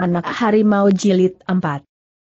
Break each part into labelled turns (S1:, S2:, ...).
S1: Anak Harimau Jilid 4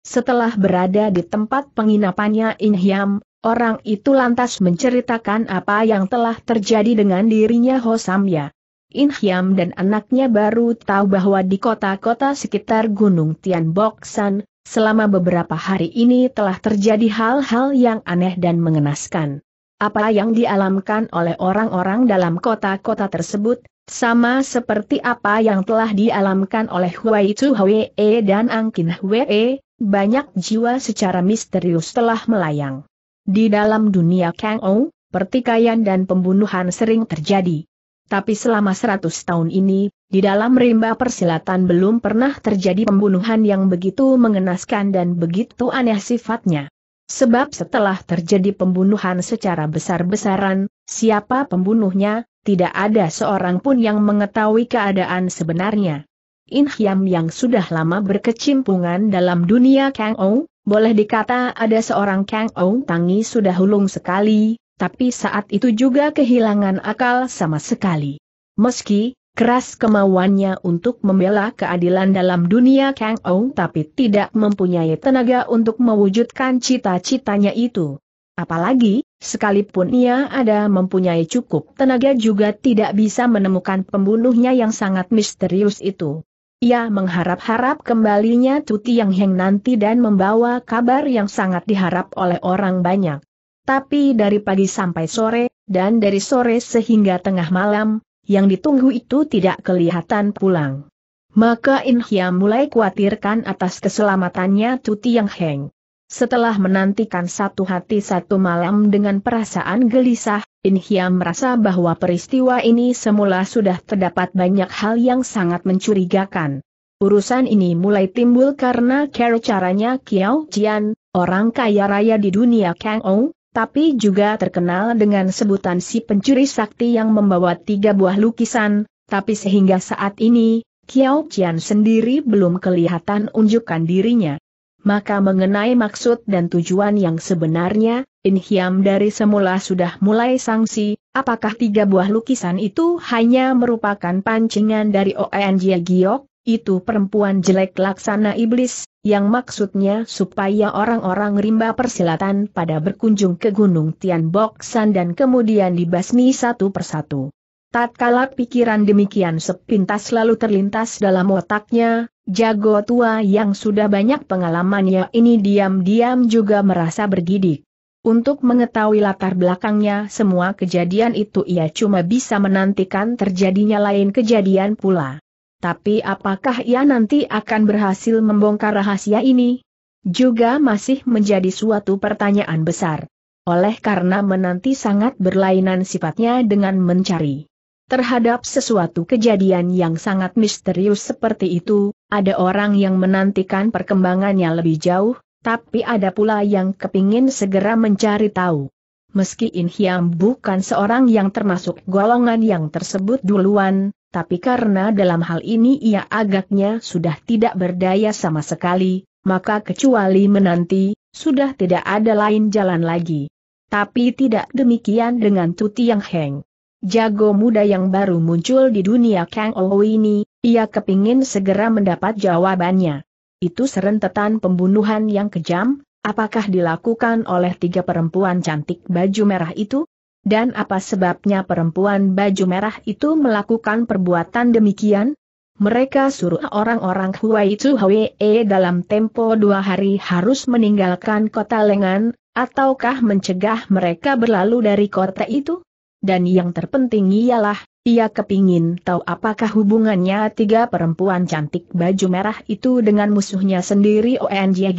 S1: Setelah berada di tempat penginapannya In Hiam, orang itu lantas menceritakan apa yang telah terjadi dengan dirinya Hosamya. Hiam dan anaknya baru tahu bahwa di kota-kota sekitar Gunung Tian San, selama beberapa hari ini telah terjadi hal-hal yang aneh dan mengenaskan apa yang dialamkan oleh orang-orang dalam kota-kota tersebut, sama seperti apa yang telah dialamkan oleh Huai Chu Hwee dan Angkin Hwee, banyak jiwa secara misterius telah melayang. Di dalam dunia Kang Ou, pertikaian dan pembunuhan sering terjadi. Tapi selama seratus tahun ini, di dalam rimba persilatan belum pernah terjadi pembunuhan yang begitu mengenaskan dan begitu aneh sifatnya. Sebab setelah terjadi pembunuhan secara besar-besaran, siapa pembunuhnya, tidak ada seorang pun yang mengetahui keadaan sebenarnya. In Hyam yang sudah lama berkecimpungan dalam dunia Kang Ou, boleh dikata ada seorang Kang Ou Tangi sudah hulung sekali, tapi saat itu juga kehilangan akal sama sekali. Meski, keras kemauannya untuk membela keadilan dalam dunia Kang Ong tapi tidak mempunyai tenaga untuk mewujudkan cita-citanya itu. Apalagi, sekalipun ia ada mempunyai cukup tenaga juga tidak bisa menemukan pembunuhnya yang sangat misterius itu. Ia mengharap-harap kembalinya Tuti Yang Heng nanti dan membawa kabar yang sangat diharap oleh orang banyak. Tapi dari pagi sampai sore, dan dari sore sehingga tengah malam, yang ditunggu itu tidak kelihatan pulang. Maka In Hia mulai khawatirkan atas keselamatannya Tuti Yang Heng. Setelah menantikan satu hati satu malam dengan perasaan gelisah, Inhia merasa bahwa peristiwa ini semula sudah terdapat banyak hal yang sangat mencurigakan. Urusan ini mulai timbul karena cara caranya Kiao Jian, orang kaya raya di dunia Kang Ou, tapi juga terkenal dengan sebutan si pencuri sakti yang membawa tiga buah lukisan, tapi sehingga saat ini, Kiao Qian sendiri belum kelihatan unjukkan dirinya. Maka mengenai maksud dan tujuan yang sebenarnya, In Hiam dari semula sudah mulai sangsi, apakah tiga buah lukisan itu hanya merupakan pancingan dari Oen Giok, itu perempuan jelek laksana iblis, yang maksudnya supaya orang-orang rimba persilatan pada berkunjung ke Gunung Tianboksan dan kemudian dibasmi satu persatu. Tatkala pikiran demikian sepintas lalu terlintas dalam otaknya, jago tua yang sudah banyak pengalamannya ini diam-diam juga merasa bergidik. Untuk mengetahui latar belakangnya semua kejadian itu ia cuma bisa menantikan terjadinya lain kejadian pula. Tapi apakah ia nanti akan berhasil membongkar rahasia ini? Juga masih menjadi suatu pertanyaan besar. Oleh karena menanti sangat berlainan sifatnya dengan mencari. Terhadap sesuatu kejadian yang sangat misterius seperti itu, ada orang yang menantikan perkembangannya lebih jauh, tapi ada pula yang kepingin segera mencari tahu. Meski Inhyam bukan seorang yang termasuk golongan yang tersebut duluan, tapi karena dalam hal ini ia agaknya sudah tidak berdaya sama sekali, maka kecuali menanti, sudah tidak ada lain jalan lagi. Tapi tidak demikian dengan Tuti Yang Heng. Jago muda yang baru muncul di dunia Kang Ou ini, ia kepingin segera mendapat jawabannya. Itu serentetan pembunuhan yang kejam, apakah dilakukan oleh tiga perempuan cantik baju merah itu? Dan apa sebabnya perempuan baju merah itu melakukan perbuatan demikian? Mereka suruh orang-orang Huai Tzu Hwee dalam tempo dua hari harus meninggalkan kota Lengan, ataukah mencegah mereka berlalu dari kota itu? Dan yang terpenting ialah, ia kepingin tahu apakah hubungannya tiga perempuan cantik baju merah itu dengan musuhnya sendiri Oen Jia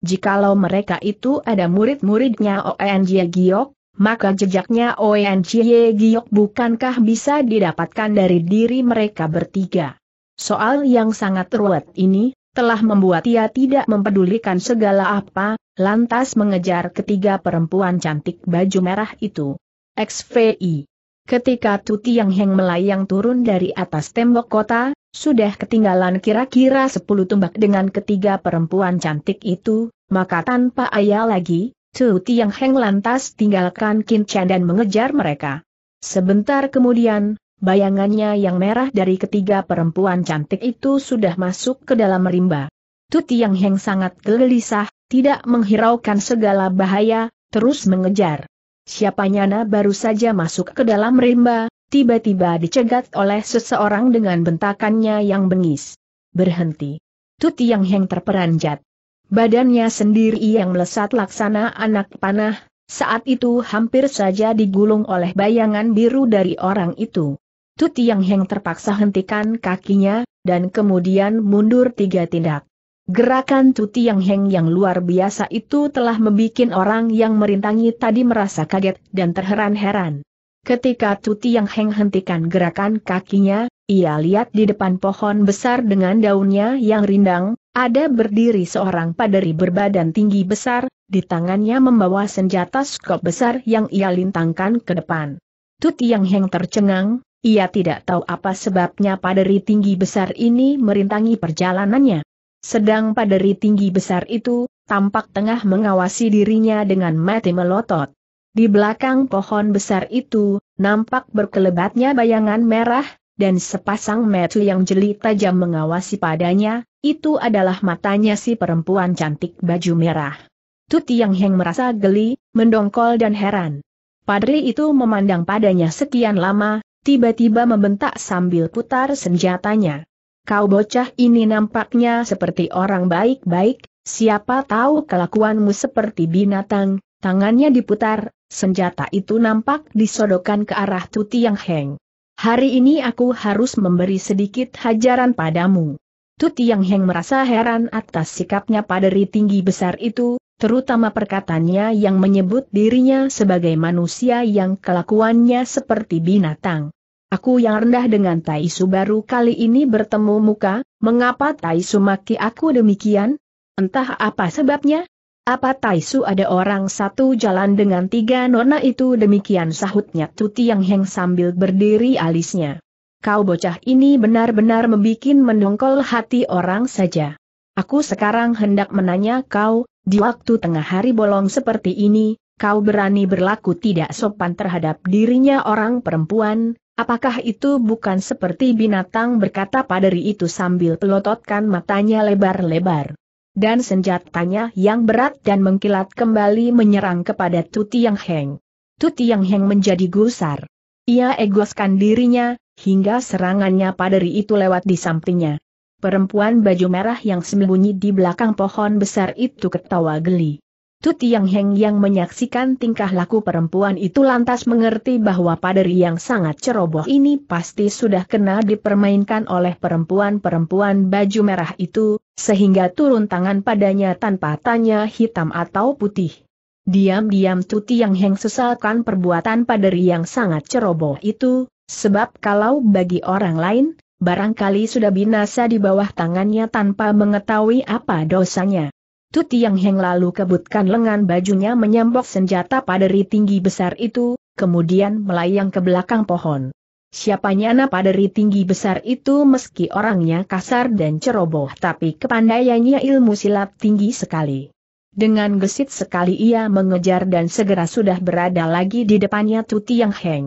S1: Jikalau mereka itu ada murid-muridnya Oen Jia maka jejaknya Oen Chie Giok bukankah bisa didapatkan dari diri mereka bertiga. Soal yang sangat ruwet ini, telah membuat ia tidak mempedulikan segala apa, lantas mengejar ketiga perempuan cantik baju merah itu. XVI Ketika tuti yang Heng melayang turun dari atas tembok kota, sudah ketinggalan kira-kira sepuluh tumbak dengan ketiga perempuan cantik itu, maka tanpa ayah lagi, Chu Tiang Heng lantas tinggalkan Kin Chan dan mengejar mereka. Sebentar kemudian, bayangannya yang merah dari ketiga perempuan cantik itu sudah masuk ke dalam rimba. Tu Tiang Heng sangat gelisah, tidak menghiraukan segala bahaya, terus mengejar. Siapa nyana baru saja masuk ke dalam rimba, tiba-tiba dicegat oleh seseorang dengan bentakannya yang bengis. Berhenti. Tu Tiang Heng terperanjat. Badannya sendiri yang melesat laksana anak panah, saat itu hampir saja digulung oleh bayangan biru dari orang itu. Tuti Yang Heng terpaksa hentikan kakinya, dan kemudian mundur tiga tindak. Gerakan Tuti Yang Heng yang luar biasa itu telah membuat orang yang merintangi tadi merasa kaget dan terheran-heran. Ketika Tuti Yang Heng hentikan gerakan kakinya, ia lihat di depan pohon besar dengan daunnya yang rindang, ada berdiri seorang paderi berbadan tinggi besar, di tangannya membawa senjata skop besar yang ia lintangkan ke depan. Tut Yang Heng tercengang, ia tidak tahu apa sebabnya paderi tinggi besar ini merintangi perjalanannya. Sedang paderi tinggi besar itu, tampak tengah mengawasi dirinya dengan mati melotot. Di belakang pohon besar itu, nampak berkelebatnya bayangan merah, dan sepasang metu yang jeli tajam mengawasi padanya, itu adalah matanya si perempuan cantik baju merah. Tuti Yang Heng merasa geli, mendongkol dan heran. Padri itu memandang padanya sekian lama, tiba-tiba membentak sambil putar senjatanya. Kau bocah ini nampaknya seperti orang baik-baik, siapa tahu kelakuanmu seperti binatang, tangannya diputar, senjata itu nampak disodokkan ke arah Tuti Yang Heng. Hari ini aku harus memberi sedikit hajaran padamu. Tut Yang Heng merasa heran atas sikapnya ri tinggi besar itu, terutama perkataannya yang menyebut dirinya sebagai manusia yang kelakuannya seperti binatang. Aku yang rendah dengan Taisu baru kali ini bertemu muka, mengapa Taisu maki aku demikian? Entah apa sebabnya, apa Taisu ada orang satu jalan dengan tiga nona itu demikian sahutnya Tuti Yang Heng sambil berdiri alisnya. Kau bocah ini benar-benar membuat mendongkol hati orang saja. Aku sekarang hendak menanya kau, di waktu tengah hari bolong seperti ini, kau berani berlaku tidak sopan terhadap dirinya orang perempuan, apakah itu bukan seperti binatang berkata padari itu sambil pelototkan matanya lebar-lebar dan senjatanya yang berat dan mengkilat kembali menyerang kepada Tuti Yang Heng. Tuti Yang Heng menjadi gusar. Ia egoskan dirinya, hingga serangannya ri itu lewat di sampingnya. Perempuan baju merah yang sembunyi di belakang pohon besar itu ketawa geli. Tuti Yang Heng yang menyaksikan tingkah laku perempuan itu lantas mengerti bahwa paderi yang sangat ceroboh ini pasti sudah kena dipermainkan oleh perempuan-perempuan baju merah itu, sehingga turun tangan padanya tanpa tanya hitam atau putih. Diam-diam Tuti Yang Heng sesalkan perbuatan paderi yang sangat ceroboh itu, sebab kalau bagi orang lain, barangkali sudah binasa di bawah tangannya tanpa mengetahui apa dosanya. Tuti Yang Heng lalu kebutkan lengan bajunya menyambok senjata paderi tinggi besar itu, kemudian melayang ke belakang pohon. Siapanya pada tinggi besar itu meski orangnya kasar dan ceroboh tapi kepandaiannya ilmu silat tinggi sekali. Dengan gesit sekali ia mengejar dan segera sudah berada lagi di depannya Tuti Yang Heng.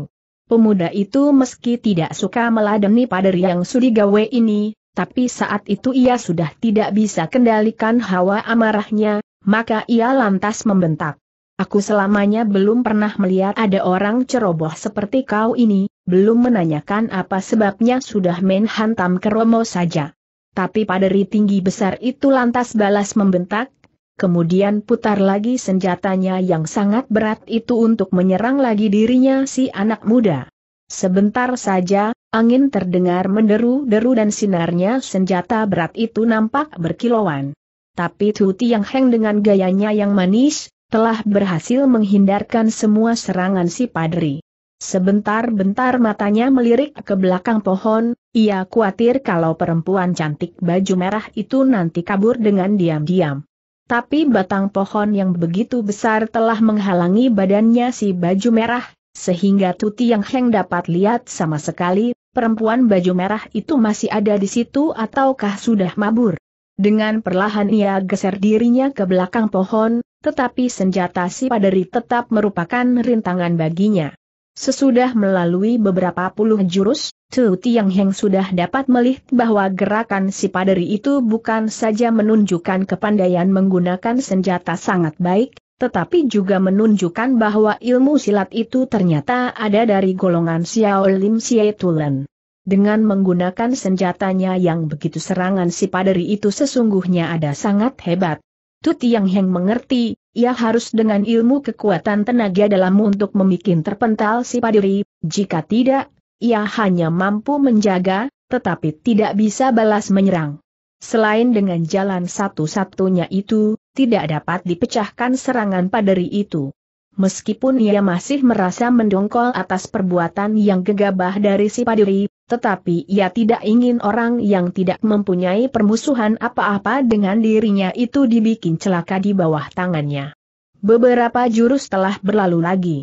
S1: Pemuda itu meski tidak suka meladeni paderi yang gawe ini, tapi saat itu ia sudah tidak bisa kendalikan hawa amarahnya, maka ia lantas membentak. Aku selamanya belum pernah melihat ada orang ceroboh seperti kau ini, belum menanyakan apa sebabnya sudah main hantam keromo saja. Tapi paderi tinggi besar itu lantas balas membentak, kemudian putar lagi senjatanya yang sangat berat itu untuk menyerang lagi dirinya si anak muda. Sebentar saja, angin terdengar menderu-deru dan sinarnya senjata berat itu nampak berkilauan. Tapi Tuti yang Heng dengan gayanya yang manis, telah berhasil menghindarkan semua serangan si padri. Sebentar-bentar matanya melirik ke belakang pohon, ia khawatir kalau perempuan cantik baju merah itu nanti kabur dengan diam-diam. Tapi batang pohon yang begitu besar telah menghalangi badannya si baju merah, sehingga Tuti yang Heng dapat lihat sama sekali, perempuan baju merah itu masih ada di situ ataukah sudah mabur. Dengan perlahan ia geser dirinya ke belakang pohon, tetapi senjata si paderi tetap merupakan rintangan baginya. Sesudah melalui beberapa puluh jurus, Tu Tiang Heng sudah dapat melihat bahwa gerakan si paderi itu bukan saja menunjukkan kepandaian menggunakan senjata sangat baik, tetapi juga menunjukkan bahwa ilmu silat itu ternyata ada dari golongan Xiao Lim Xie Tulen. Dengan menggunakan senjatanya yang begitu serangan si paderi itu sesungguhnya ada sangat hebat, Tu Tiang Heng mengerti, ia harus dengan ilmu kekuatan tenaga dalam untuk membuat terpental si padiri, jika tidak, ia hanya mampu menjaga, tetapi tidak bisa balas menyerang. Selain dengan jalan satu-satunya itu, tidak dapat dipecahkan serangan padiri itu. Meskipun ia masih merasa mendongkol atas perbuatan yang gegabah dari si padiri, tetapi ia tidak ingin orang yang tidak mempunyai permusuhan apa-apa dengan dirinya itu dibikin celaka di bawah tangannya. Beberapa jurus telah berlalu lagi.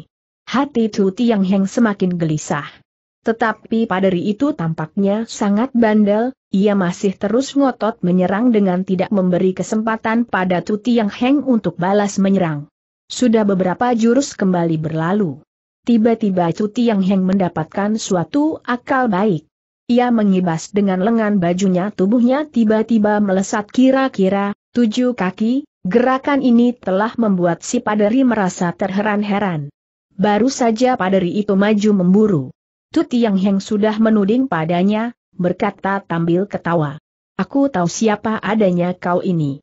S1: Hati Tuti Yang Heng semakin gelisah. Tetapi paderi itu tampaknya sangat bandel, ia masih terus ngotot menyerang dengan tidak memberi kesempatan pada Tuti Yang Heng untuk balas menyerang. Sudah beberapa jurus kembali berlalu. Tiba-tiba Cuti Yang Heng mendapatkan suatu akal baik. Ia mengibas dengan lengan bajunya tubuhnya tiba-tiba melesat kira-kira, tujuh kaki, gerakan ini telah membuat si paderi merasa terheran-heran. Baru saja paderi itu maju memburu. Tuti Yang Heng sudah menuding padanya, berkata sambil ketawa. Aku tahu siapa adanya kau ini.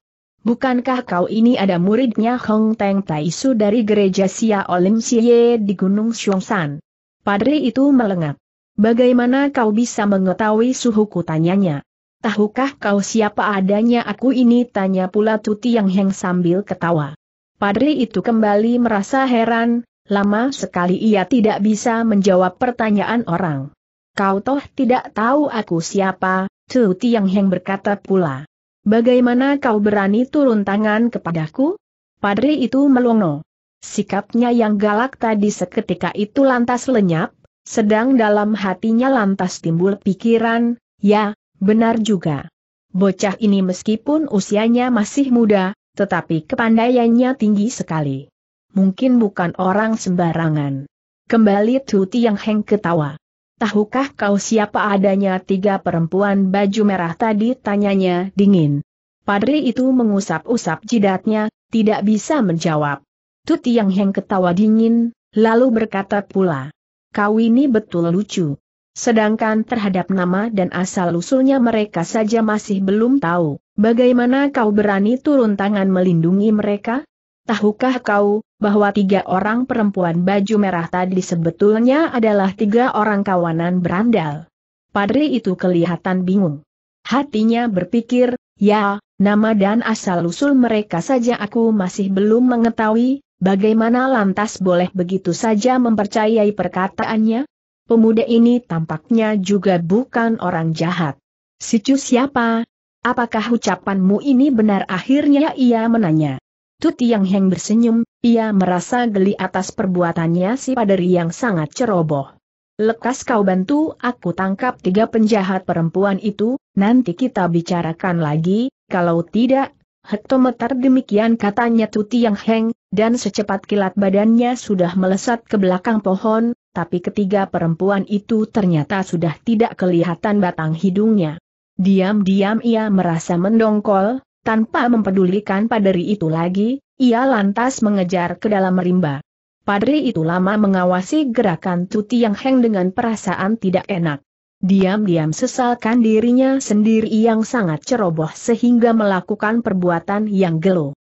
S1: Bukankah kau ini ada muridnya Hong Teng Taisu dari gereja Sia Olim Siye di Gunung Xiongsan? Padri itu melengak. Bagaimana kau bisa mengetahui suhuku tanyanya? Tahukah kau siapa adanya aku ini? Tanya pula Tuti Yang Heng sambil ketawa. Padri itu kembali merasa heran, lama sekali ia tidak bisa menjawab pertanyaan orang. Kau toh tidak tahu aku siapa, Tuti Yang Heng berkata pula. Bagaimana kau berani turun tangan kepadaku? Padri itu melongo. Sikapnya yang galak tadi seketika itu lantas lenyap, sedang dalam hatinya lantas timbul pikiran, ya, benar juga. Bocah ini meskipun usianya masih muda, tetapi kepandaiannya tinggi sekali. Mungkin bukan orang sembarangan. Kembali Tuti yang Heng ketawa. Tahukah kau siapa adanya tiga perempuan baju merah tadi? Tanyanya dingin. Padri itu mengusap-usap jidatnya, tidak bisa menjawab. Tuti yang Heng ketawa dingin, lalu berkata pula. Kau ini betul lucu. Sedangkan terhadap nama dan asal-usulnya mereka saja masih belum tahu, bagaimana kau berani turun tangan melindungi mereka? Tahukah kau, bahwa tiga orang perempuan baju merah tadi sebetulnya adalah tiga orang kawanan berandal. Padri itu kelihatan bingung. Hatinya berpikir, ya, nama dan asal-usul mereka saja aku masih belum mengetahui, bagaimana lantas boleh begitu saja mempercayai perkataannya? Pemuda ini tampaknya juga bukan orang jahat. Sicu siapa? Apakah ucapanmu ini benar akhirnya ia menanya? Tuti yang Heng bersenyum, ia merasa geli atas perbuatannya si paderi yang sangat ceroboh. Lekas kau bantu aku tangkap tiga penjahat perempuan itu, nanti kita bicarakan lagi, kalau tidak, hektometer demikian katanya Tuti yang Heng, dan secepat kilat badannya sudah melesat ke belakang pohon, tapi ketiga perempuan itu ternyata sudah tidak kelihatan batang hidungnya. Diam-diam ia merasa mendongkol, tanpa mempedulikan paderi itu lagi, ia lantas mengejar ke dalam rimba. Padri itu lama mengawasi gerakan Tuti yang Heng dengan perasaan tidak enak. Diam-diam sesalkan dirinya sendiri yang sangat ceroboh sehingga melakukan perbuatan yang gelo.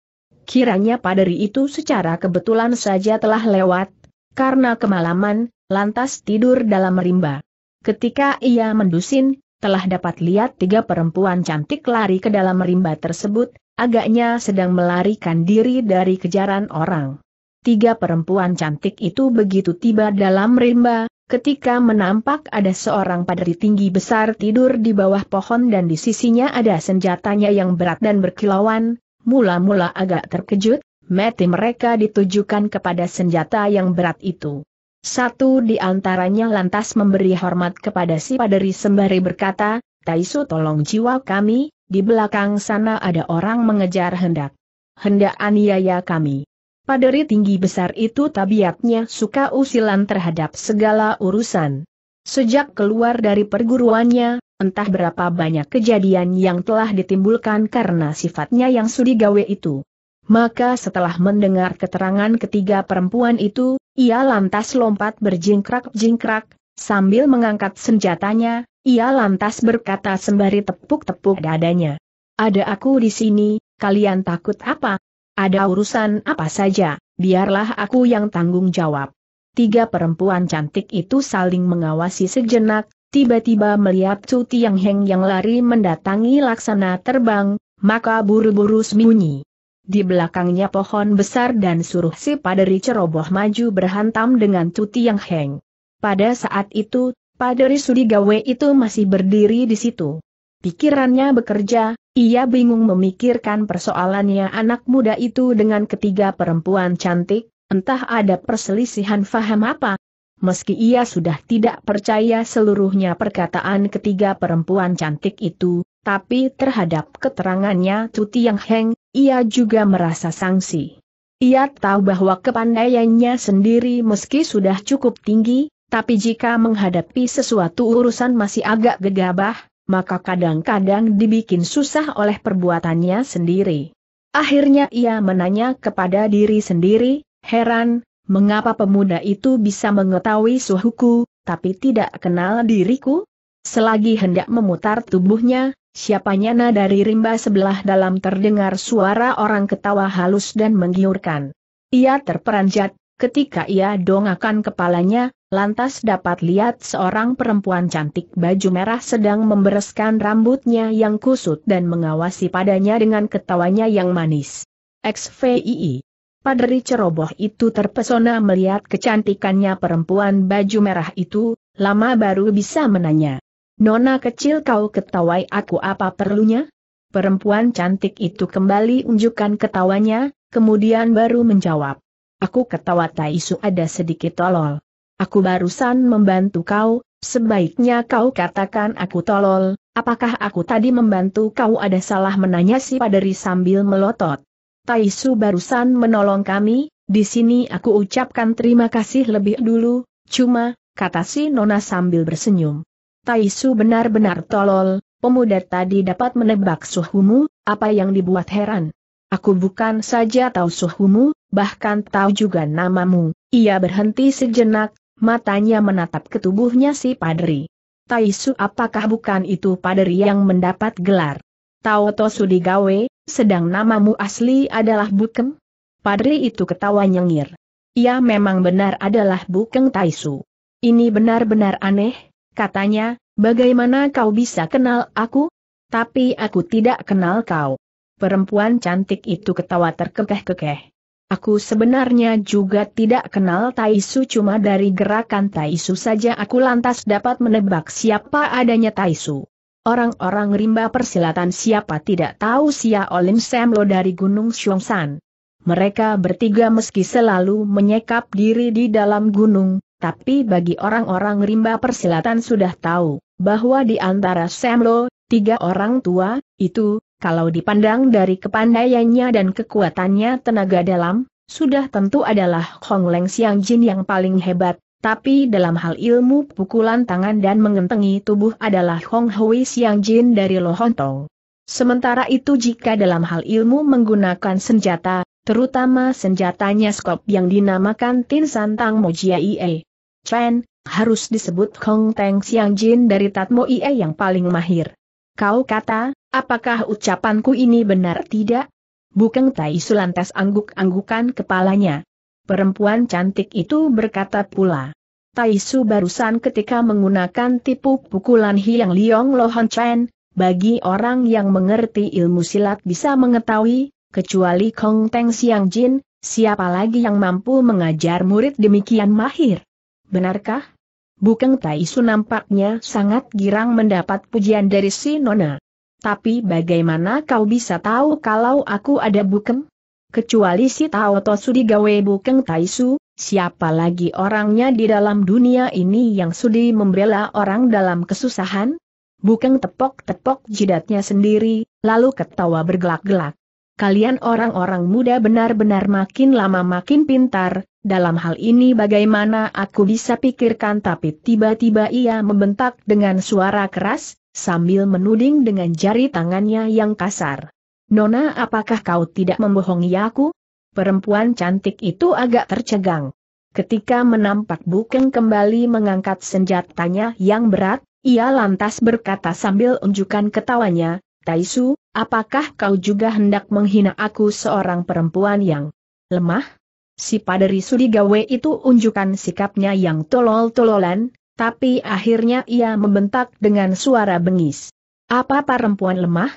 S1: Kiranya padri itu secara kebetulan saja telah lewat, karena kemalaman, lantas tidur dalam rimba. Ketika ia mendusin, telah dapat lihat tiga perempuan cantik lari ke dalam rimba tersebut, agaknya sedang melarikan diri dari kejaran orang. Tiga perempuan cantik itu begitu tiba dalam rimba, ketika menampak ada seorang padri tinggi besar tidur di bawah pohon dan di sisinya ada senjatanya yang berat dan berkilauan, mula-mula agak terkejut, mati mereka ditujukan kepada senjata yang berat itu. Satu di antaranya lantas memberi hormat kepada si paderi sembari berkata, Taisu tolong jiwa kami, di belakang sana ada orang mengejar hendak. Hendak aniaya ya kami. Paderi tinggi besar itu tabiatnya suka usilan terhadap segala urusan. Sejak keluar dari perguruannya, entah berapa banyak kejadian yang telah ditimbulkan karena sifatnya yang sudi gawe itu. Maka setelah mendengar keterangan ketiga perempuan itu, ia lantas lompat berjingkrak-jingkrak, sambil mengangkat senjatanya, ia lantas berkata sembari tepuk-tepuk dadanya. Ada aku di sini, kalian takut apa? Ada urusan apa saja, biarlah aku yang tanggung jawab. Tiga perempuan cantik itu saling mengawasi sejenak, tiba-tiba melihat Cuti Yang Heng yang lari mendatangi laksana terbang, maka buru-buru sembunyi. Di belakangnya pohon besar dan suruh si paderi ceroboh maju berhantam dengan cuti yang heng. Pada saat itu, paderi Sudigawe itu masih berdiri di situ. Pikirannya bekerja, ia bingung memikirkan persoalannya anak muda itu dengan ketiga perempuan cantik, entah ada perselisihan faham apa. Meski ia sudah tidak percaya seluruhnya perkataan ketiga perempuan cantik itu, tapi terhadap keterangannya Tuti Yang Heng, ia juga merasa sangsi. Ia tahu bahwa kepandaiannya sendiri meski sudah cukup tinggi, tapi jika menghadapi sesuatu urusan masih agak gegabah, maka kadang-kadang dibikin susah oleh perbuatannya sendiri. Akhirnya ia menanya kepada diri sendiri, heran, mengapa pemuda itu bisa mengetahui suhuku, tapi tidak kenal diriku? Selagi hendak memutar tubuhnya, Siapanya na dari rimba sebelah dalam terdengar suara orang ketawa halus dan menggiurkan. Ia terperanjat, ketika ia dongakan kepalanya, lantas dapat lihat seorang perempuan cantik baju merah sedang membereskan rambutnya yang kusut dan mengawasi padanya dengan ketawanya yang manis. XVII Padri ceroboh itu terpesona melihat kecantikannya perempuan baju merah itu, lama baru bisa menanya. Nona kecil kau ketawai aku apa perlunya? Perempuan cantik itu kembali unjukkan ketawanya, kemudian baru menjawab. Aku ketawa Taisu ada sedikit tolol. Aku barusan membantu kau, sebaiknya kau katakan aku tolol, apakah aku tadi membantu kau ada salah menanya si paderi sambil melotot. Taisu barusan menolong kami, di sini aku ucapkan terima kasih lebih dulu, cuma, kata si Nona sambil bersenyum. Taisu benar-benar tolol, pemuda tadi dapat menebak suhumu, apa yang dibuat heran. Aku bukan saja tahu suhumu, bahkan tahu juga namamu. Ia berhenti sejenak, matanya menatap ke tubuhnya si padri. Taisu apakah bukan itu padri yang mendapat gelar? Tosu digawe, sedang namamu asli adalah Bukeng? Padri itu ketawa nyengir. Ia memang benar adalah Bukeng Taisu. Ini benar-benar aneh, Katanya, bagaimana kau bisa kenal aku? Tapi aku tidak kenal kau. Perempuan cantik itu ketawa terkekeh-kekeh. Aku sebenarnya juga tidak kenal Taisu cuma dari gerakan Taisu saja aku lantas dapat menebak siapa adanya Taisu. Orang-orang rimba persilatan siapa tidak tahu Sia Olim Semlo dari Gunung Xiongsan. Mereka bertiga meski selalu menyekap diri di dalam gunung, tapi bagi orang-orang rimba persilatan sudah tahu, bahwa di antara Semlo, tiga orang tua, itu, kalau dipandang dari kepandaiannya dan kekuatannya tenaga dalam, sudah tentu adalah Hong Leng Xiang Jin yang paling hebat, tapi dalam hal ilmu pukulan tangan dan mengentengi tubuh adalah Hong Hui Xiang Jin dari Lohontong. Sementara itu jika dalam hal ilmu menggunakan senjata, terutama senjatanya skop yang dinamakan Tin Santang Mojia Ie. Chen, harus disebut Kong Teng Xiang Jin dari Tatmo Ie yang paling mahir. Kau kata, apakah ucapanku ini benar tidak? Bukeng Tai lantas angguk-anggukan kepalanya. Perempuan cantik itu berkata pula. Taisu barusan ketika menggunakan tipu pukulan Hiang Liong Lohan Chen, bagi orang yang mengerti ilmu silat bisa mengetahui, kecuali Kong Teng Siang Jin, siapa lagi yang mampu mengajar murid demikian mahir? Benarkah? Bukeng Taisu nampaknya sangat girang mendapat pujian dari si Nona. Tapi bagaimana kau bisa tahu kalau aku ada Bukeng? Kecuali si Tao Tosu Gawe Bukeng Taisu, siapa lagi orangnya di dalam dunia ini yang sudi membela orang dalam kesusahan? Bukeng tepok-tepok jidatnya sendiri, lalu ketawa bergelak-gelak kalian orang-orang muda benar-benar makin lama makin pintar, dalam hal ini bagaimana aku bisa pikirkan tapi tiba-tiba ia membentak dengan suara keras, sambil menuding dengan jari tangannya yang kasar. Nona apakah kau tidak membohongi aku? Perempuan cantik itu agak tercegang. Ketika menampak Bukeng kembali mengangkat senjatanya yang berat, ia lantas berkata sambil unjukkan ketawanya, Taisu, apakah kau juga hendak menghina aku seorang perempuan yang lemah? Si paderi Sudigawe itu unjukkan sikapnya yang tolol-tololan, tapi akhirnya ia membentak dengan suara bengis. Apa perempuan lemah?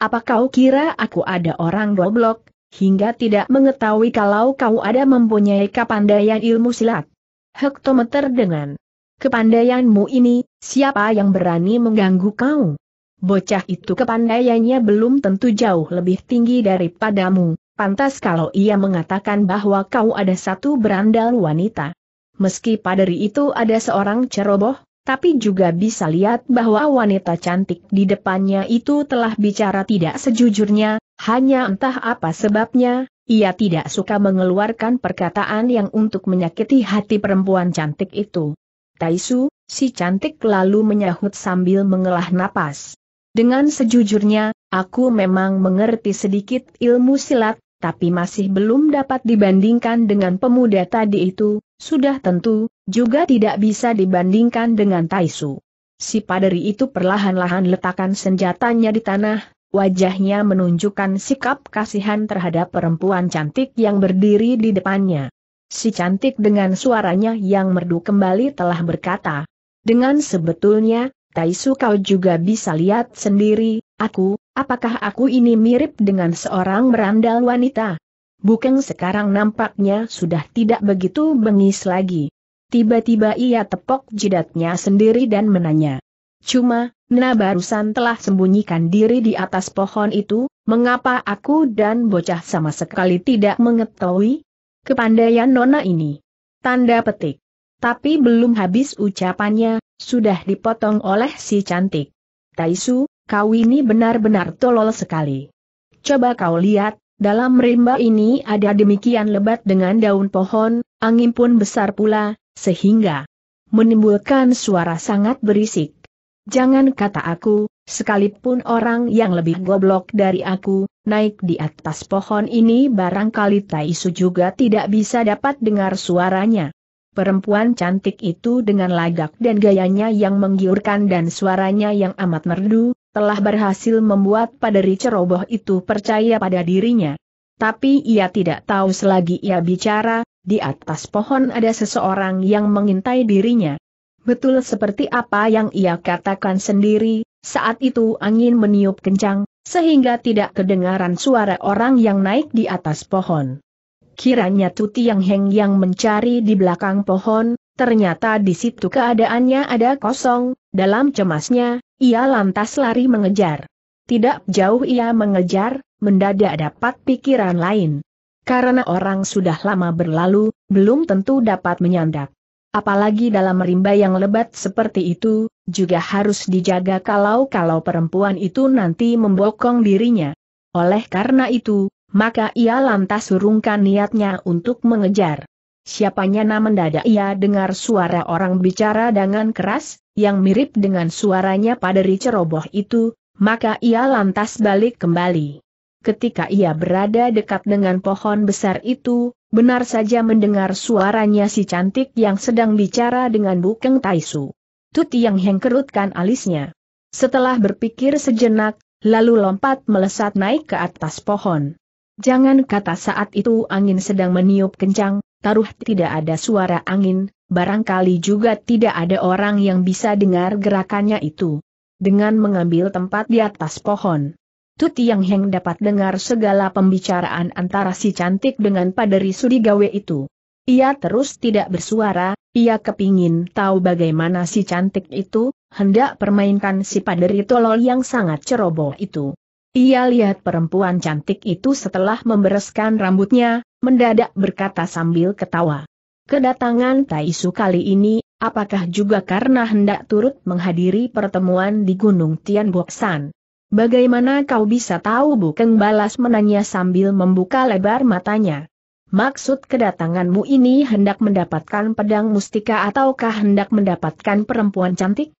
S1: Apa kau kira aku ada orang goblok, hingga tidak mengetahui kalau kau ada mempunyai kepandaian ilmu silat? Hektometer dengan kepandaianmu ini, siapa yang berani mengganggu kau? Bocah itu kepandaiannya belum tentu jauh lebih tinggi daripadamu, pantas kalau ia mengatakan bahwa kau ada satu berandal wanita. Meski padari itu ada seorang ceroboh, tapi juga bisa lihat bahwa wanita cantik di depannya itu telah bicara tidak sejujurnya, hanya entah apa sebabnya, ia tidak suka mengeluarkan perkataan yang untuk menyakiti hati perempuan cantik itu. Taisu, si cantik lalu menyahut sambil mengelah napas. Dengan sejujurnya, aku memang mengerti sedikit ilmu silat, tapi masih belum dapat dibandingkan dengan pemuda tadi itu, sudah tentu, juga tidak bisa dibandingkan dengan Taisu. Si paderi itu perlahan-lahan letakkan senjatanya di tanah, wajahnya menunjukkan sikap kasihan terhadap perempuan cantik yang berdiri di depannya. Si cantik dengan suaranya yang merdu kembali telah berkata, dengan sebetulnya, Taisu kau juga bisa lihat sendiri, aku, apakah aku ini mirip dengan seorang merandal wanita? Bukeng sekarang nampaknya sudah tidak begitu bengis lagi. Tiba-tiba ia tepok jidatnya sendiri dan menanya. Cuma, Nah barusan telah sembunyikan diri di atas pohon itu, mengapa aku dan bocah sama sekali tidak mengetahui? Kepandaian Nona ini. Tanda petik. Tapi belum habis ucapannya, sudah dipotong oleh si cantik. Taisu, kau ini benar-benar tolol sekali. Coba kau lihat, dalam rimba ini ada demikian lebat dengan daun pohon, angin pun besar pula, sehingga menimbulkan suara sangat berisik. Jangan kata aku, sekalipun orang yang lebih goblok dari aku, naik di atas pohon ini barangkali Taisu juga tidak bisa dapat dengar suaranya. Perempuan cantik itu dengan lagak dan gayanya yang menggiurkan dan suaranya yang amat merdu, telah berhasil membuat paderi ceroboh itu percaya pada dirinya. Tapi ia tidak tahu selagi ia bicara, di atas pohon ada seseorang yang mengintai dirinya. Betul seperti apa yang ia katakan sendiri, saat itu angin meniup kencang, sehingga tidak kedengaran suara orang yang naik di atas pohon. Kiranya Tuti yang Heng yang mencari di belakang pohon, ternyata di situ keadaannya ada kosong, dalam cemasnya, ia lantas lari mengejar. Tidak jauh ia mengejar, mendadak dapat pikiran lain. Karena orang sudah lama berlalu, belum tentu dapat menyandap. Apalagi dalam rimba yang lebat seperti itu, juga harus dijaga kalau-kalau perempuan itu nanti membokong dirinya. Oleh karena itu, maka ia lantas surungkan niatnya untuk mengejar. Siapanya nama mendadak ia dengar suara orang bicara dengan keras, yang mirip dengan suaranya pada ceroboh itu, maka ia lantas balik kembali. Ketika ia berada dekat dengan pohon besar itu, benar saja mendengar suaranya si cantik yang sedang bicara dengan Bukeng Taisu. Tut yang hengkerutkan alisnya. Setelah berpikir sejenak, lalu lompat melesat naik ke atas pohon. Jangan kata saat itu angin sedang meniup kencang, taruh tidak ada suara angin, barangkali juga tidak ada orang yang bisa dengar gerakannya itu. Dengan mengambil tempat di atas pohon. Tuti Yang Heng dapat dengar segala pembicaraan antara si cantik dengan paderi Sudigawe itu. Ia terus tidak bersuara, ia kepingin tahu bagaimana si cantik itu, hendak permainkan si paderi tolol yang sangat ceroboh itu. Ia lihat perempuan cantik itu setelah membereskan rambutnya, mendadak berkata sambil ketawa. Kedatangan Taisu kali ini, apakah juga karena hendak turut menghadiri pertemuan di Gunung Boksan? Bagaimana kau bisa tahu Bukeng balas menanya sambil membuka lebar matanya? Maksud kedatanganmu ini hendak mendapatkan pedang mustika ataukah hendak mendapatkan perempuan cantik?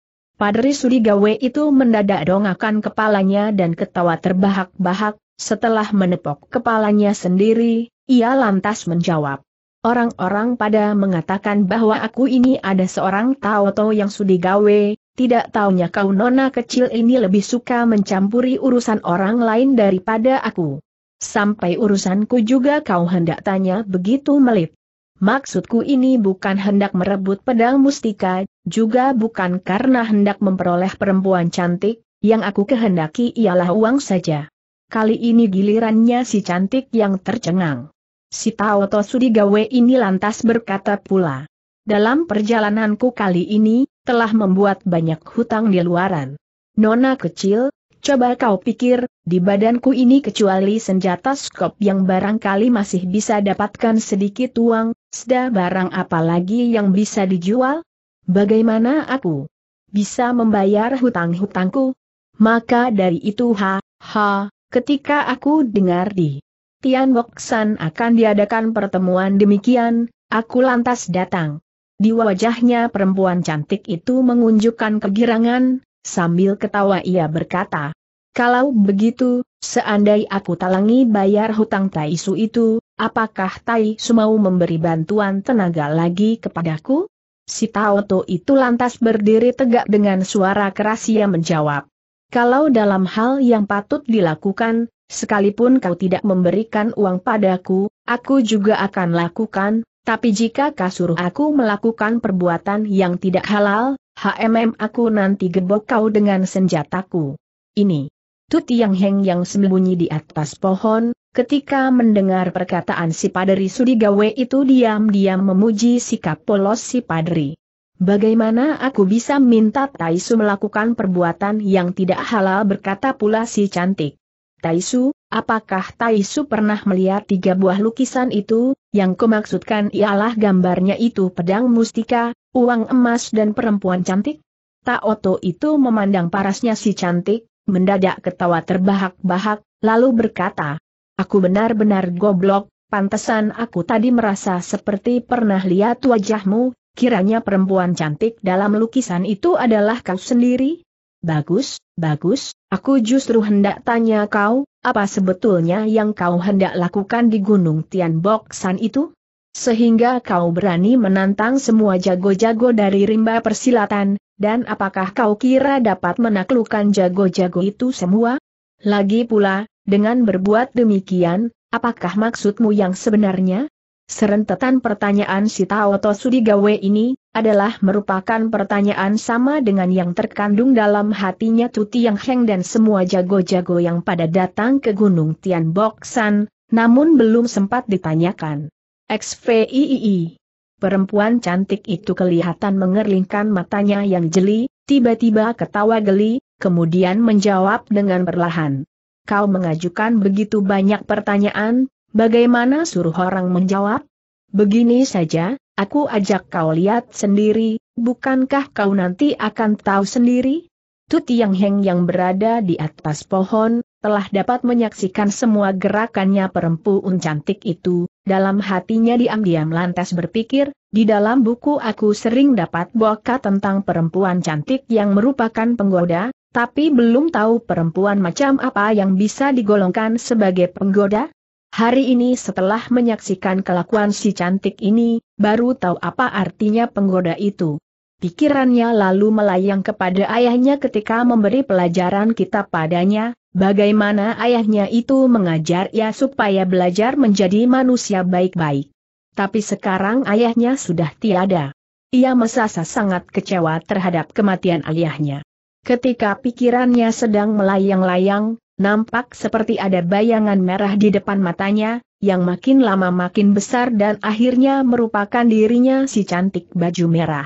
S1: Padri Sudigawe itu mendadak dongakan kepalanya dan ketawa terbahak-bahak, setelah menepok kepalanya sendiri, ia lantas menjawab. Orang-orang pada mengatakan bahwa aku ini ada seorang Taoto yang Sudigawe, tidak taunya kau nona kecil ini lebih suka mencampuri urusan orang lain daripada aku. Sampai urusanku juga kau hendak tanya begitu melip." Maksudku ini bukan hendak merebut pedang mustika, juga bukan karena hendak memperoleh perempuan cantik, yang aku kehendaki ialah uang saja. Kali ini gilirannya si cantik yang tercengang. Si Taoto Sudigawe ini lantas berkata pula. Dalam perjalananku kali ini, telah membuat banyak hutang di luaran. Nona kecil, Coba kau pikir, di badanku ini kecuali senjata skop yang barangkali masih bisa dapatkan sedikit uang, seda barang apa lagi yang bisa dijual? Bagaimana aku bisa membayar hutang-hutangku? Maka dari itu ha, ha, ketika aku dengar di Tian Boksan akan diadakan pertemuan demikian, aku lantas datang. Di wajahnya perempuan cantik itu mengunjukkan kegirangan, Sambil ketawa ia berkata, kalau begitu, seandai aku talangi bayar hutang Taisu itu, apakah Taisu mau memberi bantuan tenaga lagi kepadaku? Si Taoto itu lantas berdiri tegak dengan suara keras ia menjawab. Kalau dalam hal yang patut dilakukan, sekalipun kau tidak memberikan uang padaku, aku juga akan lakukan, tapi jika kau suruh aku melakukan perbuatan yang tidak halal, HMM aku nanti gebok kau dengan senjataku. Ini. Tut Yang Heng yang sembunyi di atas pohon, ketika mendengar perkataan si paderi Sudigawe itu diam-diam memuji sikap polos si Padri. Bagaimana aku bisa minta Taisu melakukan perbuatan yang tidak halal berkata pula si cantik. Taisu, apakah Taisu pernah melihat tiga buah lukisan itu, yang kumaksudkan ialah gambarnya itu pedang mustika, uang emas dan perempuan cantik? Taoto itu memandang parasnya si cantik, mendadak ketawa terbahak-bahak, lalu berkata, Aku benar-benar goblok, pantesan aku tadi merasa seperti pernah lihat wajahmu, kiranya perempuan cantik dalam lukisan itu adalah kau sendiri? Bagus, bagus, aku justru hendak tanya kau, apa sebetulnya yang kau hendak lakukan di Gunung Tianbok San itu? Sehingga kau berani menantang semua jago-jago dari rimba persilatan, dan apakah kau kira dapat menaklukkan jago-jago itu semua? Lagi pula, dengan berbuat demikian, apakah maksudmu yang sebenarnya? Serentetan pertanyaan si Taoto Sudigawe ini, adalah merupakan pertanyaan sama dengan yang terkandung dalam hatinya Tuti Yang Heng dan semua jago-jago yang pada datang ke Gunung Tian Boksan, namun belum sempat ditanyakan. XVII. Perempuan cantik itu kelihatan mengerlingkan matanya yang jeli, tiba-tiba ketawa geli, kemudian menjawab dengan perlahan. Kau mengajukan begitu banyak pertanyaan, Bagaimana suruh orang menjawab? Begini saja, aku ajak kau lihat sendiri, bukankah kau nanti akan tahu sendiri? Tu Tiang Heng yang berada di atas pohon, telah dapat menyaksikan semua gerakannya perempuan cantik itu, dalam hatinya diam-diam lantas berpikir, di dalam buku aku sering dapat baca tentang perempuan cantik yang merupakan penggoda, tapi belum tahu perempuan macam apa yang bisa digolongkan sebagai penggoda? Hari ini setelah menyaksikan kelakuan si cantik ini, baru tahu apa artinya penggoda itu. Pikirannya lalu melayang kepada ayahnya ketika memberi pelajaran kita padanya, bagaimana ayahnya itu mengajar ia supaya belajar menjadi manusia baik-baik. Tapi sekarang ayahnya sudah tiada. Ia mesasa sangat kecewa terhadap kematian ayahnya. Ketika pikirannya sedang melayang-layang, Nampak seperti ada bayangan merah di depan matanya, yang makin lama makin besar dan akhirnya merupakan dirinya si cantik baju merah.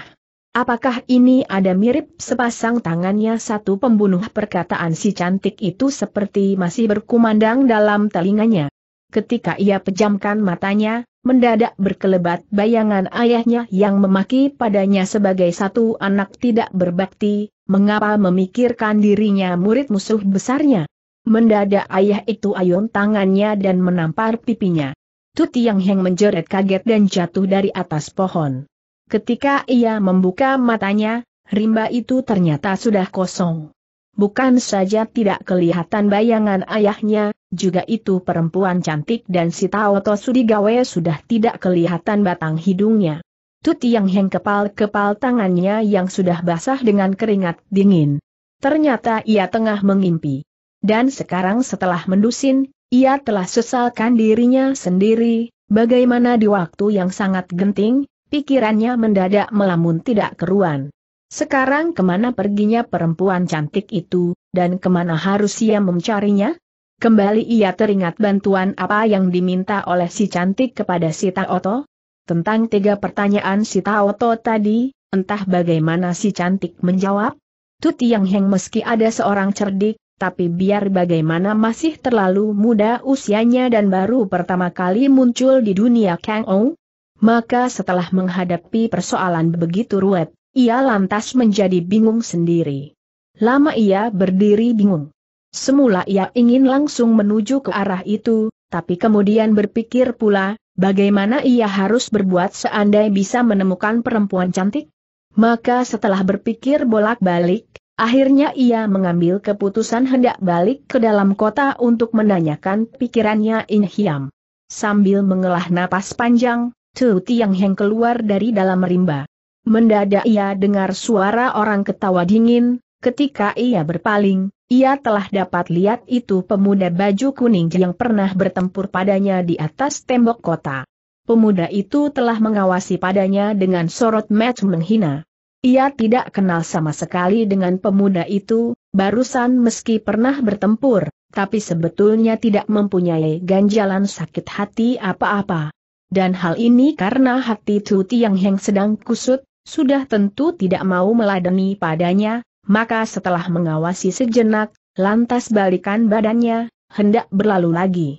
S1: Apakah ini ada mirip sepasang tangannya satu pembunuh perkataan si cantik itu seperti masih berkumandang dalam telinganya. Ketika ia pejamkan matanya, mendadak berkelebat bayangan ayahnya yang memaki padanya sebagai satu anak tidak berbakti, mengapa memikirkan dirinya murid musuh besarnya. Mendadak ayah itu ayun tangannya dan menampar pipinya. Tuti Yang Heng menjerit kaget dan jatuh dari atas pohon. Ketika ia membuka matanya, rimba itu ternyata sudah kosong. Bukan saja tidak kelihatan bayangan ayahnya, juga itu perempuan cantik dan si Taoto Sudigawe sudah tidak kelihatan batang hidungnya. Tuti Yang Heng kepal-kepal tangannya yang sudah basah dengan keringat dingin. Ternyata ia tengah mengimpi dan sekarang setelah mendusin, ia telah sesalkan dirinya sendiri, bagaimana di waktu yang sangat genting, pikirannya mendadak melamun tidak keruan. Sekarang kemana perginya perempuan cantik itu, dan kemana harus ia mencarinya? Kembali ia teringat bantuan apa yang diminta oleh si cantik kepada si Taoto? Tentang tiga pertanyaan si Taoto tadi, entah bagaimana si cantik menjawab. Tu Tiang Heng meski ada seorang cerdik, tapi biar bagaimana masih terlalu muda usianya dan baru pertama kali muncul di dunia Kang Ou. Maka setelah menghadapi persoalan begitu ruwet, ia lantas menjadi bingung sendiri. Lama ia berdiri bingung. Semula ia ingin langsung menuju ke arah itu, tapi kemudian berpikir pula, bagaimana ia harus berbuat seandainya bisa menemukan perempuan cantik? Maka setelah berpikir bolak-balik, Akhirnya ia mengambil keputusan hendak balik ke dalam kota untuk menanyakan pikirannya In Hiam. Sambil mengelah napas panjang, Tu Tiang Heng keluar dari dalam rimba. Mendadak ia dengar suara orang ketawa dingin, ketika ia berpaling, ia telah dapat lihat itu pemuda baju kuning yang pernah bertempur padanya di atas tembok kota. Pemuda itu telah mengawasi padanya dengan sorot mata menghina. Ia tidak kenal sama sekali dengan pemuda itu, barusan meski pernah bertempur, tapi sebetulnya tidak mempunyai ganjalan sakit hati apa-apa. Dan hal ini karena hati Tuti yang Heng sedang kusut, sudah tentu tidak mau meladeni padanya, maka setelah mengawasi sejenak, lantas balikan badannya, hendak berlalu lagi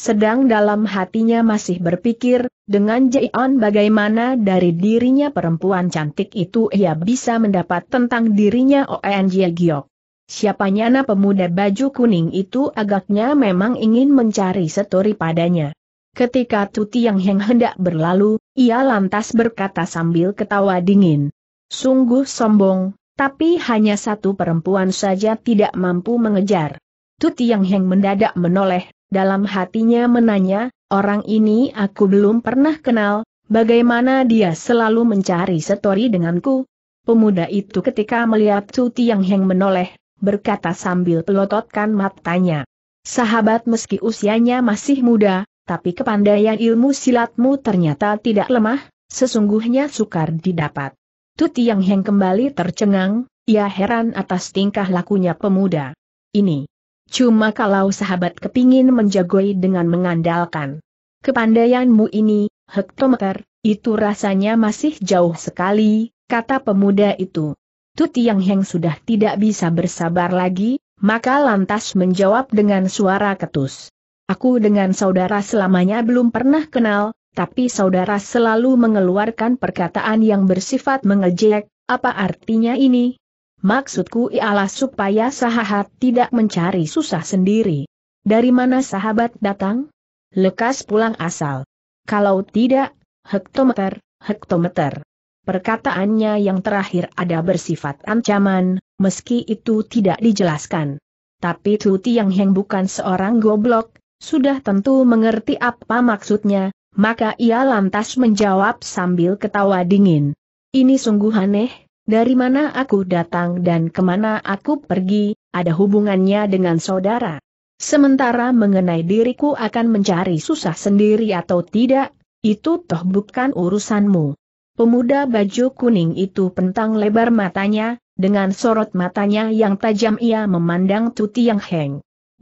S1: sedang dalam hatinya masih berpikir, dengan Jeon bagaimana dari dirinya perempuan cantik itu ia bisa mendapat tentang dirinya Oen Jie Giok. Siapanya na pemuda baju kuning itu agaknya memang ingin mencari setori padanya. Ketika Tuti yang Heng hendak berlalu, ia lantas berkata sambil ketawa dingin. Sungguh sombong, tapi hanya satu perempuan saja tidak mampu mengejar. Tuti yang Heng mendadak menoleh, dalam hatinya menanya, orang ini aku belum pernah kenal, bagaimana dia selalu mencari setori denganku? Pemuda itu ketika melihat Su Tiang Heng menoleh, berkata sambil pelototkan matanya. Sahabat meski usianya masih muda, tapi kepandaian ilmu silatmu ternyata tidak lemah, sesungguhnya sukar didapat. Tu Tiang Heng kembali tercengang, ia heran atas tingkah lakunya pemuda. Ini, Cuma kalau sahabat kepingin menjagoi dengan mengandalkan kepandaianmu ini, hektometer, itu rasanya masih jauh sekali, kata pemuda itu. Tuti yang Heng sudah tidak bisa bersabar lagi, maka lantas menjawab dengan suara ketus. Aku dengan saudara selamanya belum pernah kenal, tapi saudara selalu mengeluarkan perkataan yang bersifat mengejek, apa artinya ini? Maksudku ialah supaya sahabat tidak mencari susah sendiri. Dari mana sahabat datang? Lekas pulang asal. Kalau tidak, hektometer, hektometer. Perkataannya yang terakhir ada bersifat ancaman, meski itu tidak dijelaskan. Tapi Tuti yang Heng bukan seorang goblok, sudah tentu mengerti apa maksudnya, maka ia lantas menjawab sambil ketawa dingin. Ini sungguh aneh, dari mana aku datang dan kemana aku pergi, ada hubungannya dengan saudara. Sementara mengenai diriku akan mencari susah sendiri atau tidak, itu toh bukan urusanmu. Pemuda baju kuning itu pentang lebar matanya, dengan sorot matanya yang tajam ia memandang Tuti Yang Heng.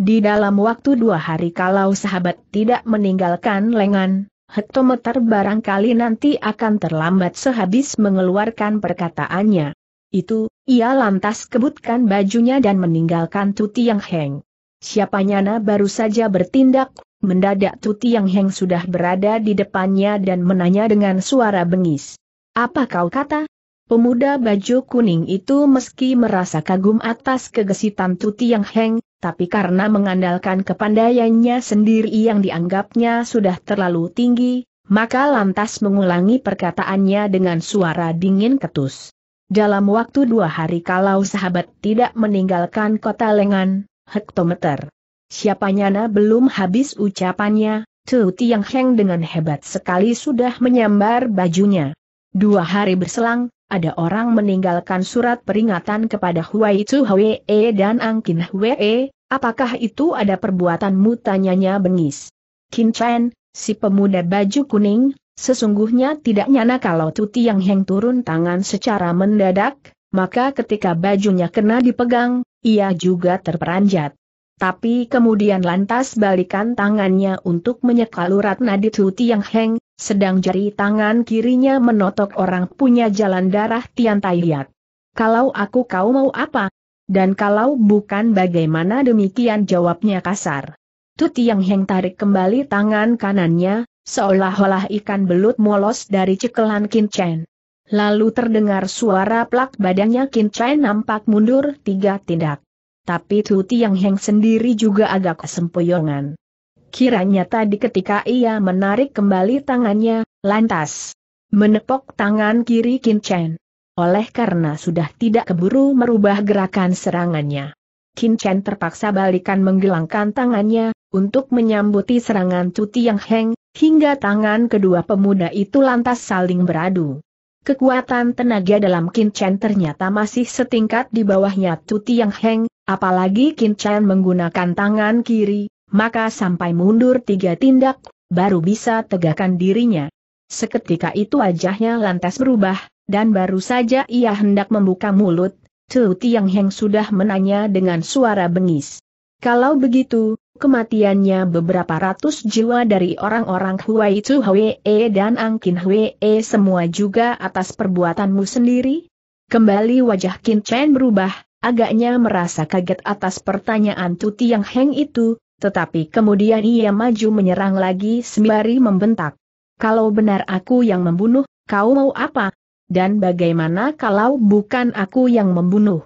S1: Di dalam waktu dua hari kalau sahabat tidak meninggalkan lengan, hektometer barangkali nanti akan terlambat sehabis mengeluarkan perkataannya. Itu, ia lantas kebutkan bajunya dan meninggalkan Tuti Yang Heng. Siapa nyana baru saja bertindak, mendadak Tuti Yang Heng sudah berada di depannya dan menanya dengan suara bengis. Apa kau kata? Pemuda baju kuning itu meski merasa kagum atas kegesitan Tuti Yang Heng, tapi karena mengandalkan kepandaiannya sendiri yang dianggapnya sudah terlalu tinggi, maka lantas mengulangi perkataannya dengan suara dingin ketus. Dalam waktu dua hari kalau sahabat tidak meninggalkan kota lengan, hektometer. Siapa nyana belum habis ucapannya, Tu Tiang Heng dengan hebat sekali sudah menyambar bajunya. Dua hari berselang, ada orang meninggalkan surat peringatan kepada Huai Chu Hwee dan Angkin Hwee, apakah itu ada perbuatan tanyanya bengis. Kin Chen, si pemuda baju kuning, sesungguhnya tidak nyana kalau Tuti Yang Heng turun tangan secara mendadak, maka ketika bajunya kena dipegang, ia juga terperanjat. Tapi kemudian lantas balikan tangannya untuk menyekal urat nadi Tuti Yang Heng, sedang jari tangan kirinya menotok orang punya jalan darah Tian Tai Kalau aku kau mau apa? Dan kalau bukan bagaimana demikian jawabnya kasar. Tu Tiang Heng tarik kembali tangan kanannya, seolah-olah ikan belut molos dari cekelan Kin Chen. Lalu terdengar suara plak badannya Kin Chen nampak mundur tiga tindak. Tapi Tu Tiang Heng sendiri juga agak kesempoyongan. Kiranya tadi ketika ia menarik kembali tangannya, lantas menepok tangan kiri Kin Chen. Oleh karena sudah tidak keburu merubah gerakan serangannya. Kin Chen terpaksa balikan menggelangkan tangannya, untuk menyambuti serangan Tuti Yang Heng, hingga tangan kedua pemuda itu lantas saling beradu. Kekuatan tenaga dalam Kin Chen ternyata masih setingkat di bawahnya Tuti Yang Heng, apalagi Kin Chen menggunakan tangan kiri, maka sampai mundur tiga tindak, baru bisa tegakkan dirinya. Seketika itu wajahnya lantas berubah, dan baru saja ia hendak membuka mulut, Tu Tiang Heng sudah menanya dengan suara bengis. Kalau begitu, kematiannya beberapa ratus jiwa dari orang-orang Huai Chu Hwee e dan Angkin Hwee e semua juga atas perbuatanmu sendiri? Kembali wajah Kin Chen berubah, agaknya merasa kaget atas pertanyaan Tu Tiang Heng itu, tetapi kemudian ia maju menyerang lagi sembari membentak. Kalau benar aku yang membunuh, kau mau apa? Dan bagaimana kalau bukan aku yang membunuh?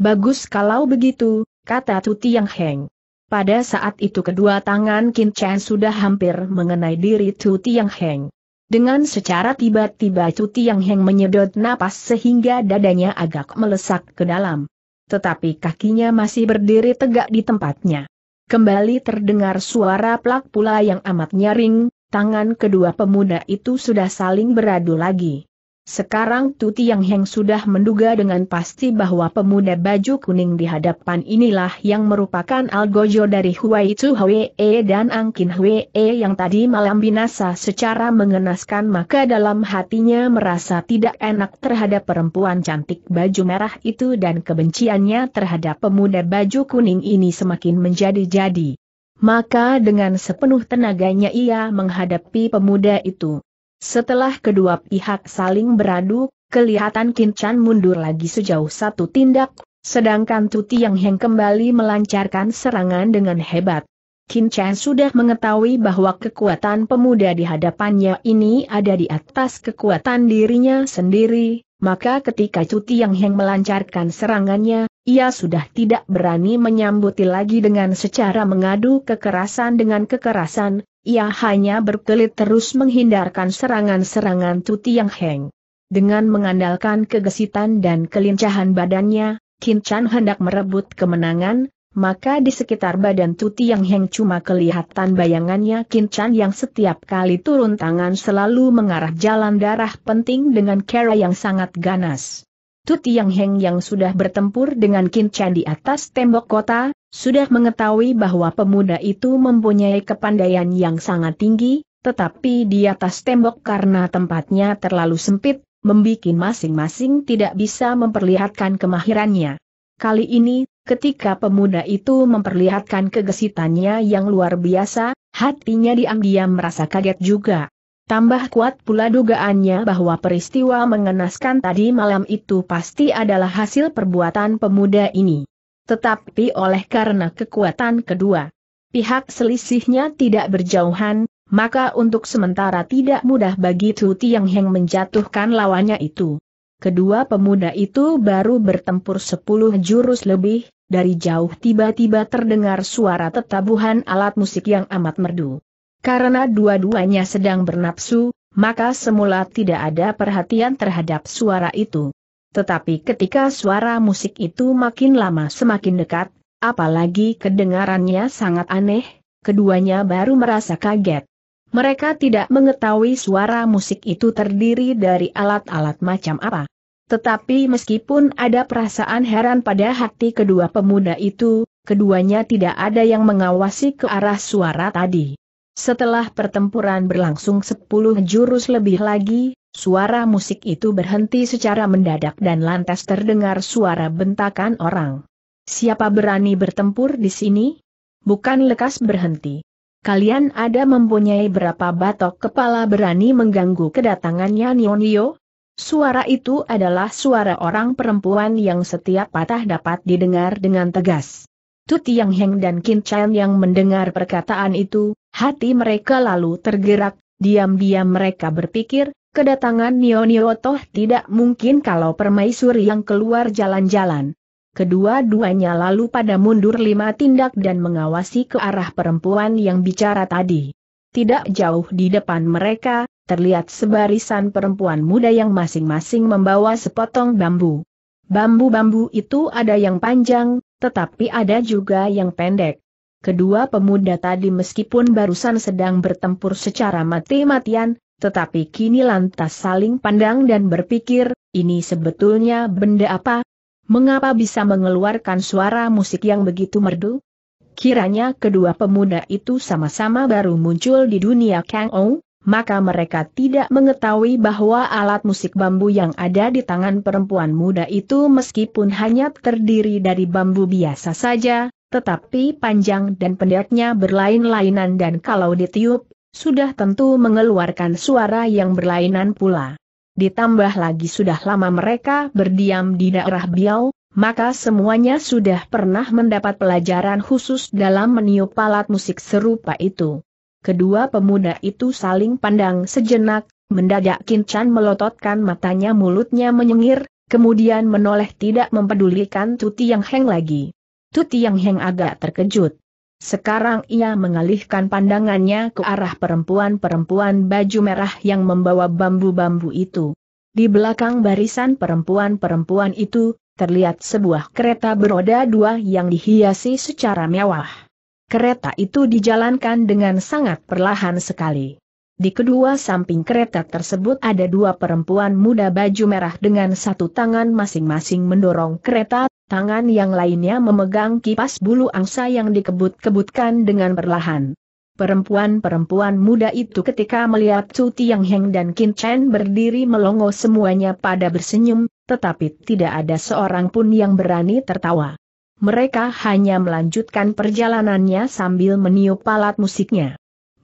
S1: Bagus kalau begitu, kata Tuti Yang Heng. Pada saat itu kedua tangan Kin Chen sudah hampir mengenai diri Tuti Yang Heng. Dengan secara tiba-tiba Tuti Yang Heng menyedot napas sehingga dadanya agak melesak ke dalam. Tetapi kakinya masih berdiri tegak di tempatnya kembali terdengar suara plak pula yang amat nyaring, tangan kedua pemuda itu sudah saling beradu lagi. Sekarang Tuti Yang Heng sudah menduga dengan pasti bahwa pemuda baju kuning di hadapan inilah yang merupakan algojo dari Huai Tzu Hwee dan Angkin Hwee yang tadi malam binasa secara mengenaskan maka dalam hatinya merasa tidak enak terhadap perempuan cantik baju merah itu dan kebenciannya terhadap pemuda baju kuning ini semakin menjadi-jadi. Maka dengan sepenuh tenaganya ia menghadapi pemuda itu. Setelah kedua pihak saling beradu, kelihatan Kinchan mundur lagi sejauh satu tindak, sedangkan Tuti Yang Heng kembali melancarkan serangan dengan hebat. Kinchan sudah mengetahui bahwa kekuatan pemuda di hadapannya ini ada di atas kekuatan dirinya sendiri, maka ketika Tuti Yang Heng melancarkan serangannya, ia sudah tidak berani menyambuti lagi dengan secara mengadu kekerasan dengan kekerasan, ia hanya berkelit terus menghindarkan serangan-serangan Tuti Yang Heng. Dengan mengandalkan kegesitan dan kelincahan badannya, Kin Chan hendak merebut kemenangan, maka di sekitar badan Tuti Yang Heng cuma kelihatan bayangannya Kin Chan yang setiap kali turun tangan selalu mengarah jalan darah penting dengan cara yang sangat ganas. Tu Heng yang sudah bertempur dengan Kin Chan di atas tembok kota, sudah mengetahui bahwa pemuda itu mempunyai kepandaian yang sangat tinggi, tetapi di atas tembok karena tempatnya terlalu sempit, membuat masing-masing tidak bisa memperlihatkan kemahirannya. Kali ini, ketika pemuda itu memperlihatkan kegesitannya yang luar biasa, hatinya diam-diam merasa kaget juga. Tambah kuat pula dugaannya bahwa peristiwa mengenaskan tadi malam itu pasti adalah hasil perbuatan pemuda ini. Tetapi oleh karena kekuatan kedua pihak selisihnya tidak berjauhan, maka untuk sementara tidak mudah bagi Tuti Yang Heng menjatuhkan lawannya itu. Kedua pemuda itu baru bertempur sepuluh jurus lebih, dari jauh tiba-tiba terdengar suara tetabuhan alat musik yang amat merdu. Karena dua-duanya sedang bernapsu, maka semula tidak ada perhatian terhadap suara itu. Tetapi ketika suara musik itu makin lama semakin dekat, apalagi kedengarannya sangat aneh, keduanya baru merasa kaget. Mereka tidak mengetahui suara musik itu terdiri dari alat-alat macam apa. Tetapi meskipun ada perasaan heran pada hati kedua pemuda itu, keduanya tidak ada yang mengawasi ke arah suara tadi. Setelah pertempuran berlangsung sepuluh jurus lebih lagi, suara musik itu berhenti secara mendadak dan lantas terdengar suara bentakan orang. Siapa berani bertempur di sini? Bukan lekas berhenti. Kalian ada mempunyai berapa batok kepala berani mengganggu kedatangannya Nionio? Suara itu adalah suara orang perempuan yang setiap patah dapat didengar dengan tegas. Tu Tiang Heng dan Kin Chan yang mendengar perkataan itu, Hati mereka lalu tergerak, diam-diam mereka berpikir, kedatangan Nio-Nio toh tidak mungkin kalau permaisuri yang keluar jalan-jalan. Kedua-duanya lalu pada mundur lima tindak dan mengawasi ke arah perempuan yang bicara tadi. Tidak jauh di depan mereka, terlihat sebarisan perempuan muda yang masing-masing membawa sepotong bambu. Bambu-bambu itu ada yang panjang, tetapi ada juga yang pendek. Kedua pemuda tadi meskipun barusan sedang bertempur secara mati-matian, tetapi kini lantas saling pandang dan berpikir, ini sebetulnya benda apa? Mengapa bisa mengeluarkan suara musik yang begitu merdu? Kiranya kedua pemuda itu sama-sama baru muncul di dunia Kang Ou, maka mereka tidak mengetahui bahwa alat musik bambu yang ada di tangan perempuan muda itu meskipun hanya terdiri dari bambu biasa saja, tetapi panjang dan pendeknya berlain-lainan dan kalau ditiup, sudah tentu mengeluarkan suara yang berlainan pula. Ditambah lagi sudah lama mereka berdiam di daerah Biau, maka semuanya sudah pernah mendapat pelajaran khusus dalam meniup alat musik serupa itu. Kedua pemuda itu saling pandang sejenak, mendadak Kincan melototkan matanya mulutnya menyengir, kemudian menoleh tidak mempedulikan Tuti yang Heng lagi. Tu Tiang Heng agak terkejut. Sekarang ia mengalihkan pandangannya ke arah perempuan-perempuan baju merah yang membawa bambu-bambu itu. Di belakang barisan perempuan-perempuan itu, terlihat sebuah kereta beroda dua yang dihiasi secara mewah. Kereta itu dijalankan dengan sangat perlahan sekali. Di kedua samping kereta tersebut ada dua perempuan muda baju merah dengan satu tangan masing-masing mendorong kereta tangan yang lainnya memegang kipas bulu angsa yang dikebut-kebutkan dengan perlahan. Perempuan-perempuan muda itu ketika melihat Chu Tiang Heng dan Qin Chen berdiri melongo semuanya pada bersenyum, tetapi tidak ada seorang pun yang berani tertawa. Mereka hanya melanjutkan perjalanannya sambil meniup alat musiknya.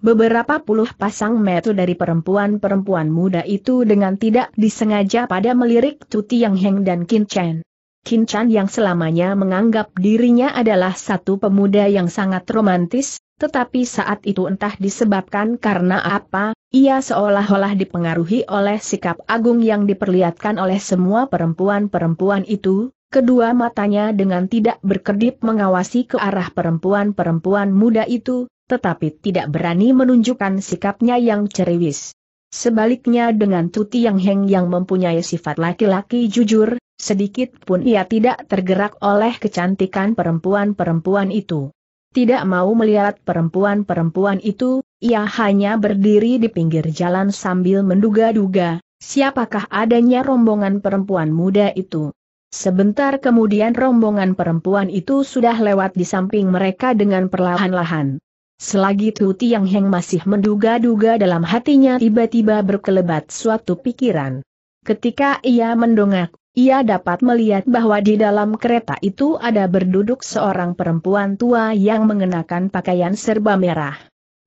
S1: Beberapa puluh pasang metu dari perempuan-perempuan muda itu dengan tidak disengaja pada melirik Tuti Tiang Heng dan Qin Chen. Kinchan yang selamanya menganggap dirinya adalah satu pemuda yang sangat romantis, tetapi saat itu entah disebabkan karena apa, ia seolah-olah dipengaruhi oleh sikap agung yang diperlihatkan oleh semua perempuan-perempuan itu, kedua matanya dengan tidak berkedip mengawasi ke arah perempuan-perempuan muda itu, tetapi tidak berani menunjukkan sikapnya yang ceriwis. Sebaliknya dengan Tuti Yang Heng yang mempunyai sifat laki-laki jujur, Sedikit pun ia tidak tergerak oleh kecantikan perempuan-perempuan itu. Tidak mau melihat perempuan-perempuan itu, ia hanya berdiri di pinggir jalan sambil menduga-duga, siapakah adanya rombongan perempuan muda itu. Sebentar kemudian rombongan perempuan itu sudah lewat di samping mereka dengan perlahan-lahan. Selagi Tuti Tiang Heng masih menduga-duga dalam hatinya tiba-tiba berkelebat suatu pikiran. Ketika ia mendongak, ia dapat melihat bahwa di dalam kereta itu ada berduduk seorang perempuan tua yang mengenakan pakaian serba merah.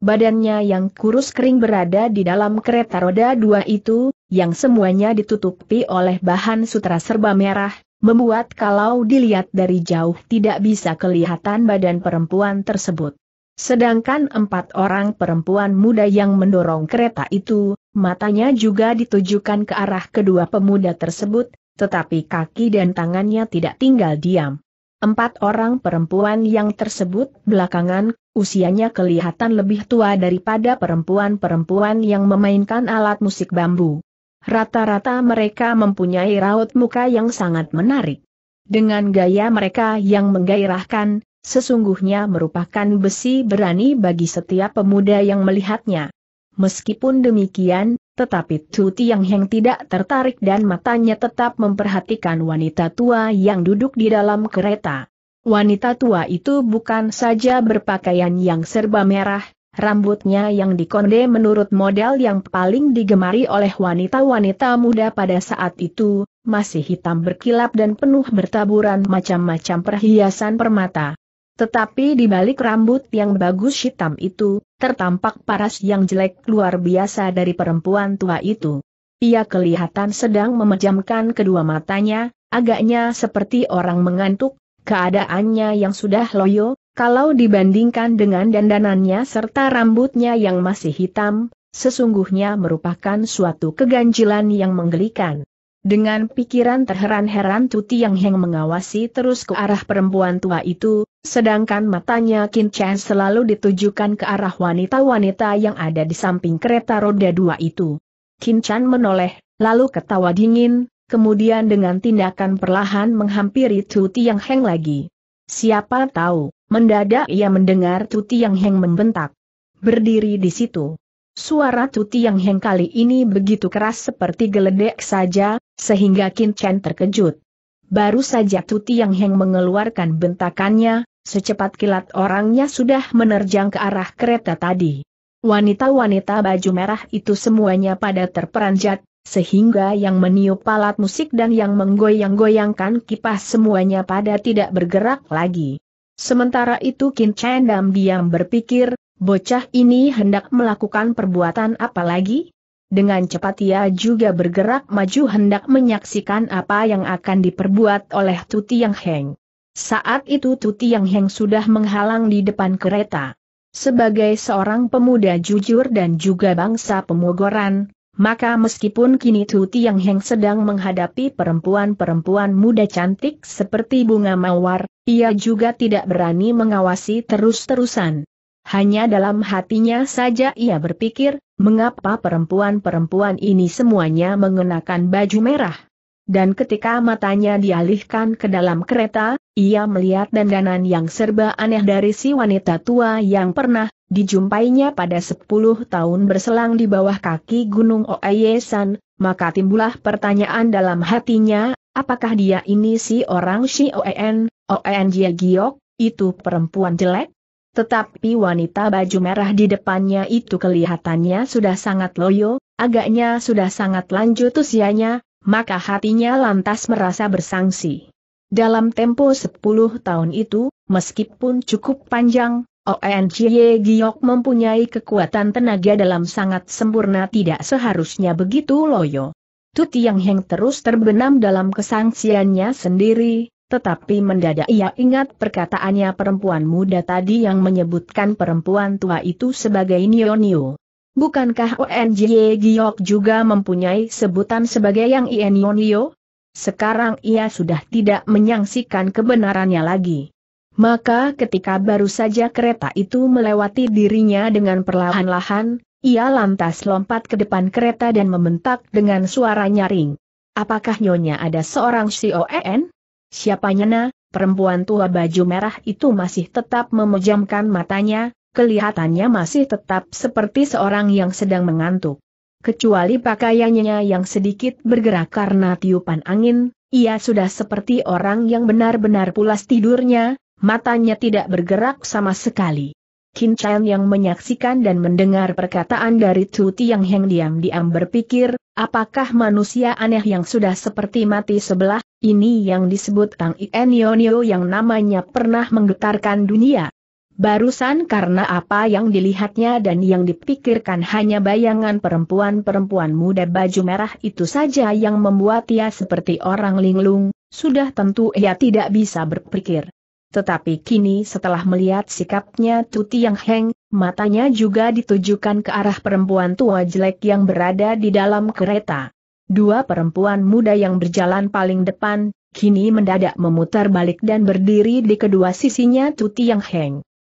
S1: Badannya yang kurus kering berada di dalam kereta roda dua itu, yang semuanya ditutupi oleh bahan sutra serba merah, membuat kalau dilihat dari jauh tidak bisa kelihatan badan perempuan tersebut. Sedangkan empat orang perempuan muda yang mendorong kereta itu, matanya juga ditujukan ke arah kedua pemuda tersebut, tetapi kaki dan tangannya tidak tinggal diam. Empat orang perempuan yang tersebut belakangan, usianya kelihatan lebih tua daripada perempuan-perempuan yang memainkan alat musik bambu. Rata-rata mereka mempunyai raut muka yang sangat menarik. Dengan gaya mereka yang menggairahkan, sesungguhnya merupakan besi berani bagi setiap pemuda yang melihatnya. Meskipun demikian, tetapi Tu Tiang Heng tidak tertarik dan matanya tetap memperhatikan wanita tua yang duduk di dalam kereta. Wanita tua itu bukan saja berpakaian yang serba merah, rambutnya yang dikonde menurut model yang paling digemari oleh wanita-wanita muda pada saat itu, masih hitam berkilap dan penuh bertaburan macam-macam perhiasan permata. Tetapi di balik rambut yang bagus hitam itu, tertampak paras yang jelek luar biasa dari perempuan tua itu. Ia kelihatan sedang memejamkan kedua matanya, agaknya seperti orang mengantuk, keadaannya yang sudah loyo, kalau dibandingkan dengan dandanannya serta rambutnya yang masih hitam, sesungguhnya merupakan suatu keganjilan yang menggelikan. Dengan pikiran terheran-heran Tuti Yang Heng mengawasi terus ke arah perempuan tua itu, Sedangkan matanya Chen selalu ditujukan ke arah wanita-wanita yang ada di samping kereta roda dua itu. Chen menoleh, lalu ketawa dingin, kemudian dengan tindakan perlahan menghampiri Tu Tiang Heng lagi. Siapa tahu, mendadak ia mendengar Tu Tiang Heng membentak. Berdiri di situ. Suara Tu Tiang Heng kali ini begitu keras seperti geledek saja, sehingga Chen terkejut. Baru saja Tu Tiang Heng mengeluarkan bentakannya, Secepat kilat orangnya sudah menerjang ke arah kereta tadi. Wanita-wanita baju merah itu semuanya pada terperanjat, sehingga yang meniup alat musik dan yang menggoyang-goyangkan kipas semuanya pada tidak bergerak lagi. Sementara itu Kin Chandam diam berpikir, bocah ini hendak melakukan perbuatan apa lagi? Dengan cepat ia juga bergerak maju hendak menyaksikan apa yang akan diperbuat oleh Tuti Yang Heng. Saat itu Tuti Yang Heng sudah menghalang di depan kereta. Sebagai seorang pemuda jujur dan juga bangsa pemogoran, maka meskipun kini Tuti Yang Heng sedang menghadapi perempuan-perempuan muda cantik seperti bunga mawar, ia juga tidak berani mengawasi terus-terusan. Hanya dalam hatinya saja ia berpikir, mengapa perempuan-perempuan ini semuanya mengenakan baju merah. Dan ketika matanya dialihkan ke dalam kereta, ia melihat dandanan yang serba aneh dari si wanita tua yang pernah dijumpainya pada 10 tahun berselang di bawah kaki Gunung Oayesan, maka timbullah pertanyaan dalam hatinya, apakah dia ini si orang si Oen, Oen Jia Giok, itu perempuan jelek? Tetapi wanita baju merah di depannya itu kelihatannya sudah sangat loyo, agaknya sudah sangat lanjut usianya, maka hatinya lantas merasa bersangsi. Dalam tempo 10 tahun itu, meskipun cukup panjang, ONCY Giok mempunyai kekuatan tenaga dalam sangat sempurna tidak seharusnya begitu loyo. Tuti yang Heng terus terbenam dalam kesangsiannya sendiri, tetapi mendadak ia ingat perkataannya perempuan muda tadi yang menyebutkan perempuan tua itu sebagai Nio. Bukankah ONJ Giok juga mempunyai sebutan sebagai yang Nyo? Sekarang ia sudah tidak menyangsikan kebenarannya lagi. Maka ketika baru saja kereta itu melewati dirinya dengan perlahan-lahan, ia lantas lompat ke depan kereta dan membentak dengan suara nyaring. Apakah nyonya ada seorang COEN? Siapanya? na, Perempuan tua baju merah itu masih tetap memejamkan matanya, kelihatannya masih tetap seperti seorang yang sedang mengantuk. Kecuali pakaiannya yang sedikit bergerak karena tiupan angin, ia sudah seperti orang yang benar-benar pulas tidurnya, matanya tidak bergerak sama sekali. Qin Chan yang menyaksikan dan mendengar perkataan dari Tu Tiang Heng diam-diam berpikir, apakah manusia aneh yang sudah seperti mati sebelah, ini yang disebut Tang Ienionio yang namanya pernah menggetarkan dunia. Barusan karena apa yang dilihatnya dan yang dipikirkan hanya bayangan perempuan-perempuan muda baju merah itu saja yang membuat ia seperti orang linglung, sudah tentu ia tidak bisa berpikir. Tetapi kini setelah melihat sikapnya Tuti Yang Heng, matanya juga ditujukan ke arah perempuan tua jelek yang berada di dalam kereta. Dua perempuan muda yang berjalan paling depan, kini mendadak memutar balik dan berdiri di kedua sisinya Tuti Yang Heng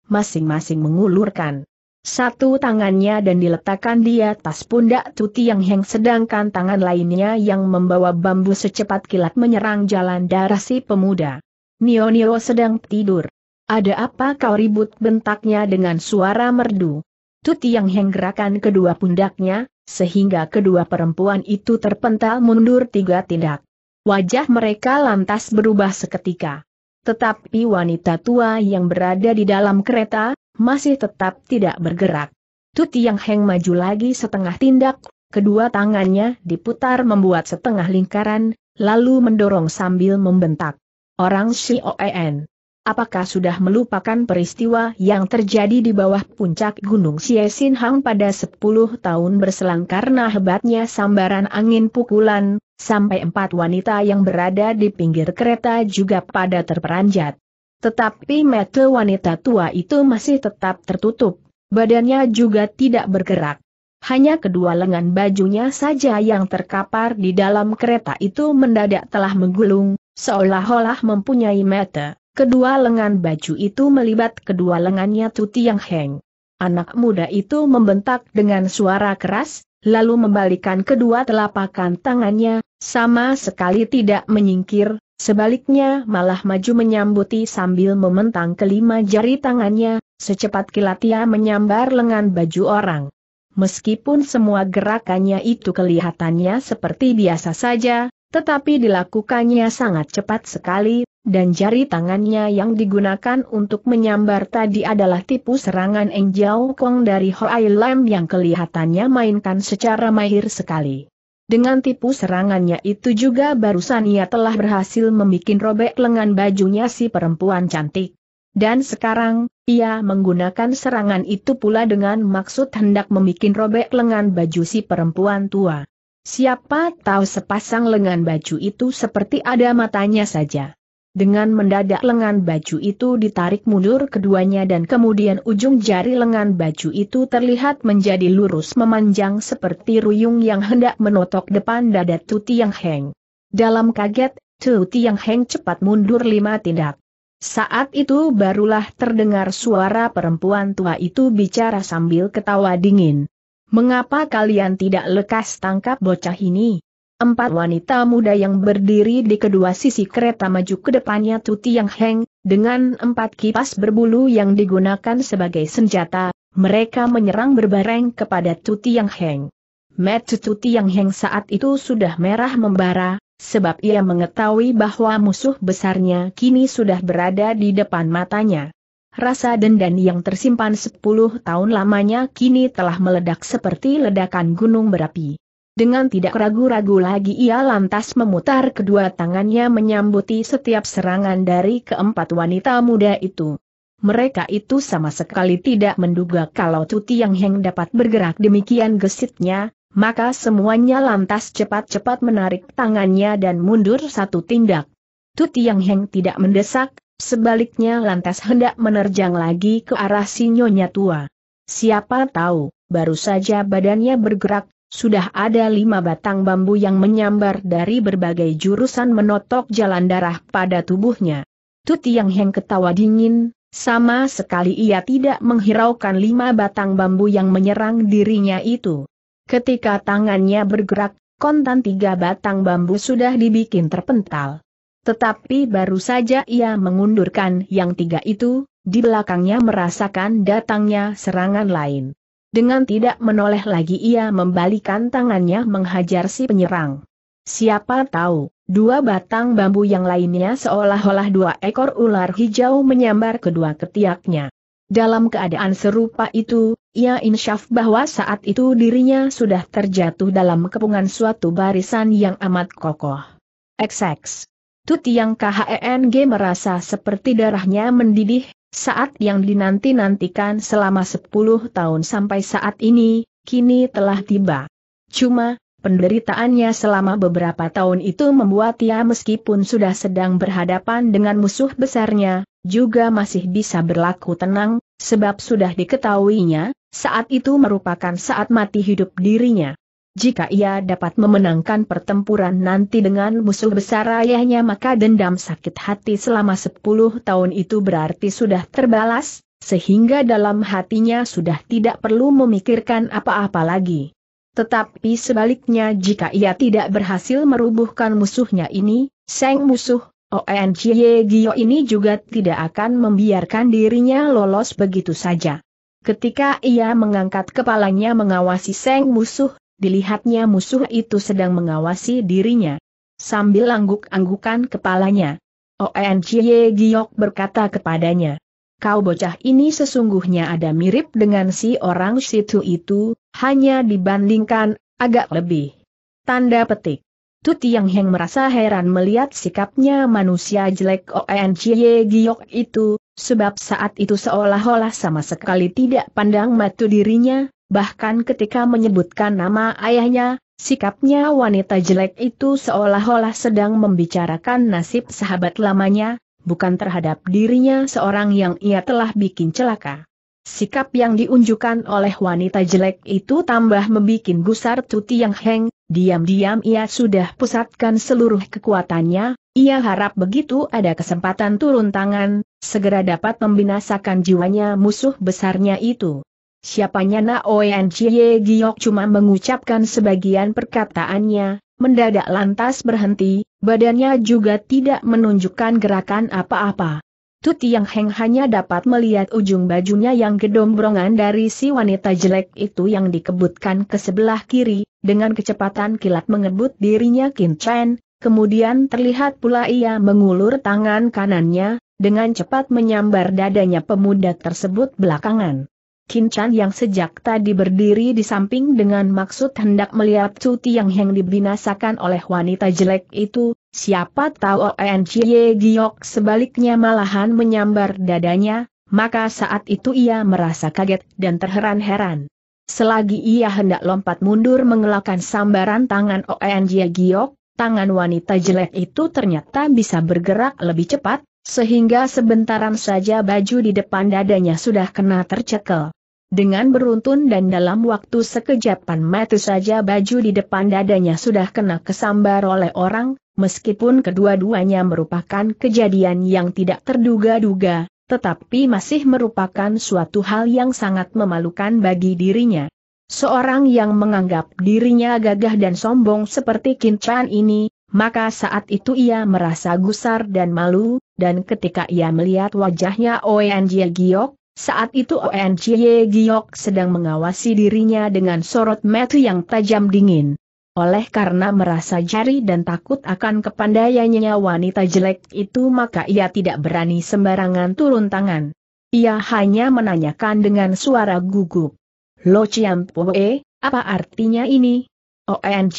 S1: masing-masing mengulurkan satu tangannya dan diletakkan di atas pundak Tuti Yang Heng sedangkan tangan lainnya yang membawa bambu secepat kilat menyerang jalan darah si pemuda. Nio-Nio sedang tidur. Ada apa kau ribut bentaknya dengan suara merdu? Tuti Yang Heng gerakan kedua pundaknya, sehingga kedua perempuan itu terpental mundur tiga tindak. Wajah mereka lantas berubah seketika. Tetapi wanita tua yang berada di dalam kereta, masih tetap tidak bergerak. Tuti Yang Heng maju lagi setengah tindak, kedua tangannya diputar membuat setengah lingkaran, lalu mendorong sambil membentak. Orang Xioen. Apakah sudah melupakan peristiwa yang terjadi di bawah puncak Gunung Siesin Hang pada 10 tahun berselang karena hebatnya sambaran angin pukulan, Sampai empat wanita yang berada di pinggir kereta juga pada terperanjat. Tetapi mata wanita tua itu masih tetap tertutup, badannya juga tidak bergerak. Hanya kedua lengan bajunya saja yang terkapar di dalam kereta itu mendadak telah menggulung, seolah-olah mempunyai mata. Kedua lengan baju itu melibat kedua lengannya Tuti yang Heng. Anak muda itu membentak dengan suara keras, lalu membalikan kedua telapak tangannya, sama sekali tidak menyingkir, sebaliknya malah maju menyambuti sambil mementang kelima jari tangannya, secepat kilat ia menyambar lengan baju orang. Meskipun semua gerakannya itu kelihatannya seperti biasa saja, tetapi dilakukannya sangat cepat sekali, dan jari tangannya yang digunakan untuk menyambar tadi adalah tipu serangan Eng Jiao Kong dari Hoai Lam yang kelihatannya mainkan secara mahir sekali. Dengan tipu serangannya itu juga barusan ia telah berhasil membuat robek lengan bajunya si perempuan cantik. Dan sekarang, ia menggunakan serangan itu pula dengan maksud hendak membuat robek lengan baju si perempuan tua. Siapa tahu sepasang lengan baju itu seperti ada matanya saja. Dengan mendadak lengan baju itu ditarik mundur keduanya dan kemudian ujung jari lengan baju itu terlihat menjadi lurus memanjang seperti ruyung yang hendak menotok depan dada Tuti yang Heng. Dalam kaget, Tuti yang Heng cepat mundur lima tindak. Saat itu barulah terdengar suara perempuan tua itu bicara sambil ketawa dingin. Mengapa kalian tidak lekas tangkap bocah ini? Empat wanita muda yang berdiri di kedua sisi kereta maju ke depannya Tuti Yang Heng, dengan empat kipas berbulu yang digunakan sebagai senjata, mereka menyerang berbareng kepada Tuti Yang Heng. Metu Tuti Yang Heng saat itu sudah merah membara, sebab ia mengetahui bahwa musuh besarnya kini sudah berada di depan matanya. Rasa dendam yang tersimpan 10 tahun lamanya kini telah meledak seperti ledakan gunung berapi. Dengan tidak ragu-ragu lagi ia lantas memutar kedua tangannya menyambuti setiap serangan dari keempat wanita muda itu. Mereka itu sama sekali tidak menduga kalau Tuti Yang Heng dapat bergerak demikian gesitnya, maka semuanya lantas cepat-cepat menarik tangannya dan mundur satu tindak. Tuti Yang Heng tidak mendesak, sebaliknya lantas hendak menerjang lagi ke arah sinyonya Tua. Siapa tahu, baru saja badannya bergerak, sudah ada lima batang bambu yang menyambar dari berbagai jurusan menotok jalan darah pada tubuhnya. Tuti yang Heng ketawa dingin, sama sekali ia tidak menghiraukan lima batang bambu yang menyerang dirinya itu. Ketika tangannya bergerak, kontan tiga batang bambu sudah dibikin terpental. Tetapi baru saja ia mengundurkan yang tiga itu, di belakangnya merasakan datangnya serangan lain. Dengan tidak menoleh lagi ia membalikan tangannya menghajar si penyerang. Siapa tahu, dua batang bambu yang lainnya seolah-olah dua ekor ular hijau menyambar kedua ketiaknya. Dalam keadaan serupa itu, ia insyaf bahwa saat itu dirinya sudah terjatuh dalam kepungan suatu barisan yang amat kokoh. XX. Tutiang yang e KHENG merasa seperti darahnya mendidih, saat yang dinanti-nantikan selama 10 tahun sampai saat ini, kini telah tiba. Cuma, penderitaannya selama beberapa tahun itu membuat ia meskipun sudah sedang berhadapan dengan musuh besarnya, juga masih bisa berlaku tenang, sebab sudah diketahuinya, saat itu merupakan saat mati hidup dirinya. Jika ia dapat memenangkan pertempuran nanti dengan musuh besar ayahnya maka dendam sakit hati selama 10 tahun itu berarti sudah terbalas, sehingga dalam hatinya sudah tidak perlu memikirkan apa-apa lagi. Tetapi sebaliknya jika ia tidak berhasil merubuhkan musuhnya ini, Seng musuh, ONCY Gio ini juga tidak akan membiarkan dirinya lolos begitu saja. Ketika ia mengangkat kepalanya mengawasi Seng musuh, dilihatnya musuh itu sedang mengawasi dirinya. Sambil angguk-anggukan kepalanya, Ye Giok berkata kepadanya, Kau bocah ini sesungguhnya ada mirip dengan si orang situ itu, hanya dibandingkan, agak lebih. Tanda petik. Tu Tiang Heng merasa heran melihat sikapnya manusia jelek Ye Giok itu, sebab saat itu seolah-olah sama sekali tidak pandang matu dirinya, bahkan ketika menyebutkan nama ayahnya, sikapnya wanita jelek itu seolah-olah sedang membicarakan nasib sahabat lamanya, bukan terhadap dirinya seorang yang ia telah bikin celaka. Sikap yang diunjukkan oleh wanita jelek itu tambah membuat gusar Tuti yang heng, diam-diam ia sudah pusatkan seluruh kekuatannya, ia harap begitu ada kesempatan turun tangan, segera dapat membinasakan jiwanya musuh besarnya itu. Siapanya Naoen Chie Giok cuma mengucapkan sebagian perkataannya, mendadak lantas berhenti, badannya juga tidak menunjukkan gerakan apa-apa. Tuti yang Heng hanya dapat melihat ujung bajunya yang gedombrongan dari si wanita jelek itu yang dikebutkan ke sebelah kiri, dengan kecepatan kilat mengebut dirinya Kin Chen, kemudian terlihat pula ia mengulur tangan kanannya, dengan cepat menyambar dadanya pemuda tersebut belakangan. Kinchan yang sejak tadi berdiri di samping dengan maksud hendak melihat cuti yang yang dibinasakan oleh wanita jelek itu, siapa tahu Oncie Giok sebaliknya malahan menyambar dadanya, maka saat itu ia merasa kaget dan terheran-heran. Selagi ia hendak lompat mundur mengelakkan sambaran tangan Oncie Giok, tangan wanita jelek itu ternyata bisa bergerak lebih cepat, sehingga sebentaran saja baju di depan dadanya sudah kena tercekel. Dengan beruntun dan dalam waktu sekejapan mati saja baju di depan dadanya sudah kena kesambar oleh orang, meskipun kedua-duanya merupakan kejadian yang tidak terduga-duga, tetapi masih merupakan suatu hal yang sangat memalukan bagi dirinya. Seorang yang menganggap dirinya gagah dan sombong seperti Kinchan ini, maka saat itu ia merasa gusar dan malu, dan ketika ia melihat wajahnya Oen Jie Giok, saat itu Ye Giok sedang mengawasi dirinya dengan sorot mata yang tajam dingin. Oleh karena merasa jari dan takut akan kepandaiannya wanita jelek itu maka ia tidak berani sembarangan turun tangan. Ia hanya menanyakan dengan suara gugup. Lo Chiam Poe, apa artinya ini?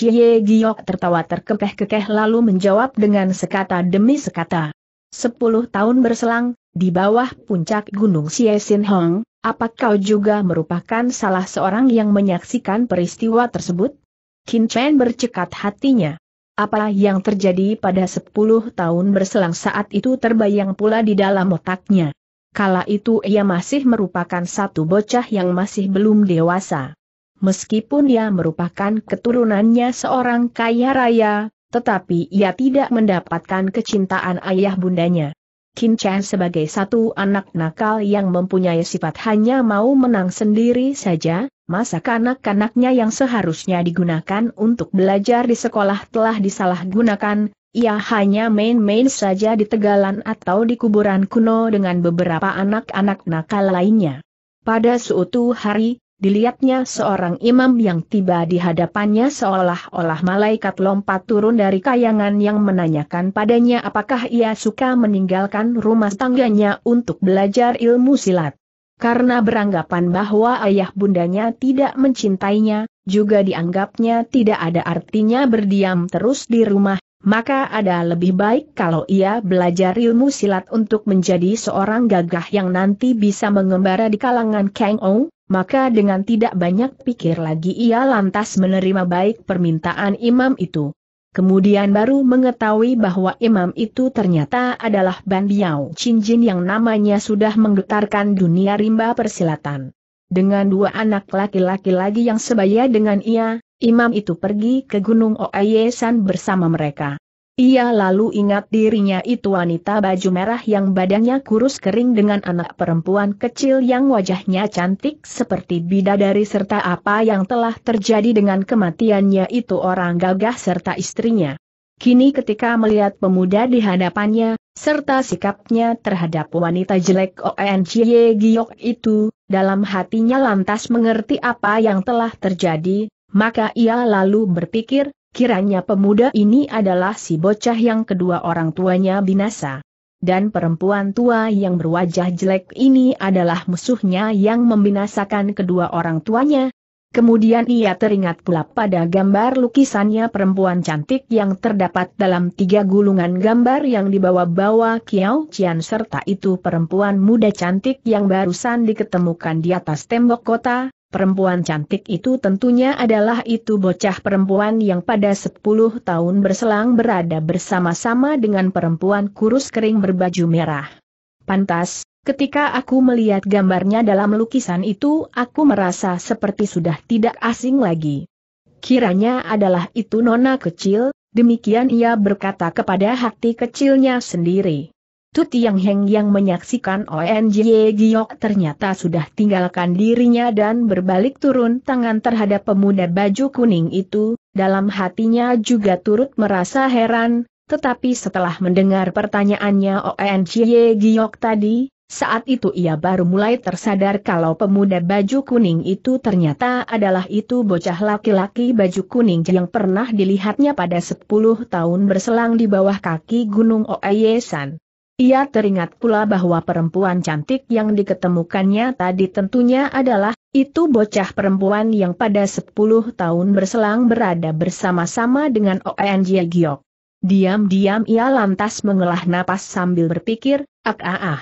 S1: Ye Giok tertawa terkekeh-kekeh lalu menjawab dengan sekata demi sekata. Sepuluh tahun berselang, di bawah puncak Gunung Siesin Hong, apa kau juga merupakan salah seorang yang menyaksikan peristiwa tersebut? Qin Chen bercekat hatinya. Apa yang terjadi pada 10 tahun berselang saat itu terbayang pula di dalam otaknya. Kala itu ia masih merupakan satu bocah yang masih belum dewasa. Meskipun ia merupakan keturunannya seorang kaya raya, tetapi ia tidak mendapatkan kecintaan ayah bundanya. Kinchen sebagai satu anak nakal yang mempunyai sifat hanya mau menang sendiri saja, masa kanak-kanaknya yang seharusnya digunakan untuk belajar di sekolah telah disalahgunakan, ia hanya main-main saja di tegalan atau di kuburan kuno dengan beberapa anak-anak nakal lainnya. Pada suatu hari, dilihatnya seorang imam yang tiba di hadapannya seolah-olah malaikat lompat turun dari kayangan yang menanyakan padanya apakah ia suka meninggalkan rumah tangganya untuk belajar ilmu silat. Karena beranggapan bahwa ayah bundanya tidak mencintainya, juga dianggapnya tidak ada artinya berdiam terus di rumah, maka ada lebih baik kalau ia belajar ilmu silat untuk menjadi seorang gagah yang nanti bisa mengembara di kalangan Kang Ong, maka dengan tidak banyak pikir lagi ia lantas menerima baik permintaan imam itu. Kemudian baru mengetahui bahwa imam itu ternyata adalah Ban Biao Cinjin yang namanya sudah menggetarkan dunia rimba persilatan. Dengan dua anak laki-laki lagi yang sebaya dengan ia, imam itu pergi ke Gunung Oayesan bersama mereka. Ia lalu ingat dirinya itu wanita baju merah yang badannya kurus kering dengan anak perempuan kecil yang wajahnya cantik seperti bidadari serta apa yang telah terjadi dengan kematiannya itu orang gagah serta istrinya. Kini ketika melihat pemuda di hadapannya, serta sikapnya terhadap wanita jelek ONCY Giok itu, dalam hatinya lantas mengerti apa yang telah terjadi, maka ia lalu berpikir, Kiranya pemuda ini adalah si bocah yang kedua orang tuanya binasa. Dan perempuan tua yang berwajah jelek ini adalah musuhnya yang membinasakan kedua orang tuanya. Kemudian ia teringat pula pada gambar lukisannya perempuan cantik yang terdapat dalam tiga gulungan gambar yang dibawa-bawa Kiao Qian serta itu perempuan muda cantik yang barusan diketemukan di atas tembok kota, Perempuan cantik itu tentunya adalah itu bocah perempuan yang pada 10 tahun berselang berada bersama-sama dengan perempuan kurus kering berbaju merah. Pantas, ketika aku melihat gambarnya dalam lukisan itu aku merasa seperti sudah tidak asing lagi. Kiranya adalah itu nona kecil, demikian ia berkata kepada hati kecilnya sendiri. Tu Tiang Heng yang menyaksikan ONJ Giok ternyata sudah tinggalkan dirinya dan berbalik turun tangan terhadap pemuda baju kuning itu, dalam hatinya juga turut merasa heran, tetapi setelah mendengar pertanyaannya ONJ Giok tadi, saat itu ia baru mulai tersadar kalau pemuda baju kuning itu ternyata adalah itu bocah laki-laki baju kuning yang pernah dilihatnya pada 10 tahun berselang di bawah kaki Gunung Oeyesan. Ia teringat pula bahwa perempuan cantik yang diketemukannya tadi tentunya adalah, itu bocah perempuan yang pada 10 tahun berselang berada bersama-sama dengan ONJ Giok. Diam-diam ia lantas mengelah napas sambil berpikir, ak ah, ah, ah.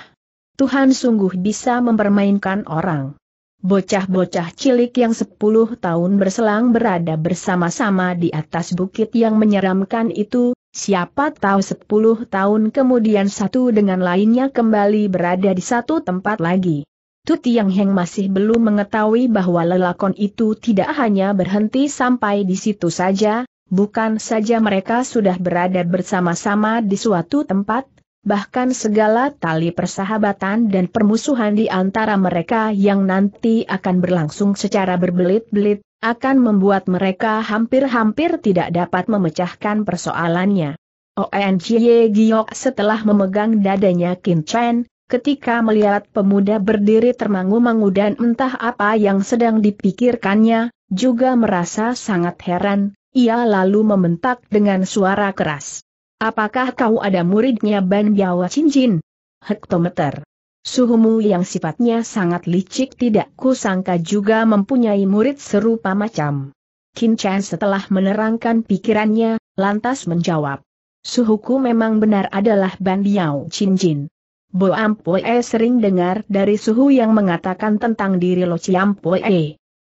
S1: Tuhan sungguh bisa mempermainkan orang. Bocah-bocah cilik yang 10 tahun berselang berada bersama-sama di atas bukit yang menyeramkan itu, Siapa tahu sepuluh tahun kemudian satu dengan lainnya kembali berada di satu tempat lagi. Tu Tiang Heng masih belum mengetahui bahwa lelakon itu tidak hanya berhenti sampai di situ saja, bukan saja mereka sudah berada bersama-sama di suatu tempat, bahkan segala tali persahabatan dan permusuhan di antara mereka yang nanti akan berlangsung secara berbelit-belit, akan membuat mereka hampir-hampir tidak dapat memecahkan persoalannya. ONCY Giok setelah memegang dadanya Kin Chen, ketika melihat pemuda berdiri termangu-mangu dan entah apa yang sedang dipikirkannya, juga merasa sangat heran, ia lalu mementak dengan suara keras. Apakah kau ada muridnya Ban Biawa Cincin? Hektometer. Suhumu yang sifatnya sangat licik tidak kusangka juga mempunyai murid serupa macam. Kinchan setelah menerangkan pikirannya, lantas menjawab. Suhuku memang benar adalah Ban Biao Chin Jin. Bo Ampue sering dengar dari Suhu yang mengatakan tentang diri Lo Chiam Pue.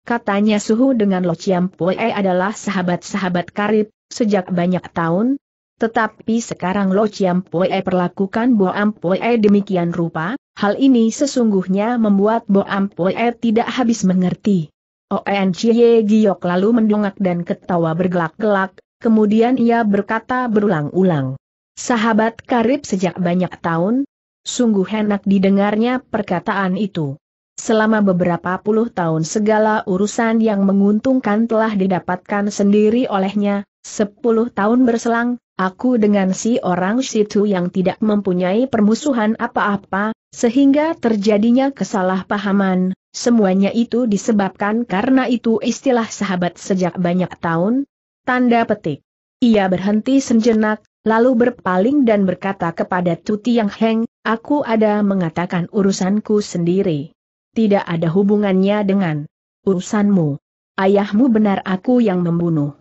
S1: Katanya Suhu dengan Lo Chiam Pue adalah sahabat-sahabat karib, sejak banyak tahun, tetapi sekarang Lo Chiam Pue perlakukan Bo Am E demikian rupa, Hal ini sesungguhnya membuat Bo Ampue tidak habis mengerti. Chie Giok lalu mendongak dan ketawa bergelak-gelak, kemudian ia berkata berulang-ulang. Sahabat karib sejak banyak tahun, sungguh enak didengarnya perkataan itu. Selama beberapa puluh tahun segala urusan yang menguntungkan telah didapatkan sendiri olehnya, sepuluh tahun berselang, Aku dengan si orang situ yang tidak mempunyai permusuhan apa-apa, sehingga terjadinya kesalahpahaman, semuanya itu disebabkan karena itu istilah sahabat sejak banyak tahun. Tanda petik. Ia berhenti sejenak, lalu berpaling dan berkata kepada Tuti Yang Heng, aku ada mengatakan urusanku sendiri. Tidak ada hubungannya dengan urusanmu. Ayahmu benar aku yang membunuh.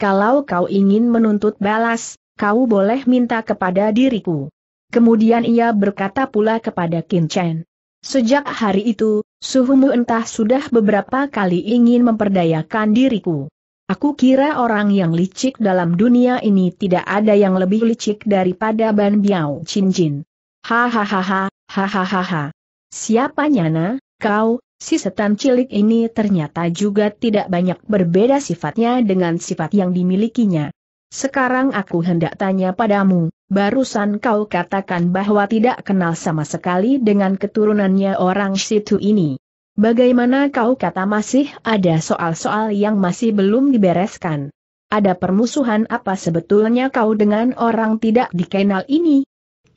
S1: Kalau kau ingin menuntut balas, kau boleh minta kepada diriku. Kemudian ia berkata pula kepada Qin Chen. Sejak hari itu, suhumu entah sudah beberapa kali ingin memperdayakan diriku. Aku kira orang yang licik dalam dunia ini tidak ada yang lebih licik daripada Ban Biao Chin Jin. Hahaha, hahaha. Siapa nyana, kau, si setan cilik ini ternyata juga tidak banyak berbeda sifatnya dengan sifat yang dimilikinya. Sekarang aku hendak tanya padamu, barusan kau katakan bahwa tidak kenal sama sekali dengan keturunannya orang situ ini. Bagaimana kau kata masih ada soal-soal yang masih belum dibereskan? Ada permusuhan apa sebetulnya kau dengan orang tidak dikenal ini?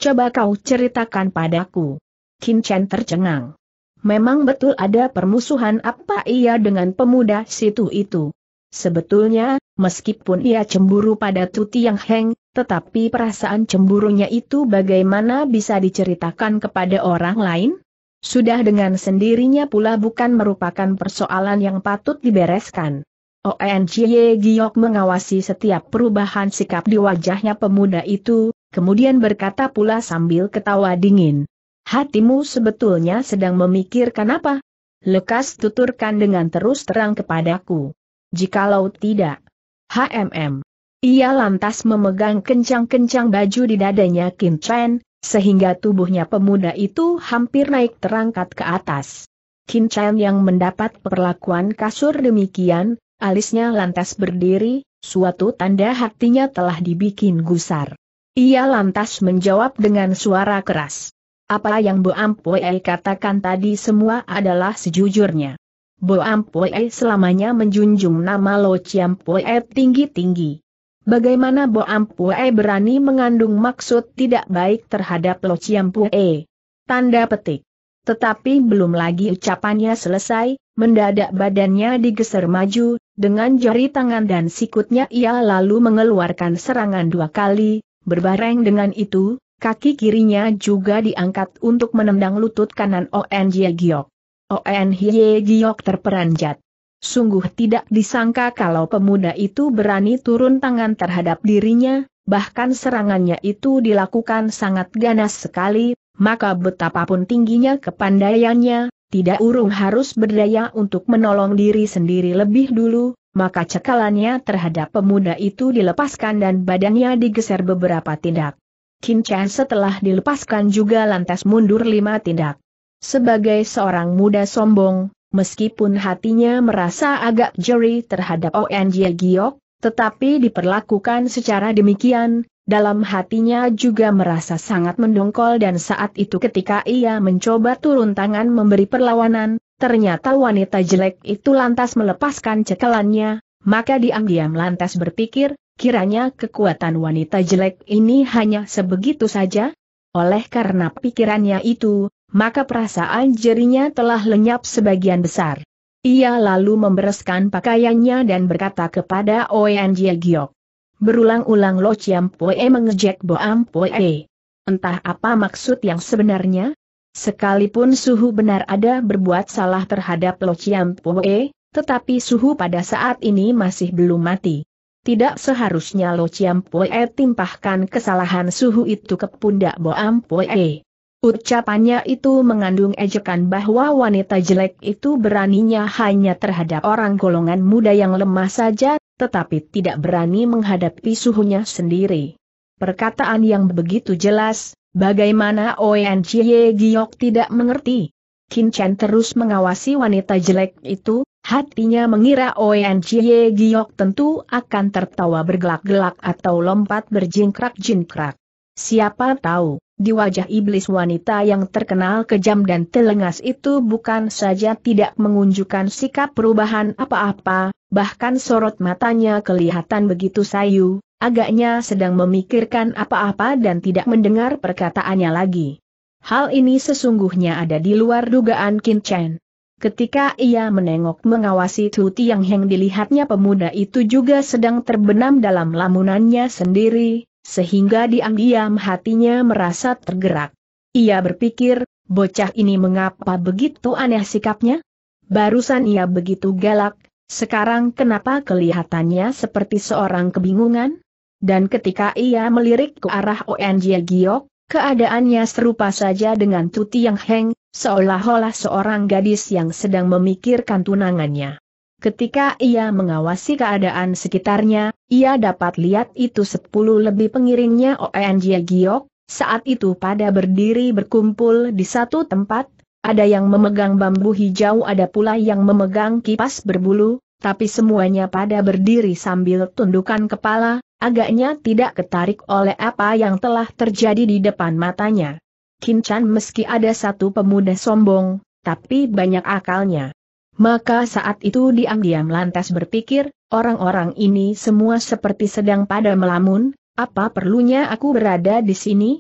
S1: Coba kau ceritakan padaku. Chen tercengang. Memang betul ada permusuhan apa ia dengan pemuda situ itu. Sebetulnya, meskipun ia cemburu pada Tuti Yang Heng, tetapi perasaan cemburunya itu bagaimana bisa diceritakan kepada orang lain? Sudah dengan sendirinya pula bukan merupakan persoalan yang patut dibereskan. ONCY Giok mengawasi setiap perubahan sikap di wajahnya pemuda itu, kemudian berkata pula sambil ketawa dingin. Hatimu sebetulnya sedang memikirkan apa? Lekas tuturkan dengan terus terang kepadaku. Jikalau tidak, HMM. Ia lantas memegang kencang-kencang baju di dadanya Kim Chen, sehingga tubuhnya pemuda itu hampir naik terangkat ke atas. Kim Chen yang mendapat perlakuan kasur demikian, alisnya lantas berdiri, suatu tanda hatinya telah dibikin gusar. Ia lantas menjawab dengan suara keras. Apa yang Bu Ampoe katakan tadi semua adalah sejujurnya. Bo Ampue selamanya menjunjung nama Lo Chiam Pue tinggi-tinggi. Bagaimana Bo Ampue berani mengandung maksud tidak baik terhadap Lo Chiam Pue? Tanda petik. Tetapi belum lagi ucapannya selesai, mendadak badannya digeser maju, dengan jari tangan dan sikutnya ia lalu mengeluarkan serangan dua kali, berbareng dengan itu, kaki kirinya juga diangkat untuk menendang lutut kanan Ong Giok. ON Hye Giok terperanjat. Sungguh tidak disangka kalau pemuda itu berani turun tangan terhadap dirinya, bahkan serangannya itu dilakukan sangat ganas sekali, maka betapapun tingginya kepandaiannya, tidak urung harus berdaya untuk menolong diri sendiri lebih dulu, maka cekalannya terhadap pemuda itu dilepaskan dan badannya digeser beberapa tindak. Kinchan setelah dilepaskan juga lantas mundur lima tindak. Sebagai seorang muda sombong, meskipun hatinya merasa agak jeri terhadap ONG Giok, tetapi diperlakukan secara demikian, dalam hatinya juga merasa sangat mendongkol dan saat itu ketika ia mencoba turun tangan memberi perlawanan, ternyata wanita jelek itu lantas melepaskan cekalannya, maka diam-diam lantas berpikir, kiranya kekuatan wanita jelek ini hanya sebegitu saja? Oleh karena pikirannya itu, maka perasaan jerinya telah lenyap sebagian besar. Ia lalu membereskan pakaiannya dan berkata kepada Oen Giok. Berulang-ulang Lo Chiam Poe mengejek Boam Poe. Entah apa maksud yang sebenarnya? Sekalipun Suhu benar ada berbuat salah terhadap Lo Chiam Poe, tetapi Suhu pada saat ini masih belum mati. Tidak seharusnya Lo Chiam Poe timpahkan kesalahan Suhu itu ke pundak Boam Poe. Ucapannya itu mengandung ejekan bahwa wanita jelek itu beraninya hanya terhadap orang golongan muda yang lemah saja, tetapi tidak berani menghadapi suhunya sendiri. Perkataan yang begitu jelas, bagaimana Oenjie Giok tidak mengerti. Kin Chen terus mengawasi wanita jelek itu, hatinya mengira Oenjie Giok tentu akan tertawa bergelak-gelak atau lompat berjingkrak-jingkrak. Siapa tahu? Di wajah iblis wanita yang terkenal kejam dan telengas itu bukan saja tidak mengunjukkan sikap perubahan apa-apa, bahkan sorot matanya kelihatan begitu sayu, agaknya sedang memikirkan apa-apa dan tidak mendengar perkataannya lagi. Hal ini sesungguhnya ada di luar dugaan Kin Chen. Ketika ia menengok mengawasi Tu Tiang Heng dilihatnya pemuda itu juga sedang terbenam dalam lamunannya sendiri, sehingga diam-diam hatinya merasa tergerak. Ia berpikir, bocah ini mengapa begitu aneh sikapnya? Barusan ia begitu galak, sekarang kenapa kelihatannya seperti seorang kebingungan? Dan ketika ia melirik ke arah ONJ Giok, keadaannya serupa saja dengan Tuti Yang Heng, seolah-olah seorang gadis yang sedang memikirkan tunangannya. Ketika ia mengawasi keadaan sekitarnya, ia dapat lihat itu sepuluh lebih pengiringnya ONG Giok, saat itu pada berdiri berkumpul di satu tempat, ada yang memegang bambu hijau ada pula yang memegang kipas berbulu, tapi semuanya pada berdiri sambil tundukan kepala, agaknya tidak ketarik oleh apa yang telah terjadi di depan matanya. Kinchan meski ada satu pemuda sombong, tapi banyak akalnya. Maka saat itu diam-diam lantas berpikir, orang-orang ini semua seperti sedang pada melamun, apa perlunya aku berada di sini?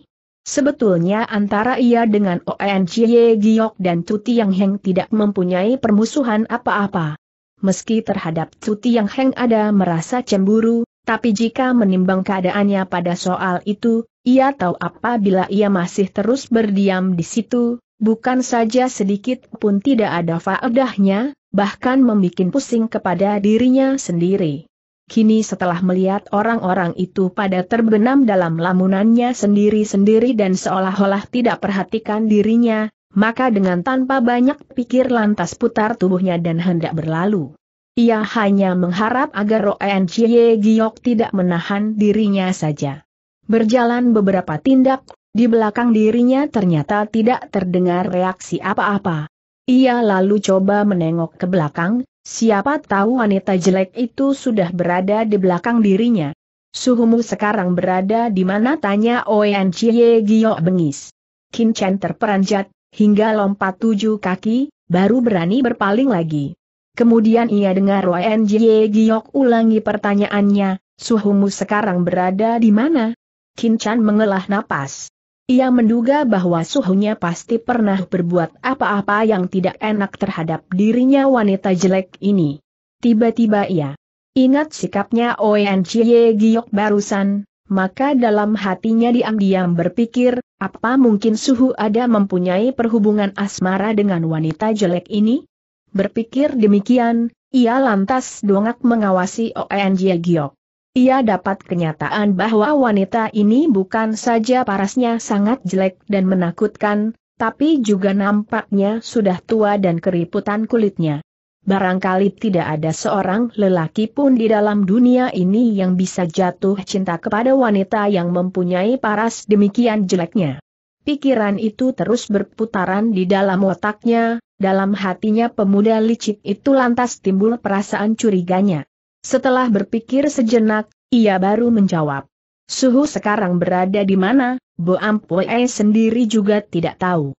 S1: Sebetulnya antara ia dengan ONCE Giok dan Tuti Yang Heng tidak mempunyai permusuhan apa-apa. Meski terhadap Tuti Yang Heng ada merasa cemburu, tapi jika menimbang keadaannya pada soal itu, ia tahu apa bila ia masih terus berdiam di situ, Bukan saja sedikit pun tidak ada faedahnya, bahkan membuat pusing kepada dirinya sendiri. Kini setelah melihat orang-orang itu pada terbenam dalam lamunannya sendiri-sendiri dan seolah-olah tidak perhatikan dirinya, maka dengan tanpa banyak pikir lantas putar tubuhnya dan hendak berlalu. Ia hanya mengharap agar Roen Chie Giok tidak menahan dirinya saja. Berjalan beberapa tindak di belakang dirinya ternyata tidak terdengar reaksi apa-apa. Ia lalu coba menengok ke belakang, siapa tahu wanita jelek itu sudah berada di belakang dirinya. Suhumu sekarang berada di mana tanya Oen Chie Gio bengis. Kin Chen terperanjat, hingga lompat tujuh kaki, baru berani berpaling lagi. Kemudian ia dengar Oen Chie Giok ulangi pertanyaannya, Suhumu sekarang berada di mana? Kin Chan mengelah napas. Ia menduga bahwa suhunya pasti pernah berbuat apa-apa yang tidak enak terhadap dirinya wanita jelek ini. Tiba-tiba ia ingat sikapnya Ong Giok barusan, maka dalam hatinya diam-diam berpikir, apa mungkin suhu ada mempunyai perhubungan asmara dengan wanita jelek ini? Berpikir demikian, ia lantas dongak mengawasi Ong Giok. Ia dapat kenyataan bahwa wanita ini bukan saja parasnya sangat jelek dan menakutkan, tapi juga nampaknya sudah tua dan keriputan kulitnya. Barangkali tidak ada seorang lelaki pun di dalam dunia ini yang bisa jatuh cinta kepada wanita yang mempunyai paras demikian jeleknya. Pikiran itu terus berputaran di dalam otaknya, dalam hatinya pemuda licik itu lantas timbul perasaan curiganya. Setelah berpikir sejenak, ia baru menjawab. Suhu sekarang berada di mana, Bo Ampue sendiri juga tidak tahu.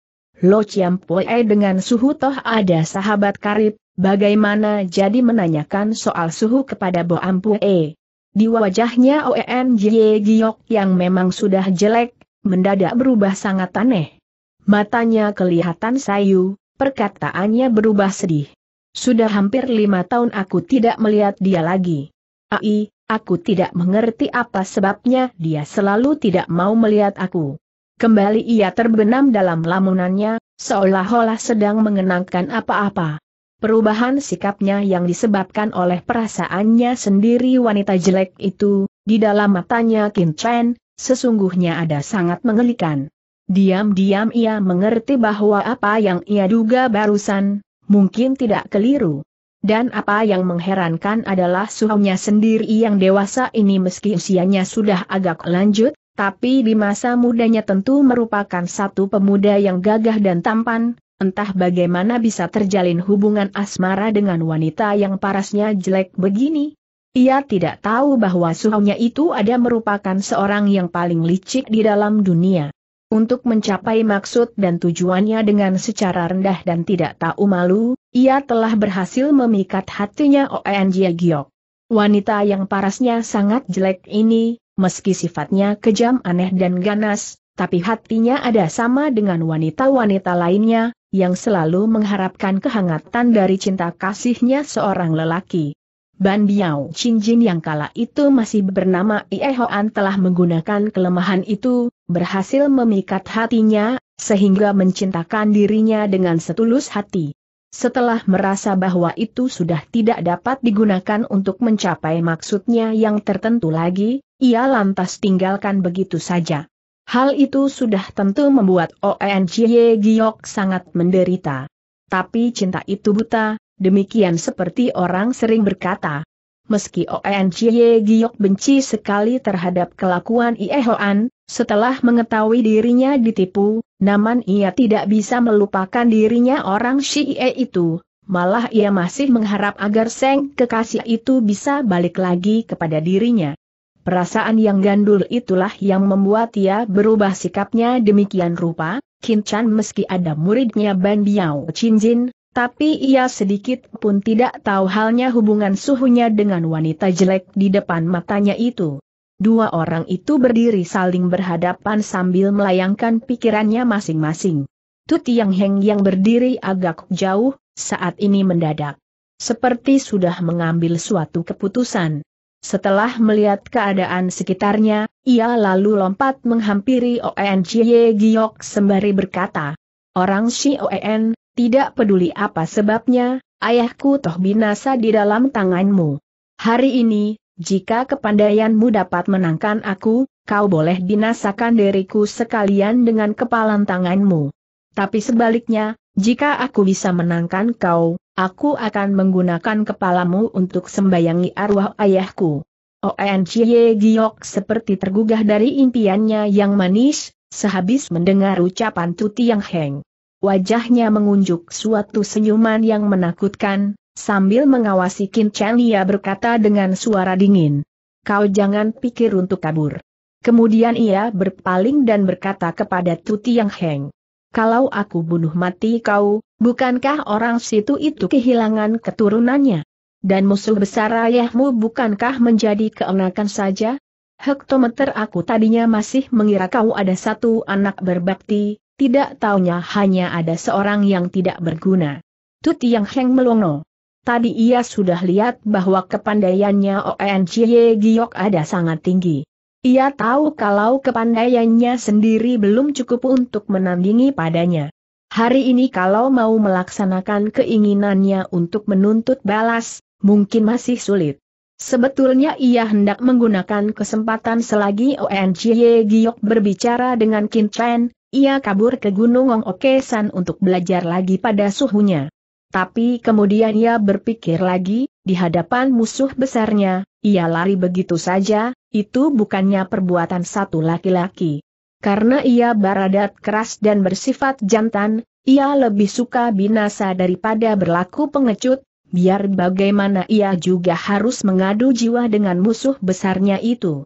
S1: Lo Chiampue dengan suhu toh ada sahabat karib, bagaimana jadi menanyakan soal suhu kepada Bo Ampue? Di wajahnya ONJ Giok yang memang sudah jelek, mendadak berubah sangat aneh. Matanya kelihatan sayu, perkataannya berubah sedih. Sudah hampir lima tahun aku tidak melihat dia lagi. Ai, aku tidak mengerti apa sebabnya dia selalu tidak mau melihat aku. Kembali ia terbenam dalam lamunannya, seolah-olah sedang mengenangkan apa-apa. Perubahan sikapnya yang disebabkan oleh perasaannya sendiri wanita jelek itu, di dalam matanya Kin Chen, sesungguhnya ada sangat mengelikan. Diam-diam ia mengerti bahwa apa yang ia duga barusan, mungkin tidak keliru. Dan apa yang mengherankan adalah suhunya sendiri yang dewasa ini meski usianya sudah agak lanjut, tapi di masa mudanya tentu merupakan satu pemuda yang gagah dan tampan, entah bagaimana bisa terjalin hubungan asmara dengan wanita yang parasnya jelek begini. Ia tidak tahu bahwa suhunya itu ada merupakan seorang yang paling licik di dalam dunia. Untuk mencapai maksud dan tujuannya dengan secara rendah dan tidak tahu malu, ia telah berhasil memikat hatinya Oen Giok. Wanita yang parasnya sangat jelek ini, meski sifatnya kejam aneh dan ganas, tapi hatinya ada sama dengan wanita-wanita lainnya, yang selalu mengharapkan kehangatan dari cinta kasihnya seorang lelaki. Ban Biao Chin Jin yang kala itu masih bernama Ie Hoan telah menggunakan kelemahan itu, berhasil memikat hatinya, sehingga mencintakan dirinya dengan setulus hati. Setelah merasa bahwa itu sudah tidak dapat digunakan untuk mencapai maksudnya yang tertentu lagi, ia lantas tinggalkan begitu saja. Hal itu sudah tentu membuat Ye Giok sangat menderita. Tapi cinta itu buta, demikian seperti orang sering berkata meski Chie Giok benci sekali terhadap kelakuan Iehoan, setelah mengetahui dirinya ditipu, namun ia tidak bisa melupakan dirinya orang Shie itu, malah ia masih mengharap agar Seng kekasih itu bisa balik lagi kepada dirinya. Perasaan yang gandul itulah yang membuat ia berubah sikapnya demikian rupa, Kincan meski ada muridnya Ban Biao Chin Jin, tapi ia sedikit pun tidak tahu halnya hubungan suhunya dengan wanita jelek di depan matanya itu. Dua orang itu berdiri saling berhadapan sambil melayangkan pikirannya masing-masing. Tu Tiang Heng yang berdiri agak jauh, saat ini mendadak. Seperti sudah mengambil suatu keputusan. Setelah melihat keadaan sekitarnya, ia lalu lompat menghampiri Oen Chie Giok sembari berkata, Orang Si Oen, tidak peduli apa sebabnya, ayahku toh binasa di dalam tanganmu. Hari ini, jika kepandaianmu dapat menangkan aku, kau boleh binasakan diriku sekalian dengan kepalan tanganmu. Tapi sebaliknya, jika aku bisa menangkan kau, aku akan menggunakan kepalamu untuk sembayangi arwah ayahku. ONCY Giok seperti tergugah dari impiannya yang manis, sehabis mendengar ucapan Tuti Yang Heng. Wajahnya mengunjuk suatu senyuman yang menakutkan, sambil mengawasi Kin Chen ia berkata dengan suara dingin. Kau jangan pikir untuk kabur. Kemudian ia berpaling dan berkata kepada Tuti Yang Heng. Kalau aku bunuh mati kau, bukankah orang situ itu kehilangan keturunannya? Dan musuh besar ayahmu bukankah menjadi keenakan saja? Hektometer aku tadinya masih mengira kau ada satu anak berbakti, tidak taunya hanya ada seorang yang tidak berguna. Tut Yang Heng melongo. Tadi ia sudah lihat bahwa kepandaiannya ONCY Giok ada sangat tinggi. Ia tahu kalau kepandaiannya sendiri belum cukup untuk menandingi padanya. Hari ini kalau mau melaksanakan keinginannya untuk menuntut balas, mungkin masih sulit. Sebetulnya ia hendak menggunakan kesempatan selagi ONCY Giok berbicara dengan Kin Chen, ia kabur ke Gunung Ong Oke San untuk belajar lagi pada suhunya. Tapi kemudian ia berpikir lagi, di hadapan musuh besarnya, ia lari begitu saja, itu bukannya perbuatan satu laki-laki. Karena ia baradat keras dan bersifat jantan, ia lebih suka binasa daripada berlaku pengecut, Biar bagaimana ia juga harus mengadu jiwa dengan musuh besarnya itu.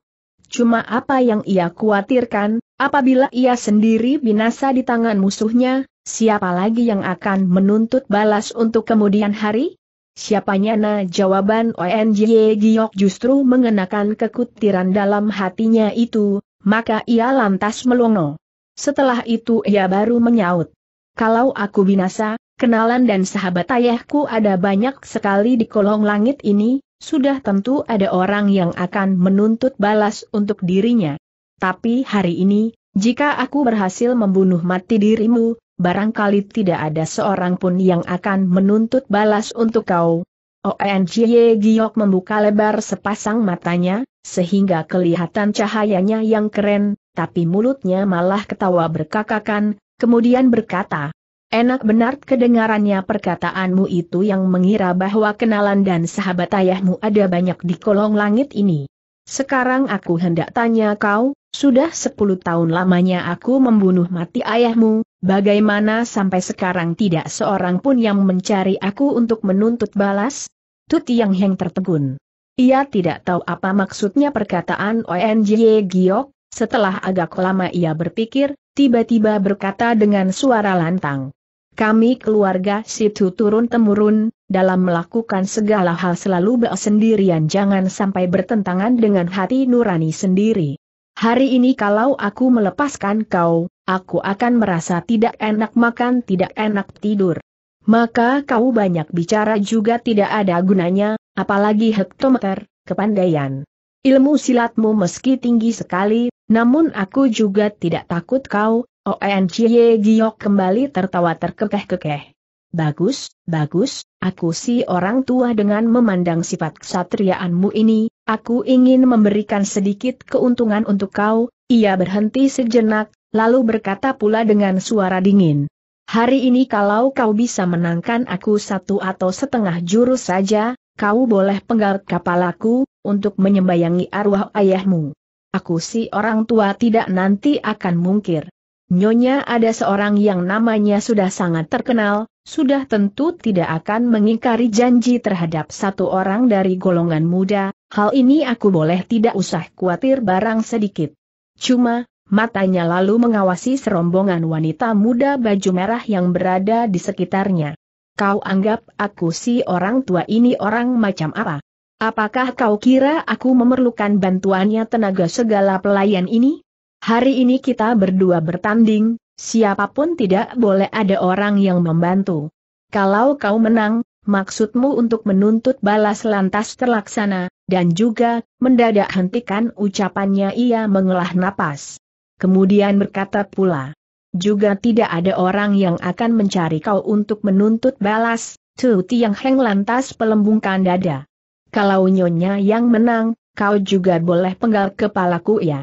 S1: Cuma apa yang ia khawatirkan, apabila ia sendiri binasa di tangan musuhnya, siapa lagi yang akan menuntut balas untuk kemudian hari? Siapanya na jawaban ONJ Giok justru mengenakan kekutiran dalam hatinya itu, maka ia lantas melongo. Setelah itu ia baru menyaut. Kalau aku binasa, Kenalan dan sahabat ayahku ada banyak sekali di kolong langit ini, sudah tentu ada orang yang akan menuntut balas untuk dirinya. Tapi hari ini, jika aku berhasil membunuh mati dirimu, barangkali tidak ada seorang pun yang akan menuntut balas untuk kau. ONGY Giok membuka lebar sepasang matanya, sehingga kelihatan cahayanya yang keren, tapi mulutnya malah ketawa berkakakan, kemudian berkata, Enak benar kedengarannya perkataanmu itu yang mengira bahwa kenalan dan sahabat ayahmu ada banyak di kolong langit ini. Sekarang aku hendak tanya kau, sudah sepuluh tahun lamanya aku membunuh mati ayahmu, bagaimana sampai sekarang tidak seorang pun yang mencari aku untuk menuntut balas? Tuti Yang Heng tertegun. Ia tidak tahu apa maksudnya perkataan ONJ Giok, setelah agak lama ia berpikir, tiba-tiba berkata dengan suara lantang. Kami keluarga situ turun-temurun, dalam melakukan segala hal selalu sendirian jangan sampai bertentangan dengan hati nurani sendiri. Hari ini kalau aku melepaskan kau, aku akan merasa tidak enak makan tidak enak tidur. Maka kau banyak bicara juga tidak ada gunanya, apalagi hektometer, kepandaian. Ilmu silatmu meski tinggi sekali, namun aku juga tidak takut kau, ONCY Giok kembali tertawa terkekeh-kekeh. Bagus, bagus, aku si orang tua dengan memandang sifat kesatriaanmu ini, aku ingin memberikan sedikit keuntungan untuk kau, ia berhenti sejenak, lalu berkata pula dengan suara dingin. Hari ini kalau kau bisa menangkan aku satu atau setengah jurus saja, kau boleh penggal kapal untuk menyembayangi arwah ayahmu. Aku si orang tua tidak nanti akan mungkir. Nyonya ada seorang yang namanya sudah sangat terkenal, sudah tentu tidak akan mengingkari janji terhadap satu orang dari golongan muda, hal ini aku boleh tidak usah khawatir barang sedikit. Cuma, matanya lalu mengawasi serombongan wanita muda baju merah yang berada di sekitarnya. Kau anggap aku si orang tua ini orang macam apa? Apakah kau kira aku memerlukan bantuannya tenaga segala pelayan ini? Hari ini kita berdua bertanding, siapapun tidak boleh ada orang yang membantu. Kalau kau menang, maksudmu untuk menuntut balas lantas terlaksana, dan juga, mendadak hentikan ucapannya ia mengelah napas. Kemudian berkata pula, juga tidak ada orang yang akan mencari kau untuk menuntut balas, Tu Tiang Heng lantas pelembungkan dada. Kalau nyonya yang menang, kau juga boleh penggal kepalaku ya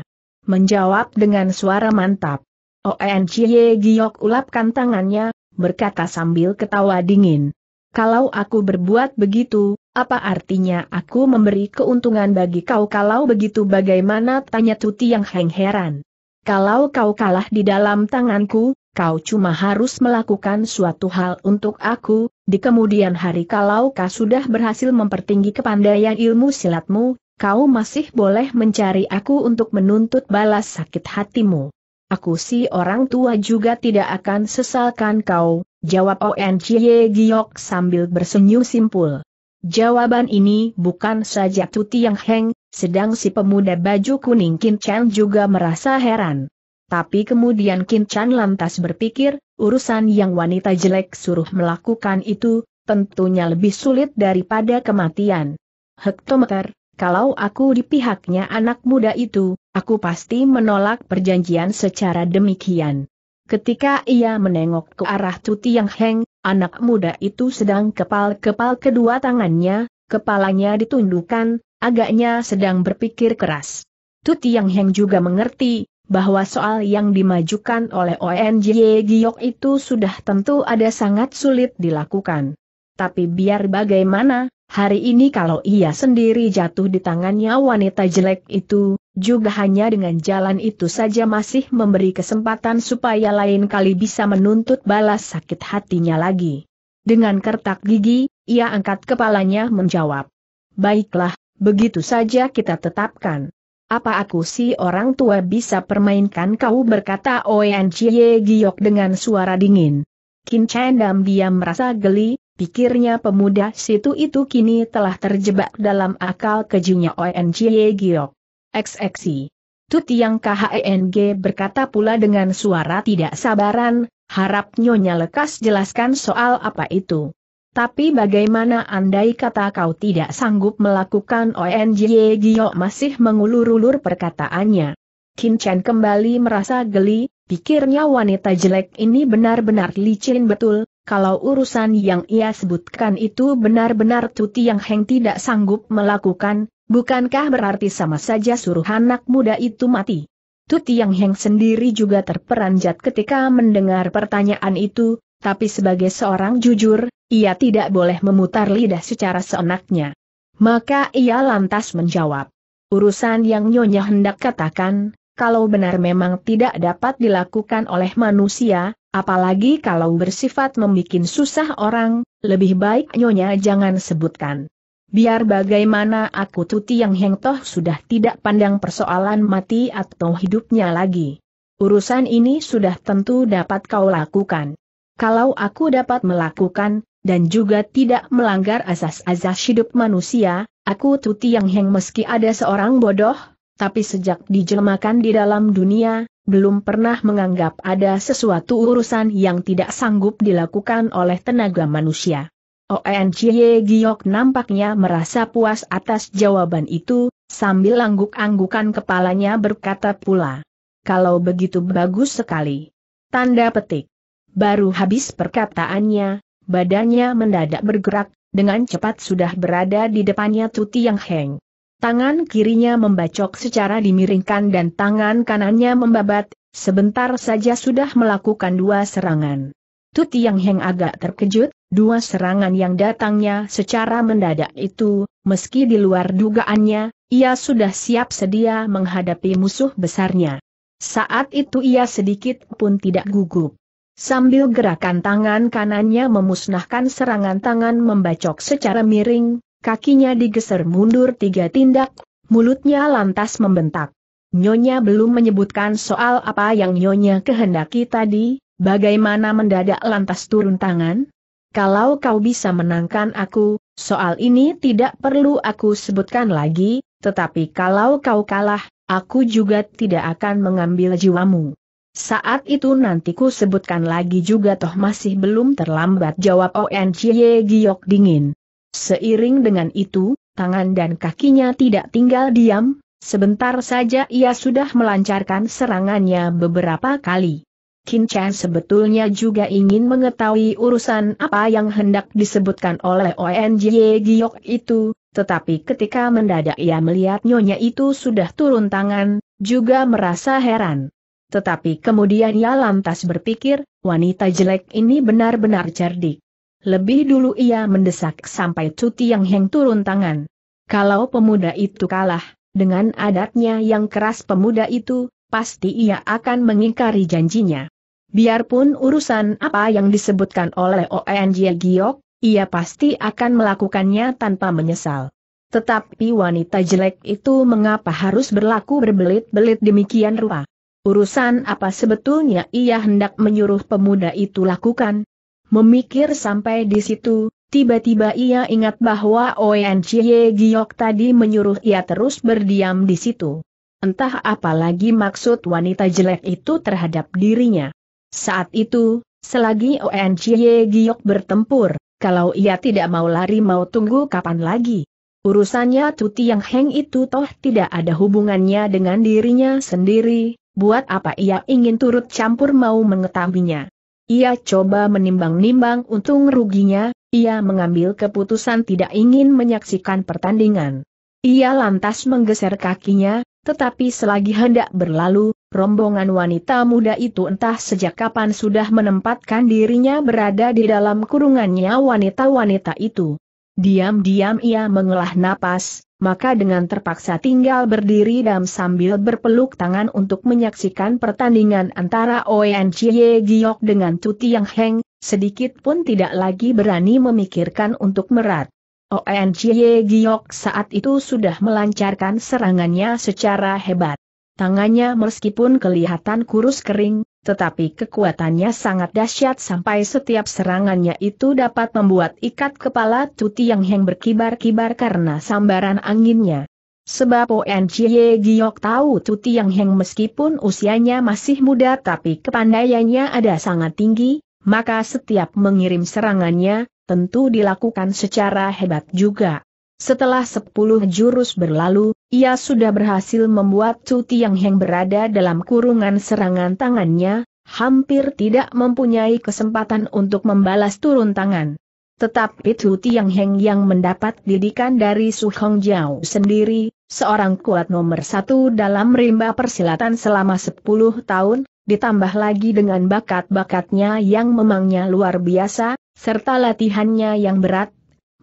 S1: menjawab dengan suara mantap. ONCY Giok ulapkan tangannya, berkata sambil ketawa dingin. Kalau aku berbuat begitu, apa artinya aku memberi keuntungan bagi kau kalau begitu bagaimana tanya Tuti yang heng heran. Kalau kau kalah di dalam tanganku, kau cuma harus melakukan suatu hal untuk aku, di kemudian hari kalau kau sudah berhasil mempertinggi kepandaian ilmu silatmu, kau masih boleh mencari aku untuk menuntut balas sakit hatimu. Aku si orang tua juga tidak akan sesalkan kau, jawab Oncie Giok sambil bersenyum simpul. Jawaban ini bukan saja Tuti yang Heng, sedang si pemuda baju kuning Kin Chan juga merasa heran. Tapi kemudian Kin Chan lantas berpikir, urusan yang wanita jelek suruh melakukan itu, tentunya lebih sulit daripada kematian. Hektometer, kalau aku di pihaknya anak muda itu, aku pasti menolak perjanjian secara demikian. Ketika ia menengok ke arah Tuti Yang Heng, anak muda itu sedang kepal-kepal kedua tangannya, kepalanya ditundukkan, agaknya sedang berpikir keras. Tuti Yang Heng juga mengerti, bahwa soal yang dimajukan oleh ONJ Giok itu sudah tentu ada sangat sulit dilakukan. Tapi biar bagaimana, Hari ini kalau ia sendiri jatuh di tangannya wanita jelek itu, juga hanya dengan jalan itu saja masih memberi kesempatan supaya lain kali bisa menuntut balas sakit hatinya lagi. Dengan kertak gigi, ia angkat kepalanya menjawab. Baiklah, begitu saja kita tetapkan. Apa aku si orang tua bisa permainkan kau berkata Oen Cie Giok dengan suara dingin. Kin Chandam diam merasa geli, Pikirnya pemuda situ itu kini telah terjebak dalam akal kejunya Ye Giok. XXI. Tut yang KHENG berkata pula dengan suara tidak sabaran, harap Nyonya lekas jelaskan soal apa itu. Tapi bagaimana andai kata kau tidak sanggup melakukan Ye Giok masih mengulur-ulur perkataannya. Kincen kembali merasa geli, pikirnya wanita jelek ini benar-benar licin betul, kalau urusan yang ia sebutkan itu benar-benar Tuti yang Heng tidak sanggup melakukan, bukankah berarti sama saja suruh anak muda itu mati? Tuti yang Heng sendiri juga terperanjat ketika mendengar pertanyaan itu, tapi sebagai seorang jujur, ia tidak boleh memutar lidah secara seenaknya. Maka ia lantas menjawab. Urusan yang Nyonya hendak katakan, kalau benar memang tidak dapat dilakukan oleh manusia, Apalagi kalau bersifat membuat susah orang, lebih baik nyonya jangan sebutkan. Biar bagaimana aku tuti yang toh sudah tidak pandang persoalan mati atau hidupnya lagi. Urusan ini sudah tentu dapat kau lakukan. Kalau aku dapat melakukan, dan juga tidak melanggar asas-asas hidup manusia, aku tuti yang heng meski ada seorang bodoh, tapi sejak dijelmakan di dalam dunia, belum pernah menganggap ada sesuatu urusan yang tidak sanggup dilakukan oleh tenaga manusia. ONCY Giok nampaknya merasa puas atas jawaban itu, sambil angguk-anggukan kepalanya berkata pula. Kalau begitu bagus sekali. Tanda petik. Baru habis perkataannya, badannya mendadak bergerak, dengan cepat sudah berada di depannya Tuti Yang Heng. Tangan kirinya membacok secara dimiringkan dan tangan kanannya membabat, sebentar saja sudah melakukan dua serangan. Tuti Yang Heng agak terkejut, dua serangan yang datangnya secara mendadak itu, meski di luar dugaannya, ia sudah siap sedia menghadapi musuh besarnya. Saat itu ia sedikit pun tidak gugup. Sambil gerakan tangan kanannya memusnahkan serangan tangan membacok secara miring, kakinya digeser mundur tiga tindak, mulutnya lantas membentak. Nyonya belum menyebutkan soal apa yang Nyonya kehendaki tadi, bagaimana mendadak lantas turun tangan? Kalau kau bisa menangkan aku, soal ini tidak perlu aku sebutkan lagi, tetapi kalau kau kalah, aku juga tidak akan mengambil jiwamu. Saat itu nantiku sebutkan lagi juga toh masih belum terlambat jawab ONCY Giok dingin. Seiring dengan itu, tangan dan kakinya tidak tinggal diam, sebentar saja ia sudah melancarkan serangannya beberapa kali. Chen sebetulnya juga ingin mengetahui urusan apa yang hendak disebutkan oleh ONJ Giok itu, tetapi ketika mendadak ia melihat nyonya itu sudah turun tangan, juga merasa heran. Tetapi kemudian ia lantas berpikir, wanita jelek ini benar-benar cerdik. Lebih dulu ia mendesak sampai Cuti Yang Heng turun tangan. Kalau pemuda itu kalah, dengan adatnya yang keras pemuda itu, pasti ia akan mengingkari janjinya. Biarpun urusan apa yang disebutkan oleh ONG Giok, ia pasti akan melakukannya tanpa menyesal. Tetapi wanita jelek itu mengapa harus berlaku berbelit-belit demikian rupa? Urusan apa sebetulnya ia hendak menyuruh pemuda itu lakukan? Memikir sampai di situ, tiba-tiba ia ingat bahwa Oen Chie Giok tadi menyuruh ia terus berdiam di situ. Entah apa lagi maksud wanita jelek itu terhadap dirinya. Saat itu, selagi Oen Chie Giok bertempur, kalau ia tidak mau lari mau tunggu kapan lagi. Urusannya Tuti Yang Heng itu toh tidak ada hubungannya dengan dirinya sendiri, buat apa ia ingin turut campur mau mengetahuinya. Ia coba menimbang-nimbang untung ruginya, ia mengambil keputusan tidak ingin menyaksikan pertandingan. Ia lantas menggeser kakinya, tetapi selagi hendak berlalu, rombongan wanita muda itu entah sejak kapan sudah menempatkan dirinya berada di dalam kurungannya wanita-wanita itu. Diam-diam ia mengelah napas, maka dengan terpaksa tinggal berdiri dan sambil berpeluk tangan untuk menyaksikan pertandingan antara ONCY Giok dengan Tuti Yang Heng, sedikit pun tidak lagi berani memikirkan untuk merat. ONCY Giok saat itu sudah melancarkan serangannya secara hebat. Tangannya meskipun kelihatan kurus kering, tetapi kekuatannya sangat dahsyat sampai setiap serangannya itu dapat membuat ikat kepala Tuti Yang Heng berkibar-kibar karena sambaran anginnya. Sebab Onchie Giok tahu Tuti Yang Heng meskipun usianya masih muda tapi kepandaiannya ada sangat tinggi, maka setiap mengirim serangannya, tentu dilakukan secara hebat juga. Setelah sepuluh jurus berlalu, ia sudah berhasil membuat Chu Tiang Heng berada dalam kurungan serangan tangannya, hampir tidak mempunyai kesempatan untuk membalas turun tangan. Tetapi Chu Tiang Heng yang mendapat didikan dari Su Hong Jiao sendiri, seorang kuat nomor satu dalam rimba persilatan selama 10 tahun, ditambah lagi dengan bakat-bakatnya yang memangnya luar biasa, serta latihannya yang berat,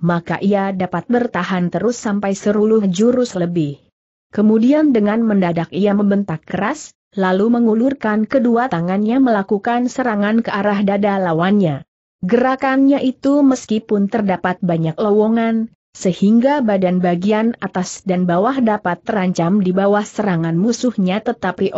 S1: maka ia dapat bertahan terus sampai seruluh jurus lebih. Kemudian dengan mendadak ia membentak keras, lalu mengulurkan kedua tangannya melakukan serangan ke arah dada lawannya. Gerakannya itu meskipun terdapat banyak lowongan, sehingga badan bagian atas dan bawah dapat terancam di bawah serangan musuhnya tetapi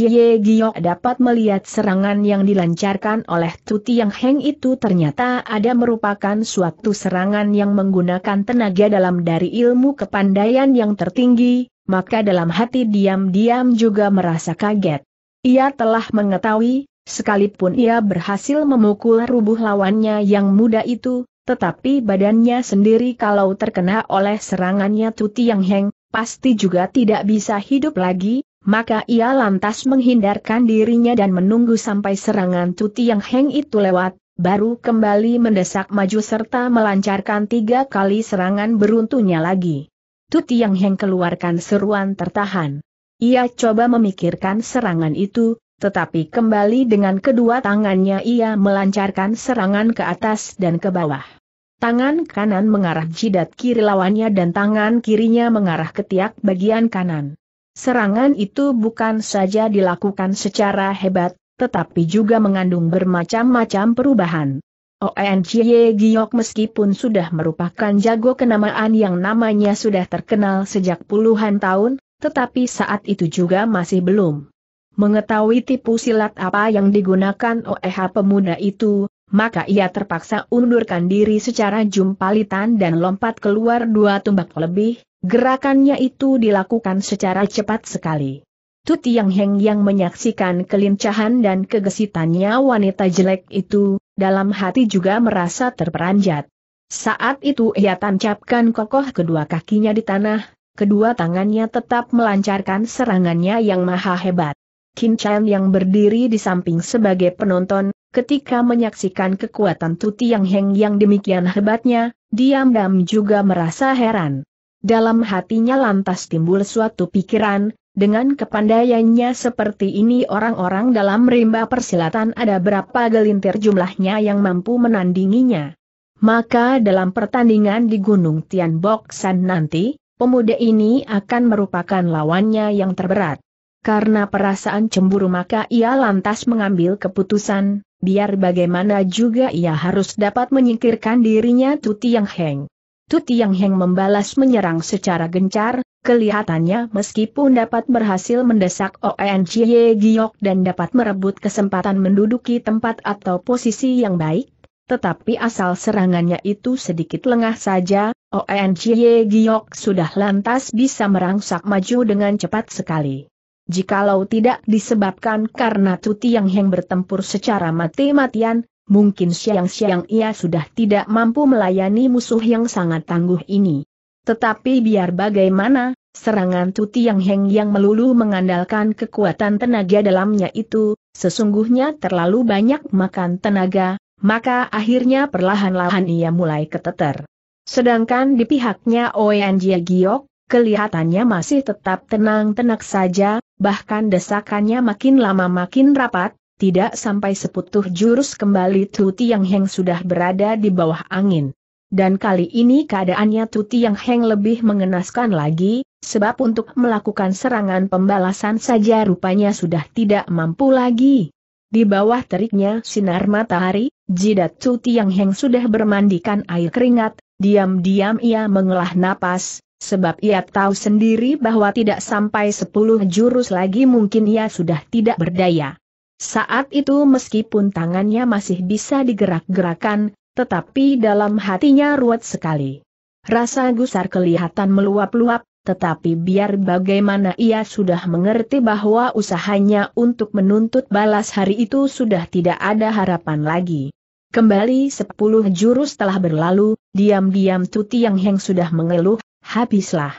S1: Ye Gio dapat melihat serangan yang dilancarkan oleh Tuti Yang Heng itu ternyata ada merupakan suatu serangan yang menggunakan tenaga dalam dari ilmu kepandaian yang tertinggi, maka dalam hati diam-diam juga merasa kaget. Ia telah mengetahui, sekalipun ia berhasil memukul rubuh lawannya yang muda itu, tetapi badannya sendiri kalau terkena oleh serangannya Tuti Yang Heng, pasti juga tidak bisa hidup lagi, maka ia lantas menghindarkan dirinya dan menunggu sampai serangan Tuti Yang Heng itu lewat, baru kembali mendesak maju serta melancarkan tiga kali serangan beruntunnya lagi. Tuti Yang Heng keluarkan seruan tertahan. Ia coba memikirkan serangan itu, tetapi kembali dengan kedua tangannya ia melancarkan serangan ke atas dan ke bawah. Tangan kanan mengarah jidat kiri lawannya dan tangan kirinya mengarah ketiak bagian kanan. Serangan itu bukan saja dilakukan secara hebat, tetapi juga mengandung bermacam-macam perubahan. ONCY Giok meskipun sudah merupakan jago kenamaan yang namanya sudah terkenal sejak puluhan tahun, tetapi saat itu juga masih belum mengetahui tipu silat apa yang digunakan OEH pemuda itu, maka ia terpaksa undurkan diri secara jumpalitan dan lompat keluar dua tumbak lebih, gerakannya itu dilakukan secara cepat sekali. Tu Tiang Heng yang menyaksikan kelincahan dan kegesitannya wanita jelek itu, dalam hati juga merasa terperanjat. Saat itu ia tancapkan kokoh kedua kakinya di tanah, kedua tangannya tetap melancarkan serangannya yang maha hebat. Kin Chan yang berdiri di samping sebagai penonton, Ketika menyaksikan kekuatan Tuti Yang Heng yang demikian hebatnya, diam-diam juga merasa heran. Dalam hatinya lantas timbul suatu pikiran, dengan kepandaiannya seperti ini orang-orang dalam rimba persilatan ada berapa gelintir jumlahnya yang mampu menandinginya. Maka dalam pertandingan di Gunung Tianbok San nanti, pemuda ini akan merupakan lawannya yang terberat. Karena perasaan cemburu maka ia lantas mengambil keputusan, biar bagaimana juga ia harus dapat menyingkirkan dirinya Tu Tiang Heng. Tu Tiang Heng membalas menyerang secara gencar, kelihatannya meskipun dapat berhasil mendesak Oen Chie Giok dan dapat merebut kesempatan menduduki tempat atau posisi yang baik, tetapi asal serangannya itu sedikit lengah saja, Oen Chie Giok sudah lantas bisa merangsak maju dengan cepat sekali. Jikalau tidak disebabkan karena Tuti Yang Heng bertempur secara mati-matian, mungkin siang-siang ia sudah tidak mampu melayani musuh yang sangat tangguh ini. Tetapi biar bagaimana, serangan Tuti Yang Heng yang melulu mengandalkan kekuatan tenaga dalamnya itu, sesungguhnya terlalu banyak makan tenaga, maka akhirnya perlahan-lahan ia mulai keteter. Sedangkan di pihaknya Oen Jia Giok, kelihatannya masih tetap tenang-tenang saja, bahkan desakannya makin lama makin rapat, tidak sampai seputuh jurus kembali Tuti Yang Heng sudah berada di bawah angin. Dan kali ini keadaannya Tuti Yang Heng lebih mengenaskan lagi, sebab untuk melakukan serangan pembalasan saja rupanya sudah tidak mampu lagi. Di bawah teriknya sinar matahari, jidat Tuti Yang Heng sudah bermandikan air keringat, diam-diam ia mengelah napas, Sebab ia tahu sendiri bahwa tidak sampai sepuluh jurus lagi mungkin ia sudah tidak berdaya. Saat itu meskipun tangannya masih bisa digerak-gerakan, tetapi dalam hatinya ruwet sekali. Rasa gusar kelihatan meluap-luap, tetapi biar bagaimana ia sudah mengerti bahwa usahanya untuk menuntut balas hari itu sudah tidak ada harapan lagi. Kembali sepuluh jurus telah berlalu, diam-diam Tuti Yang Heng sudah mengeluh, habislah.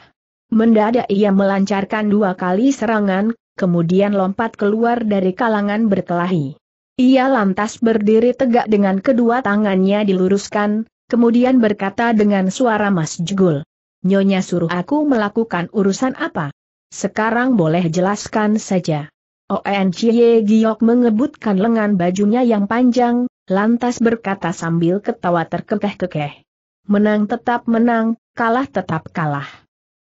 S1: Mendadak ia melancarkan dua kali serangan, kemudian lompat keluar dari kalangan berkelahi. Ia lantas berdiri tegak dengan kedua tangannya diluruskan, kemudian berkata dengan suara mas jugul, Nyonya suruh aku melakukan urusan apa? Sekarang boleh jelaskan saja. ONCY Giok mengebutkan lengan bajunya yang panjang, lantas berkata sambil ketawa terkekeh-kekeh. Menang tetap menang, kalah tetap kalah.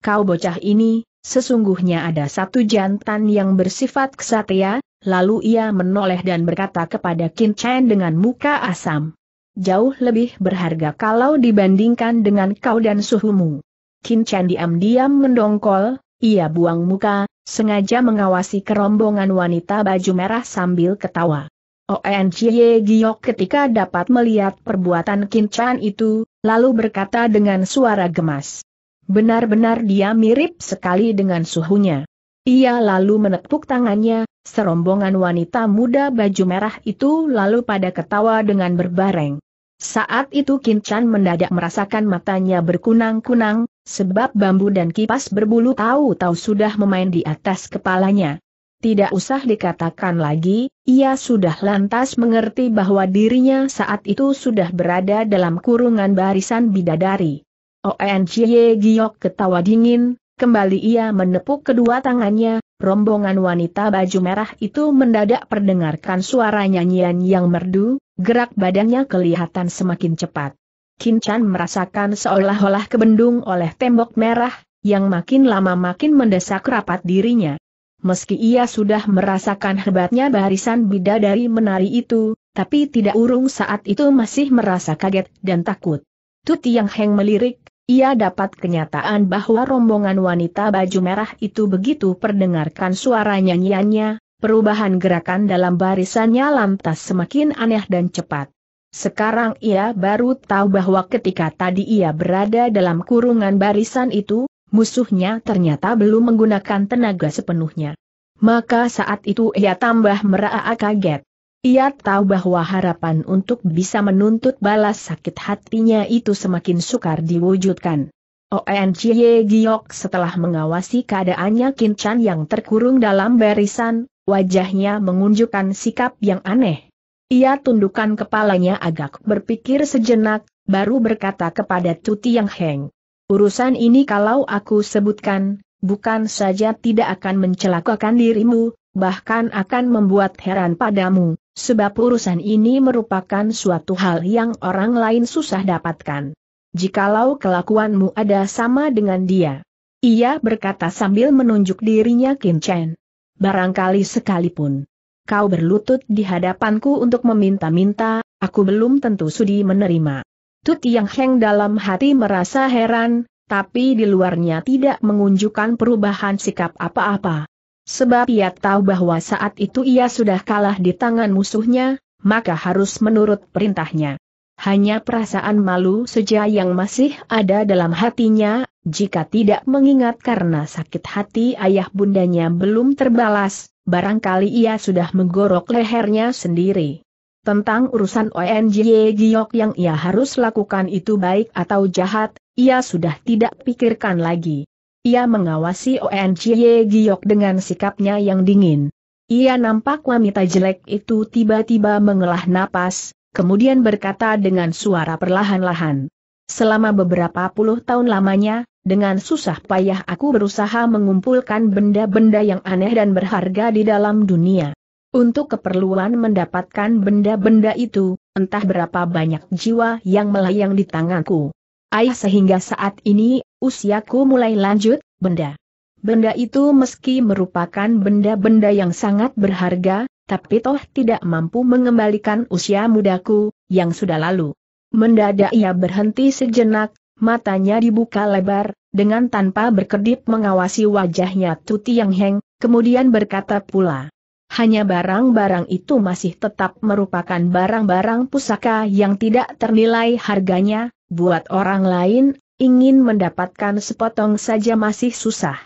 S1: Kau bocah ini, sesungguhnya ada satu jantan yang bersifat kesatria, lalu ia menoleh dan berkata kepada Kin Chen dengan muka asam. Jauh lebih berharga kalau dibandingkan dengan kau dan suhumu. Kin Chen diam-diam mendongkol, ia buang muka, sengaja mengawasi kerombongan wanita baju merah sambil ketawa. ONCY Giok ketika dapat melihat perbuatan Kin Chan itu, lalu berkata dengan suara gemas. Benar-benar dia mirip sekali dengan suhunya. Ia lalu menepuk tangannya, serombongan wanita muda baju merah itu lalu pada ketawa dengan berbareng. Saat itu Kinchan mendadak merasakan matanya berkunang-kunang, sebab bambu dan kipas berbulu tahu-tahu sudah memain di atas kepalanya. Tidak usah dikatakan lagi, ia sudah lantas mengerti bahwa dirinya saat itu sudah berada dalam kurungan barisan bidadari. ONCY Giok ketawa dingin, kembali ia menepuk kedua tangannya, rombongan wanita baju merah itu mendadak perdengarkan suara nyanyian yang merdu, gerak badannya kelihatan semakin cepat. Kinchan merasakan seolah-olah kebendung oleh tembok merah, yang makin lama makin mendesak rapat dirinya meski ia sudah merasakan hebatnya barisan bidadari menari itu, tapi tidak urung saat itu masih merasa kaget dan takut. Tuti yang Heng melirik, ia dapat kenyataan bahwa rombongan wanita baju merah itu begitu perdengarkan suara nyanyiannya, perubahan gerakan dalam barisannya lantas semakin aneh dan cepat. Sekarang ia baru tahu bahwa ketika tadi ia berada dalam kurungan barisan itu, musuhnya ternyata belum menggunakan tenaga sepenuhnya. Maka saat itu ia tambah meraa kaget. Ia tahu bahwa harapan untuk bisa menuntut balas sakit hatinya itu semakin sukar diwujudkan. ONCY Giok setelah mengawasi keadaannya kincan yang terkurung dalam barisan, wajahnya mengunjukkan sikap yang aneh. Ia tundukkan kepalanya agak berpikir sejenak, baru berkata kepada Tuti Yang Heng. Urusan ini kalau aku sebutkan, bukan saja tidak akan mencelakakan dirimu, bahkan akan membuat heran padamu, sebab urusan ini merupakan suatu hal yang orang lain susah dapatkan. Jikalau kelakuanmu ada sama dengan dia. Ia berkata sambil menunjuk dirinya Kim Chen. Barangkali sekalipun. Kau berlutut di hadapanku untuk meminta-minta, aku belum tentu sudi menerima. Tut yang Heng dalam hati merasa heran, tapi di luarnya tidak mengunjukkan perubahan sikap apa-apa. Sebab ia tahu bahwa saat itu ia sudah kalah di tangan musuhnya, maka harus menurut perintahnya. Hanya perasaan malu saja yang masih ada dalam hatinya, jika tidak mengingat karena sakit hati ayah bundanya belum terbalas, barangkali ia sudah menggorok lehernya sendiri. Tentang urusan ONG Giok yang ia harus lakukan itu baik atau jahat, ia sudah tidak pikirkan lagi. Ia mengawasi ONG Giok dengan sikapnya yang dingin. Ia nampak wanita jelek itu tiba-tiba mengelah napas, kemudian berkata dengan suara perlahan-lahan. Selama beberapa puluh tahun lamanya, dengan susah payah aku berusaha mengumpulkan benda-benda yang aneh dan berharga di dalam dunia. Untuk keperluan mendapatkan benda-benda itu, entah berapa banyak jiwa yang melayang di tanganku. Ayah sehingga saat ini, usiaku mulai lanjut, benda. Benda itu meski merupakan benda-benda yang sangat berharga, tapi toh tidak mampu mengembalikan usia mudaku, yang sudah lalu. Mendadak ia berhenti sejenak, matanya dibuka lebar, dengan tanpa berkedip mengawasi wajahnya Tuti Yang Heng, kemudian berkata pula hanya barang-barang itu masih tetap merupakan barang-barang pusaka yang tidak ternilai harganya, buat orang lain, ingin mendapatkan sepotong saja masih susah.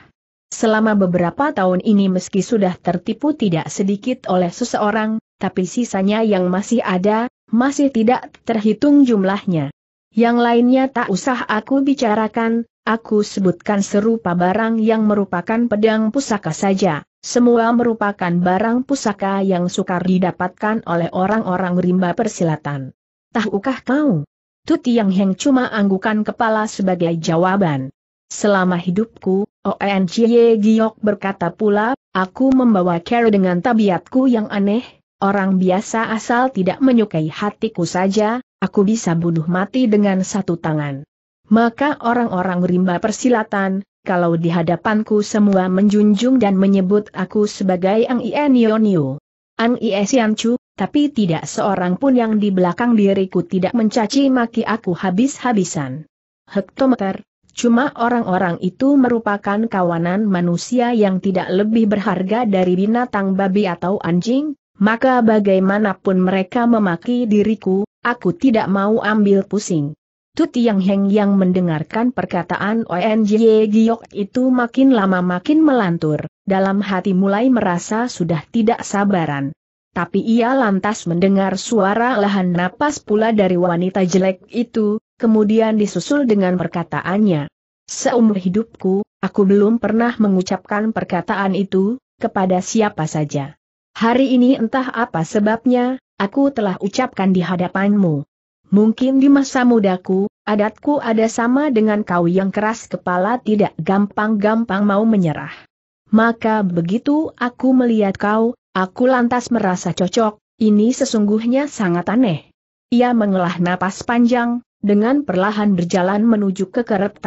S1: Selama beberapa tahun ini meski sudah tertipu tidak sedikit oleh seseorang, tapi sisanya yang masih ada, masih tidak terhitung jumlahnya. Yang lainnya tak usah aku bicarakan, aku sebutkan serupa barang yang merupakan pedang pusaka saja. Semua merupakan barang pusaka yang sukar didapatkan oleh orang-orang rimba persilatan. Tahukah kau? Tuti Yang Heng cuma anggukan kepala sebagai jawaban. Selama hidupku, ONCY Giok berkata pula, aku membawa Carol dengan tabiatku yang aneh, orang biasa asal tidak menyukai hatiku saja, aku bisa bunuh mati dengan satu tangan. Maka orang-orang rimba persilatan, kalau di hadapanku semua menjunjung dan menyebut aku sebagai Ang Ienionio. Ang tapi tidak seorang pun yang di belakang diriku tidak mencaci maki aku habis-habisan. Hektometer, cuma orang-orang itu merupakan kawanan manusia yang tidak lebih berharga dari binatang babi atau anjing, maka bagaimanapun mereka memaki diriku, aku tidak mau ambil pusing. Tut Yang Heng yang mendengarkan perkataan ONJ Giok itu makin lama makin melantur, dalam hati mulai merasa sudah tidak sabaran. Tapi ia lantas mendengar suara lahan napas pula dari wanita jelek itu, kemudian disusul dengan perkataannya. Seumur hidupku, aku belum pernah mengucapkan perkataan itu, kepada siapa saja. Hari ini entah apa sebabnya, aku telah ucapkan di hadapanmu. Mungkin di masa mudaku, adatku ada sama dengan kau yang keras kepala tidak gampang-gampang mau menyerah. Maka begitu aku melihat kau, aku lantas merasa cocok, ini sesungguhnya sangat aneh. Ia mengelah napas panjang, dengan perlahan berjalan menuju ke kerep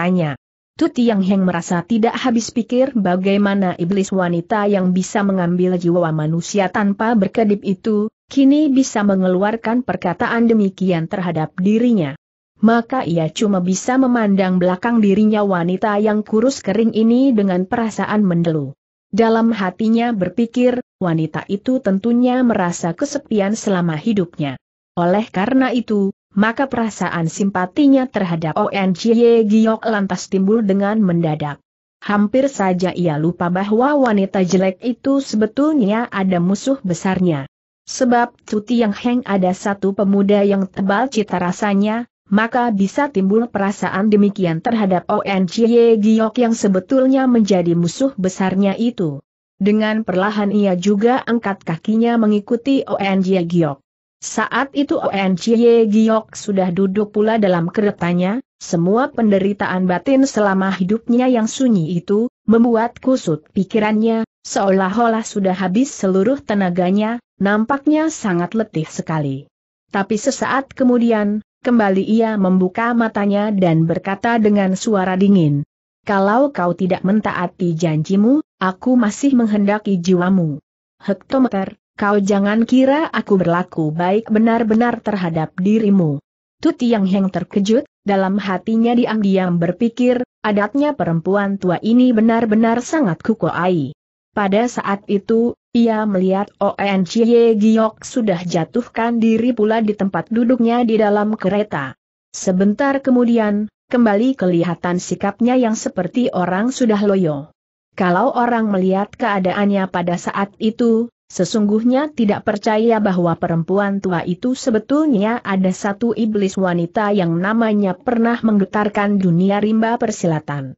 S1: Tuti Yang Heng merasa tidak habis pikir bagaimana iblis wanita yang bisa mengambil jiwa manusia tanpa berkedip itu, kini bisa mengeluarkan perkataan demikian terhadap dirinya. Maka ia cuma bisa memandang belakang dirinya wanita yang kurus kering ini dengan perasaan mendelu. Dalam hatinya berpikir, wanita itu tentunya merasa kesepian selama hidupnya. Oleh karena itu, maka perasaan simpatinya terhadap ONCY Giok lantas timbul dengan mendadak. Hampir saja ia lupa bahwa wanita jelek itu sebetulnya ada musuh besarnya. Sebab Tu yang Heng ada satu pemuda yang tebal cita rasanya, maka bisa timbul perasaan demikian terhadap ONCY Giok yang sebetulnya menjadi musuh besarnya itu. Dengan perlahan ia juga angkat kakinya mengikuti ONCY Giok. Saat itu ONCY Giok sudah duduk pula dalam keretanya, semua penderitaan batin selama hidupnya yang sunyi itu, membuat kusut pikirannya, seolah-olah sudah habis seluruh tenaganya, Nampaknya sangat letih sekali. Tapi sesaat kemudian, kembali ia membuka matanya dan berkata dengan suara dingin. Kalau kau tidak mentaati janjimu, aku masih menghendaki jiwamu. Hektometer, kau jangan kira aku berlaku baik benar-benar terhadap dirimu. Tuti Yang Heng terkejut, dalam hatinya diam-diam berpikir, adatnya perempuan tua ini benar-benar sangat kukuai. Pada saat itu, ia melihat Cie Giok sudah jatuhkan diri pula di tempat duduknya di dalam kereta. Sebentar kemudian, kembali kelihatan sikapnya yang seperti orang sudah loyo. Kalau orang melihat keadaannya pada saat itu, sesungguhnya tidak percaya bahwa perempuan tua itu sebetulnya ada satu iblis wanita yang namanya pernah menggetarkan dunia rimba persilatan.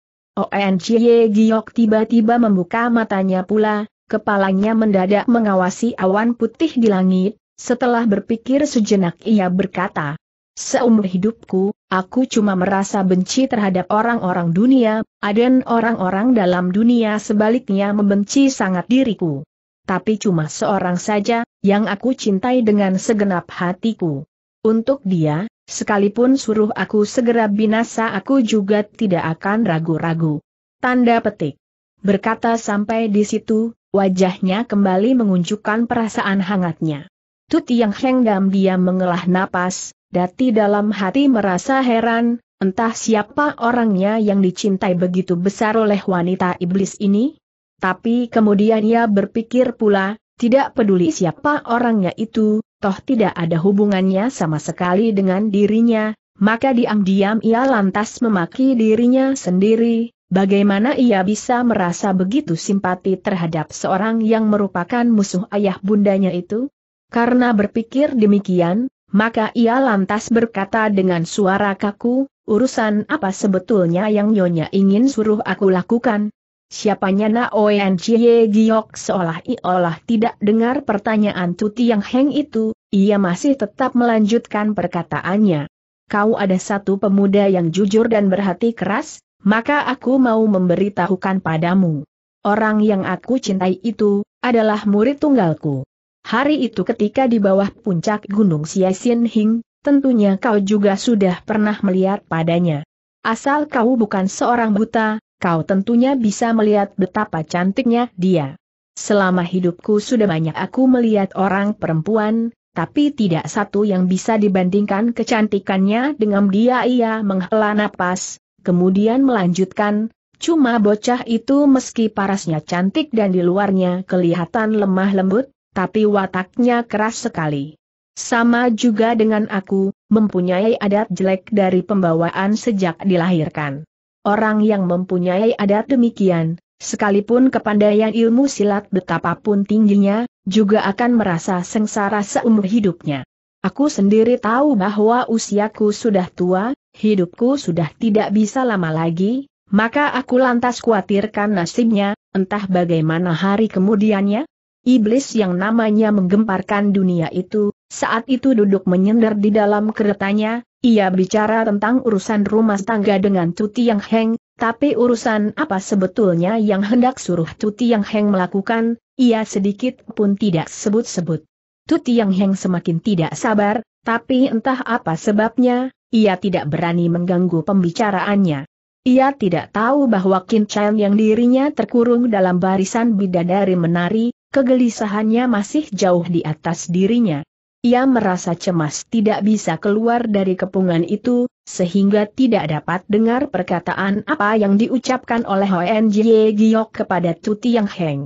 S1: Cie Giok tiba-tiba membuka matanya pula, kepalanya mendadak mengawasi awan putih di langit, setelah berpikir sejenak ia berkata, Seumur hidupku, aku cuma merasa benci terhadap orang-orang dunia, aden orang-orang dalam dunia sebaliknya membenci sangat diriku. Tapi cuma seorang saja, yang aku cintai dengan segenap hatiku. Untuk dia, sekalipun suruh aku segera binasa aku juga tidak akan ragu-ragu. Tanda petik. Berkata sampai di situ, Wajahnya kembali menunjukkan perasaan hangatnya. Tut Yang Hengdam dia mengelah napas, Dati dalam hati merasa heran, entah siapa orangnya yang dicintai begitu besar oleh wanita iblis ini? Tapi kemudian ia berpikir pula, tidak peduli siapa orangnya itu, toh tidak ada hubungannya sama sekali dengan dirinya, maka diam-diam ia lantas memaki dirinya sendiri, Bagaimana ia bisa merasa begitu simpati terhadap seorang yang merupakan musuh ayah bundanya itu? Karena berpikir demikian, maka ia lantas berkata dengan suara kaku, urusan apa sebetulnya yang Nyonya ingin suruh aku lakukan? Siapanya na Onjye Giok seolah-olah tidak dengar pertanyaan Tuti yang Heng itu, ia masih tetap melanjutkan perkataannya. Kau ada satu pemuda yang jujur dan berhati keras, maka aku mau memberitahukan padamu. Orang yang aku cintai itu, adalah murid tunggalku. Hari itu ketika di bawah puncak gunung Siasin Hing, tentunya kau juga sudah pernah melihat padanya. Asal kau bukan seorang buta, kau tentunya bisa melihat betapa cantiknya dia. Selama hidupku sudah banyak aku melihat orang perempuan, tapi tidak satu yang bisa dibandingkan kecantikannya dengan dia ia menghela napas, kemudian melanjutkan, cuma bocah itu meski parasnya cantik dan di luarnya kelihatan lemah lembut, tapi wataknya keras sekali. Sama juga dengan aku, mempunyai adat jelek dari pembawaan sejak dilahirkan. Orang yang mempunyai adat demikian, sekalipun kepandaian ilmu silat betapapun tingginya, juga akan merasa sengsara seumur hidupnya. Aku sendiri tahu bahwa usiaku sudah tua, hidupku sudah tidak bisa lama lagi, maka aku lantas khawatirkan nasibnya, entah bagaimana hari kemudiannya. Iblis yang namanya menggemparkan dunia itu, saat itu duduk menyender di dalam keretanya, ia bicara tentang urusan rumah tangga dengan Tuti Yang Heng, tapi urusan apa sebetulnya yang hendak suruh Tuti Yang Heng melakukan, ia sedikit pun tidak sebut-sebut. Tuti Yang Heng semakin tidak sabar, tapi entah apa sebabnya, ia tidak berani mengganggu pembicaraannya. Ia tidak tahu bahwa Kin Chan yang dirinya terkurung dalam barisan bidadari menari, kegelisahannya masih jauh di atas dirinya. Ia merasa cemas tidak bisa keluar dari kepungan itu, sehingga tidak dapat dengar perkataan apa yang diucapkan oleh Hoen Jie Giok kepada Tuti Yang Heng.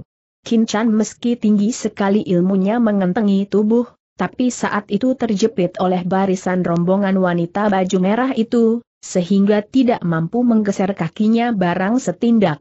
S1: Kin Chan meski tinggi sekali ilmunya mengentengi tubuh, tapi saat itu terjepit oleh barisan rombongan wanita baju merah itu, sehingga tidak mampu menggeser kakinya barang setindak.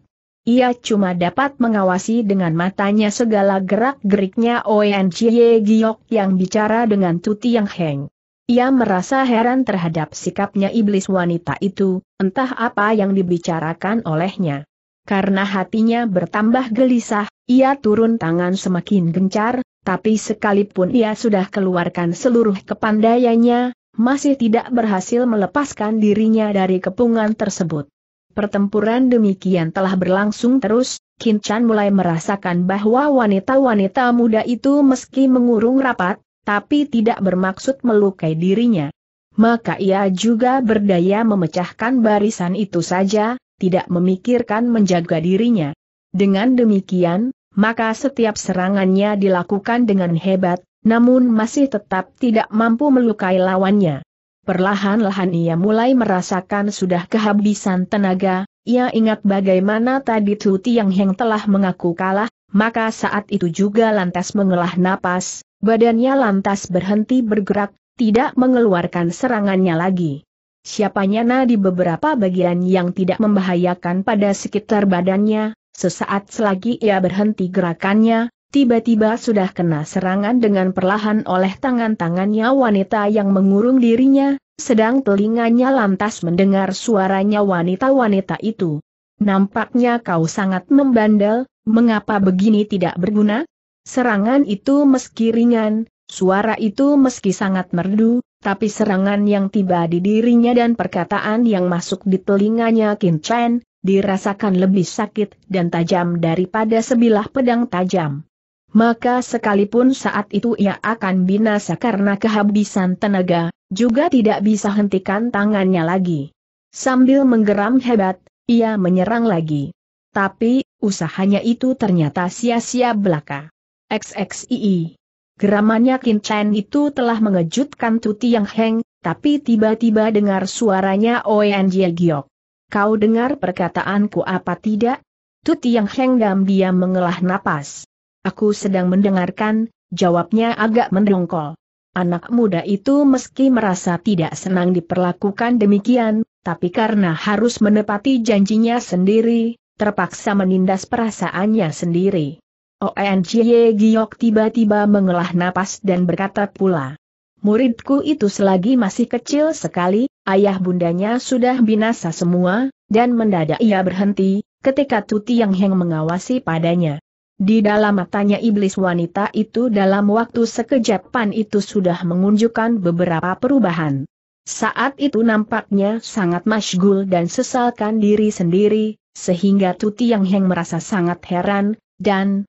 S1: Ia cuma dapat mengawasi dengan matanya segala gerak-geriknya ONCY Giok yang bicara dengan Tuti Yang Heng. Ia merasa heran terhadap sikapnya iblis wanita itu, entah apa yang dibicarakan olehnya. Karena hatinya bertambah gelisah, ia turun tangan semakin gencar, tapi sekalipun ia sudah keluarkan seluruh kepandaiannya, masih tidak berhasil melepaskan dirinya dari kepungan tersebut. Pertempuran demikian telah berlangsung terus, Kinchan mulai merasakan bahwa wanita-wanita muda itu meski mengurung rapat, tapi tidak bermaksud melukai dirinya. Maka ia juga berdaya memecahkan barisan itu saja, tidak memikirkan menjaga dirinya. Dengan demikian, maka setiap serangannya dilakukan dengan hebat, namun masih tetap tidak mampu melukai lawannya. Perlahan-lahan ia mulai merasakan sudah kehabisan tenaga, ia ingat bagaimana tadi Tuti yang Heng telah mengaku kalah, maka saat itu juga lantas mengelah napas, badannya lantas berhenti bergerak, tidak mengeluarkan serangannya lagi siapanya na di beberapa bagian yang tidak membahayakan pada sekitar badannya, sesaat selagi ia berhenti gerakannya, tiba-tiba sudah kena serangan dengan perlahan oleh tangan-tangannya wanita yang mengurung dirinya, sedang telinganya lantas mendengar suaranya wanita-wanita itu. Nampaknya kau sangat membandel, mengapa begini tidak berguna? Serangan itu meski ringan, suara itu meski sangat merdu, tapi serangan yang tiba di dirinya dan perkataan yang masuk di telinganya Qin Chen, dirasakan lebih sakit dan tajam daripada sebilah pedang tajam. Maka sekalipun saat itu ia akan binasa karena kehabisan tenaga, juga tidak bisa hentikan tangannya lagi. Sambil menggeram hebat, ia menyerang lagi. Tapi, usahanya itu ternyata sia-sia belaka. XXII Geramannya Chen itu telah mengejutkan Tuti Yang Heng, tapi tiba-tiba dengar suaranya Oen Jie Giok. Kau dengar perkataanku apa tidak? Tuti Yang Heng diam-diam mengelah napas. Aku sedang mendengarkan, jawabnya agak mendongkol. Anak muda itu meski merasa tidak senang diperlakukan demikian, tapi karena harus menepati janjinya sendiri, terpaksa menindas perasaannya sendiri. Oencie Giok tiba-tiba mengelah napas dan berkata pula. Muridku itu selagi masih kecil sekali, ayah bundanya sudah binasa semua, dan mendadak ia berhenti, ketika Tuti Yang Heng mengawasi padanya. Di dalam matanya iblis wanita itu dalam waktu sekejapan itu sudah mengunjukkan beberapa perubahan. Saat itu nampaknya sangat masgul dan sesalkan diri sendiri, sehingga Tuti Yang Heng merasa sangat heran, dan,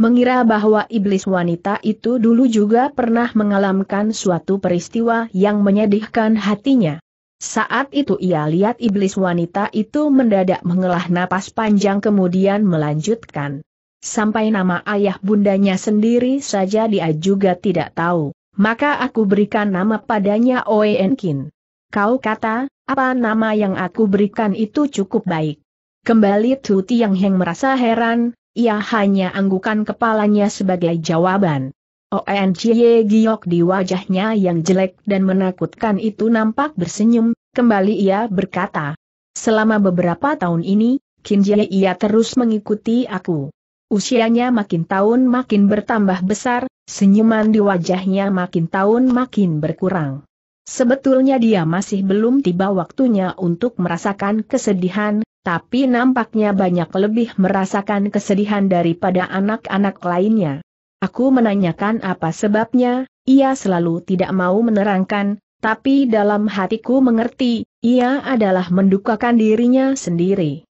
S1: Mengira bahwa iblis wanita itu dulu juga pernah mengalamkan suatu peristiwa yang menyedihkan hatinya. Saat itu ia lihat iblis wanita itu mendadak mengelah napas panjang kemudian melanjutkan. Sampai nama ayah bundanya sendiri saja dia juga tidak tahu, maka aku berikan nama padanya Oenkin. Kau kata, apa nama yang aku berikan itu cukup baik. Kembali Tuti yang Heng merasa heran, ia hanya anggukan kepalanya sebagai jawaban. ONCY giok di wajahnya yang jelek dan menakutkan itu nampak bersenyum, kembali ia berkata. Selama beberapa tahun ini, Kinjie ia terus mengikuti aku. Usianya makin tahun makin bertambah besar, senyuman di wajahnya makin tahun makin berkurang. Sebetulnya dia masih belum tiba waktunya untuk merasakan kesedihan, tapi nampaknya banyak lebih merasakan kesedihan daripada anak-anak lainnya. Aku menanyakan apa sebabnya, ia selalu tidak mau menerangkan, tapi dalam hatiku mengerti, ia adalah mendukakan dirinya sendiri.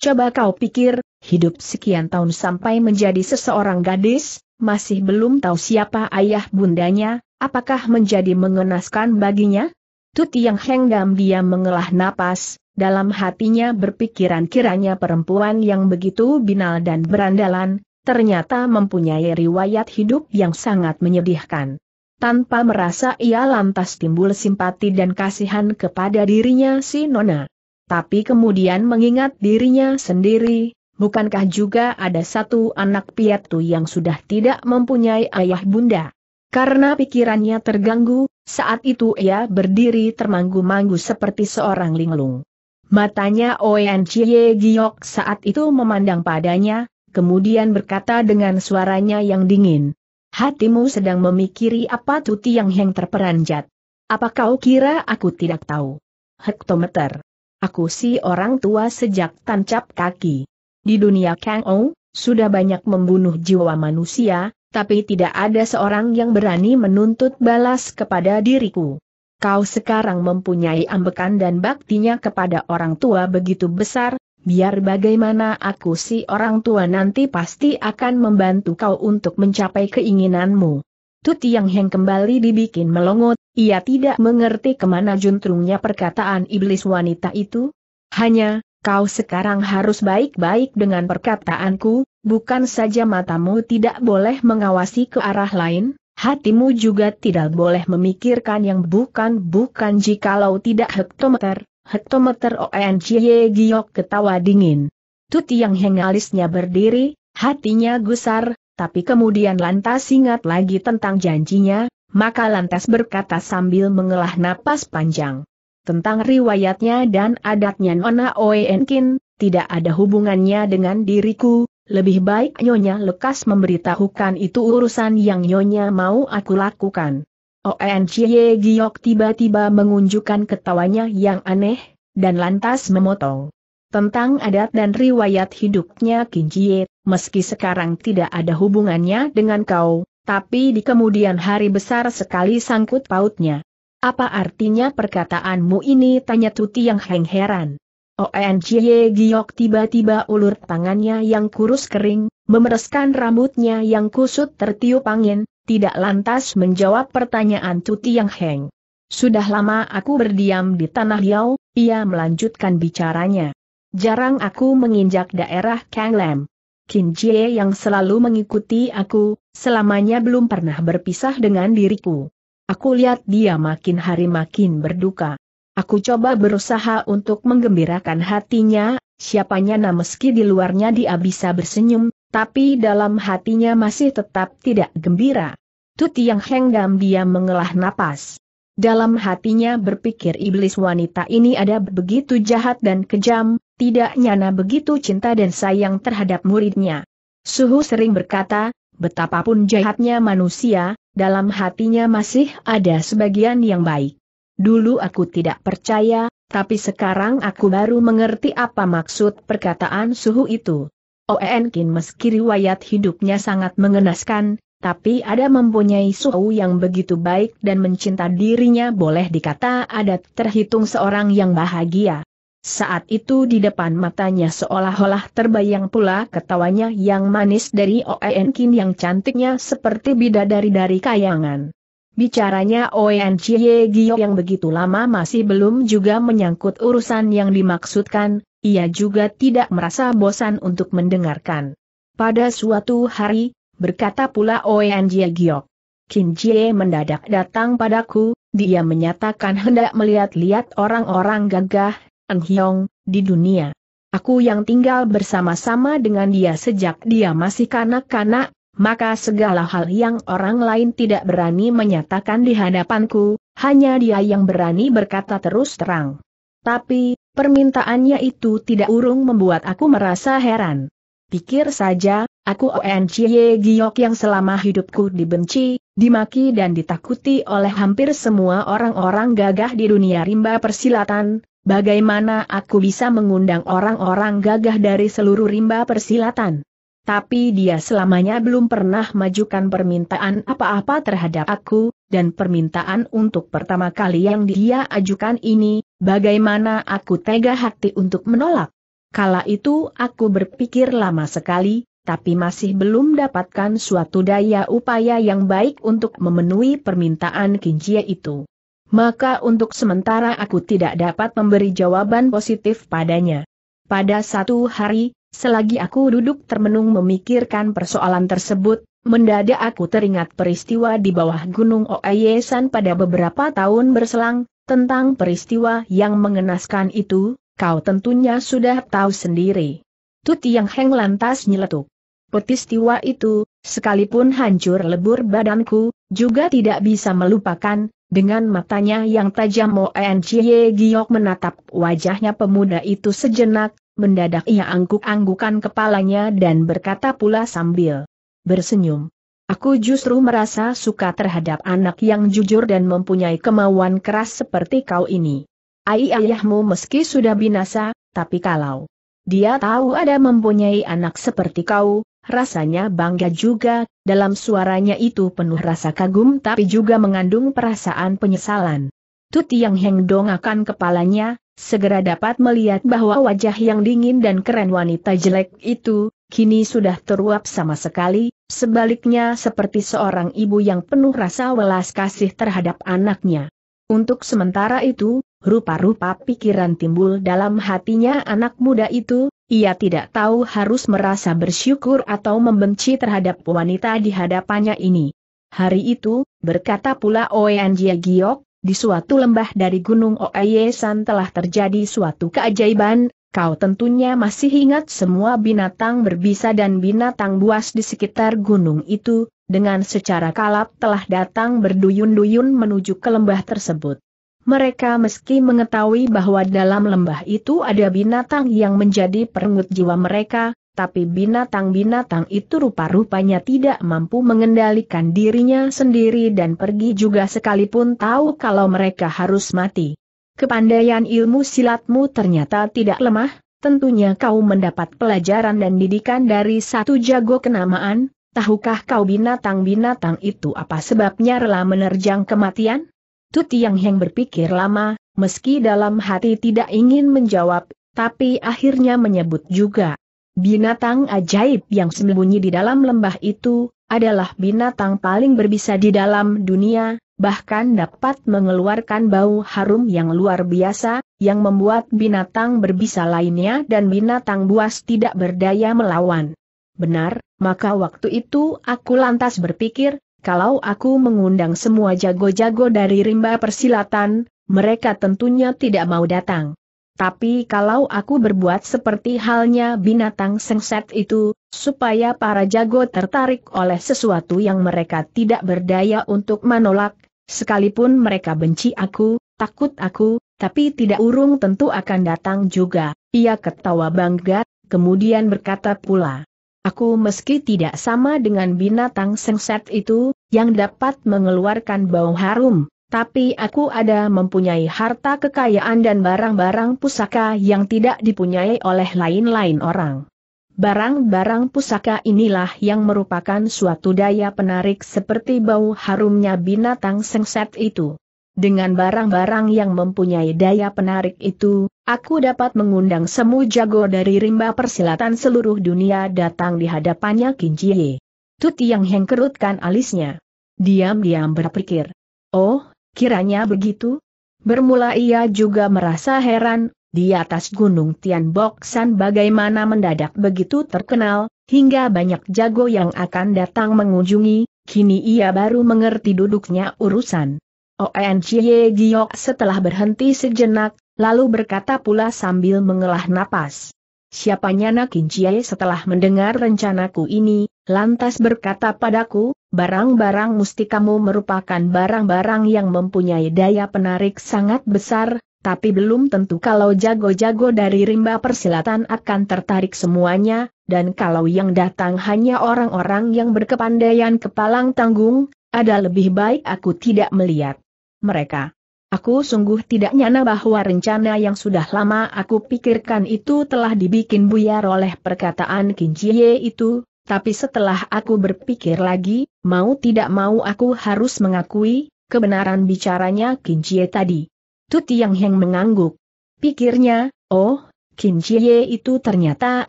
S1: Coba kau pikir, hidup sekian tahun sampai menjadi seseorang gadis, masih belum tahu siapa ayah bundanya, apakah menjadi mengenaskan baginya? Tut yang hengdam dia mengelah napas, dalam hatinya berpikiran kiranya perempuan yang begitu binal dan berandalan, ternyata mempunyai riwayat hidup yang sangat menyedihkan. Tanpa merasa ia lantas timbul simpati dan kasihan kepada dirinya si Nona. Tapi kemudian mengingat dirinya sendiri, bukankah juga ada satu anak piatu yang sudah tidak mempunyai ayah bunda? Karena pikirannya terganggu, saat itu ia berdiri termanggu-manggu seperti seorang linglung. Matanya Oen Chie Giok saat itu memandang padanya, kemudian berkata dengan suaranya yang dingin. Hatimu sedang memikiri apa tuti yang Heng terperanjat. Apa kau kira aku tidak tahu? Hektometer. Aku si orang tua sejak tancap kaki. Di dunia Kang Ou, sudah banyak membunuh jiwa manusia, tapi tidak ada seorang yang berani menuntut balas kepada diriku. Kau sekarang mempunyai ambekan dan baktinya kepada orang tua begitu besar, biar bagaimana aku si orang tua nanti pasti akan membantu kau untuk mencapai keinginanmu. Tut Yang Heng kembali dibikin melongot, ia tidak mengerti kemana juntrungnya perkataan iblis wanita itu. Hanya, kau sekarang harus baik-baik dengan perkataanku, bukan saja matamu tidak boleh mengawasi ke arah lain, hatimu juga tidak boleh memikirkan yang bukan-bukan jikalau tidak hektometer, hektometer ONCY Giok ketawa dingin. Tuti yang hengalisnya berdiri, hatinya gusar, tapi kemudian lantas ingat lagi tentang janjinya, maka lantas berkata sambil mengelah napas panjang. Tentang riwayatnya dan adatnya Nona Oenkin, tidak ada hubungannya dengan diriku, lebih baik Nyonya lekas memberitahukan itu urusan yang Nyonya mau aku lakukan. ONCY Giok tiba-tiba mengunjukkan ketawanya yang aneh, dan lantas memotong. Tentang adat dan riwayat hidupnya Kinjie, meski sekarang tidak ada hubungannya dengan kau, tapi di kemudian hari besar sekali sangkut pautnya. Apa artinya perkataanmu ini tanya Tuti yang heng heran. ONCY oh, Giok tiba-tiba ulur tangannya yang kurus kering, memereskan rambutnya yang kusut tertiup angin, tidak lantas menjawab pertanyaan Tuti Yang Heng. Sudah lama aku berdiam di Tanah Yau, ia melanjutkan bicaranya. Jarang aku menginjak daerah Kang Lam. Kin Jie yang selalu mengikuti aku, selamanya belum pernah berpisah dengan diriku. Aku lihat dia makin hari makin berduka. Aku coba berusaha untuk menggembirakan hatinya, siapanya nah meski di luarnya dia bisa bersenyum, tapi dalam hatinya masih tetap tidak gembira. Tuti yang Hengdam dia mengelah napas. Dalam hatinya berpikir iblis wanita ini ada begitu jahat dan kejam, tidak nyana begitu cinta dan sayang terhadap muridnya. Suhu sering berkata, betapapun jahatnya manusia, dalam hatinya masih ada sebagian yang baik. Dulu aku tidak percaya, tapi sekarang aku baru mengerti apa maksud perkataan suhu itu. Oenkin meski riwayat hidupnya sangat mengenaskan, tapi ada mempunyai suhu yang begitu baik dan mencinta dirinya boleh dikata adat terhitung seorang yang bahagia. Saat itu di depan matanya seolah-olah terbayang pula ketawanya yang manis dari Oenkin yang cantiknya seperti bidadari dari kayangan. Bicaranya Oen Chie Gio yang begitu lama masih belum juga menyangkut urusan yang dimaksudkan, ia juga tidak merasa bosan untuk mendengarkan. Pada suatu hari, berkata pula Oen Chie Gio. Kin Chie mendadak datang padaku, dia menyatakan hendak melihat-lihat orang-orang gagah, Eng Hyong, di dunia. Aku yang tinggal bersama-sama dengan dia sejak dia masih kanak-kanak, maka segala hal yang orang lain tidak berani menyatakan di hadapanku, hanya dia yang berani berkata terus terang. Tapi, permintaannya itu tidak urung membuat aku merasa heran. Pikir saja, aku ONCY Giok yang selama hidupku dibenci, dimaki dan ditakuti oleh hampir semua orang-orang gagah di dunia rimba persilatan, bagaimana aku bisa mengundang orang-orang gagah dari seluruh rimba persilatan? tapi dia selamanya belum pernah majukan permintaan apa-apa terhadap aku, dan permintaan untuk pertama kali yang dia ajukan ini, bagaimana aku tega hati untuk menolak. Kala itu aku berpikir lama sekali, tapi masih belum dapatkan suatu daya upaya yang baik untuk memenuhi permintaan Kincia itu. Maka untuk sementara aku tidak dapat memberi jawaban positif padanya. Pada satu hari, Selagi aku duduk termenung memikirkan persoalan tersebut, mendadak aku teringat peristiwa di bawah Gunung Oayesan pada beberapa tahun berselang, tentang peristiwa yang mengenaskan itu, kau tentunya sudah tahu sendiri. Tut yang heng lantas nyeletuk. Peristiwa itu, sekalipun hancur lebur badanku, juga tidak bisa melupakan, dengan matanya yang tajam Moen Cie Giok menatap wajahnya pemuda itu sejenak, mendadak ia angguk-anggukan kepalanya dan berkata pula sambil bersenyum. Aku justru merasa suka terhadap anak yang jujur dan mempunyai kemauan keras seperti kau ini. Ai ayahmu meski sudah binasa, tapi kalau dia tahu ada mempunyai anak seperti kau, rasanya bangga juga, dalam suaranya itu penuh rasa kagum tapi juga mengandung perasaan penyesalan. Tuti yang akan kepalanya, segera dapat melihat bahwa wajah yang dingin dan keren wanita jelek itu, kini sudah teruap sama sekali, sebaliknya seperti seorang ibu yang penuh rasa welas kasih terhadap anaknya. Untuk sementara itu, rupa-rupa pikiran timbul dalam hatinya anak muda itu, ia tidak tahu harus merasa bersyukur atau membenci terhadap wanita di hadapannya ini. Hari itu, berkata pula Oen Giok, di suatu lembah dari Gunung Oeyesan telah terjadi suatu keajaiban, kau tentunya masih ingat semua binatang berbisa dan binatang buas di sekitar gunung itu, dengan secara kalap telah datang berduyun-duyun menuju ke lembah tersebut. Mereka meski mengetahui bahwa dalam lembah itu ada binatang yang menjadi perengut jiwa mereka, tapi binatang-binatang itu rupa-rupanya tidak mampu mengendalikan dirinya sendiri dan pergi juga sekalipun tahu kalau mereka harus mati. Kepandaian ilmu silatmu ternyata tidak lemah, tentunya kau mendapat pelajaran dan didikan dari satu jago kenamaan, tahukah kau binatang-binatang itu apa sebabnya rela menerjang kematian? Tuti Yang Heng berpikir lama, meski dalam hati tidak ingin menjawab, tapi akhirnya menyebut juga. Binatang ajaib yang sembunyi di dalam lembah itu, adalah binatang paling berbisa di dalam dunia, bahkan dapat mengeluarkan bau harum yang luar biasa, yang membuat binatang berbisa lainnya dan binatang buas tidak berdaya melawan. Benar, maka waktu itu aku lantas berpikir, kalau aku mengundang semua jago-jago dari rimba persilatan, mereka tentunya tidak mau datang. Tapi kalau aku berbuat seperti halnya binatang sengset itu, supaya para jago tertarik oleh sesuatu yang mereka tidak berdaya untuk menolak, sekalipun mereka benci aku, takut aku, tapi tidak urung tentu akan datang juga. Ia ketawa bangga, kemudian berkata pula. Aku meski tidak sama dengan binatang sengset itu, yang dapat mengeluarkan bau harum, tapi aku ada mempunyai harta kekayaan dan barang-barang pusaka yang tidak dipunyai oleh lain-lain orang. Barang-barang pusaka inilah yang merupakan suatu daya penarik seperti bau harumnya binatang sengset itu. Dengan barang-barang yang mempunyai daya penarik itu, aku dapat mengundang semua jago dari rimba persilatan seluruh dunia datang di hadapannya Kinjie. Tut yang hengkerutkan alisnya. Diam-diam berpikir. Oh, Kiranya begitu? Bermula ia juga merasa heran, di atas gunung Tian San bagaimana mendadak begitu terkenal, hingga banyak jago yang akan datang mengunjungi, kini ia baru mengerti duduknya urusan. Oenchie Giok setelah berhenti sejenak, lalu berkata pula sambil mengelah napas. Siapanya Chie setelah mendengar rencanaku ini, Lantas berkata padaku, barang-barang mustikamu merupakan barang-barang yang mempunyai daya penarik sangat besar, tapi belum tentu kalau jago-jago dari rimba persilatan akan tertarik semuanya, dan kalau yang datang hanya orang-orang yang berkepandaian kepalang tanggung, ada lebih baik aku tidak melihat mereka. Aku sungguh tidak nyana bahwa rencana yang sudah lama aku pikirkan itu telah dibikin buyar oleh perkataan Kinjie itu, tapi setelah aku berpikir lagi, mau tidak mau aku harus mengakui, kebenaran bicaranya Kincie tadi. Tuti Yang Heng mengangguk. Pikirnya, oh, Kincie itu ternyata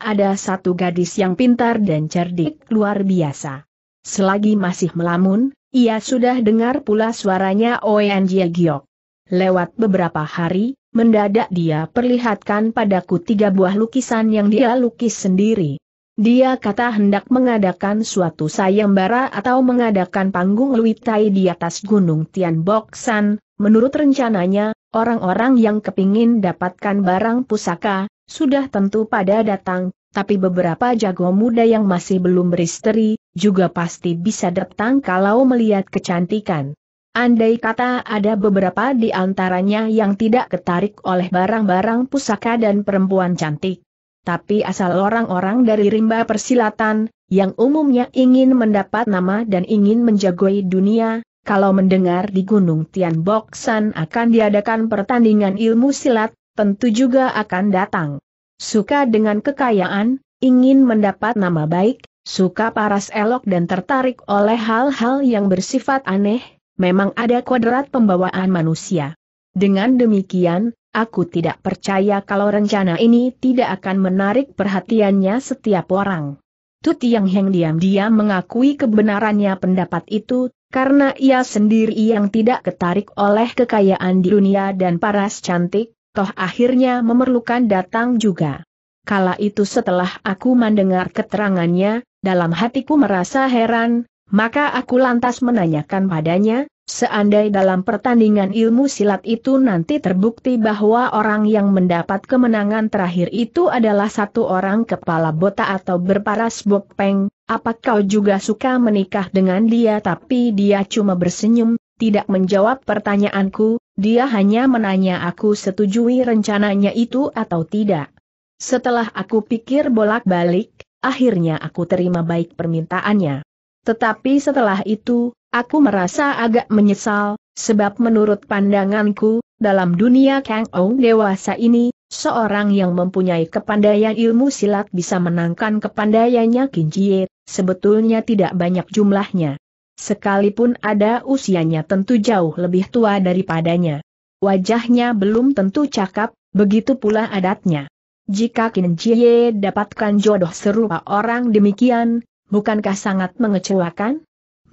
S1: ada satu gadis yang pintar dan cerdik luar biasa. Selagi masih melamun, ia sudah dengar pula suaranya Oen Jie Giok. Lewat beberapa hari, mendadak dia perlihatkan padaku tiga buah lukisan yang dia lukis sendiri. Dia kata hendak mengadakan suatu sayembara atau mengadakan panggung luitai di atas gunung Tianboksan, menurut rencananya, orang-orang yang kepingin dapatkan barang pusaka, sudah tentu pada datang, tapi beberapa jago muda yang masih belum beristri, juga pasti bisa datang kalau melihat kecantikan. Andai kata ada beberapa di antaranya yang tidak ketarik oleh barang-barang pusaka dan perempuan cantik, tapi asal orang-orang dari rimba persilatan, yang umumnya ingin mendapat nama dan ingin menjagoi dunia, kalau mendengar di Gunung Tianboksan akan diadakan pertandingan ilmu silat, tentu juga akan datang. Suka dengan kekayaan, ingin mendapat nama baik, suka paras elok dan tertarik oleh hal-hal yang bersifat aneh, memang ada kodrat pembawaan manusia. Dengan demikian, Aku tidak percaya kalau rencana ini tidak akan menarik perhatiannya setiap orang. Tu Yang Heng diam-diam mengakui kebenarannya pendapat itu, karena ia sendiri yang tidak ketarik oleh kekayaan di dunia dan paras cantik, toh akhirnya memerlukan datang juga. Kala itu setelah aku mendengar keterangannya, dalam hatiku merasa heran, maka aku lantas menanyakan padanya, Seandai dalam pertandingan ilmu silat itu nanti terbukti bahwa orang yang mendapat kemenangan terakhir itu adalah satu orang kepala botak atau berparas bopeng, apakah kau juga suka menikah dengan dia tapi dia cuma bersenyum, tidak menjawab pertanyaanku, dia hanya menanya aku setujui rencananya itu atau tidak. Setelah aku pikir bolak-balik, akhirnya aku terima baik permintaannya. Tetapi setelah itu, Aku merasa agak menyesal, sebab menurut pandanganku, dalam dunia Kang Ou dewasa ini, seorang yang mempunyai kepandaian ilmu silat bisa menangkan kepandaiannya Jie, sebetulnya tidak banyak jumlahnya. Sekalipun ada usianya tentu jauh lebih tua daripadanya. Wajahnya belum tentu cakap, begitu pula adatnya. Jika Kin Jie dapatkan jodoh serupa orang demikian, bukankah sangat mengecewakan?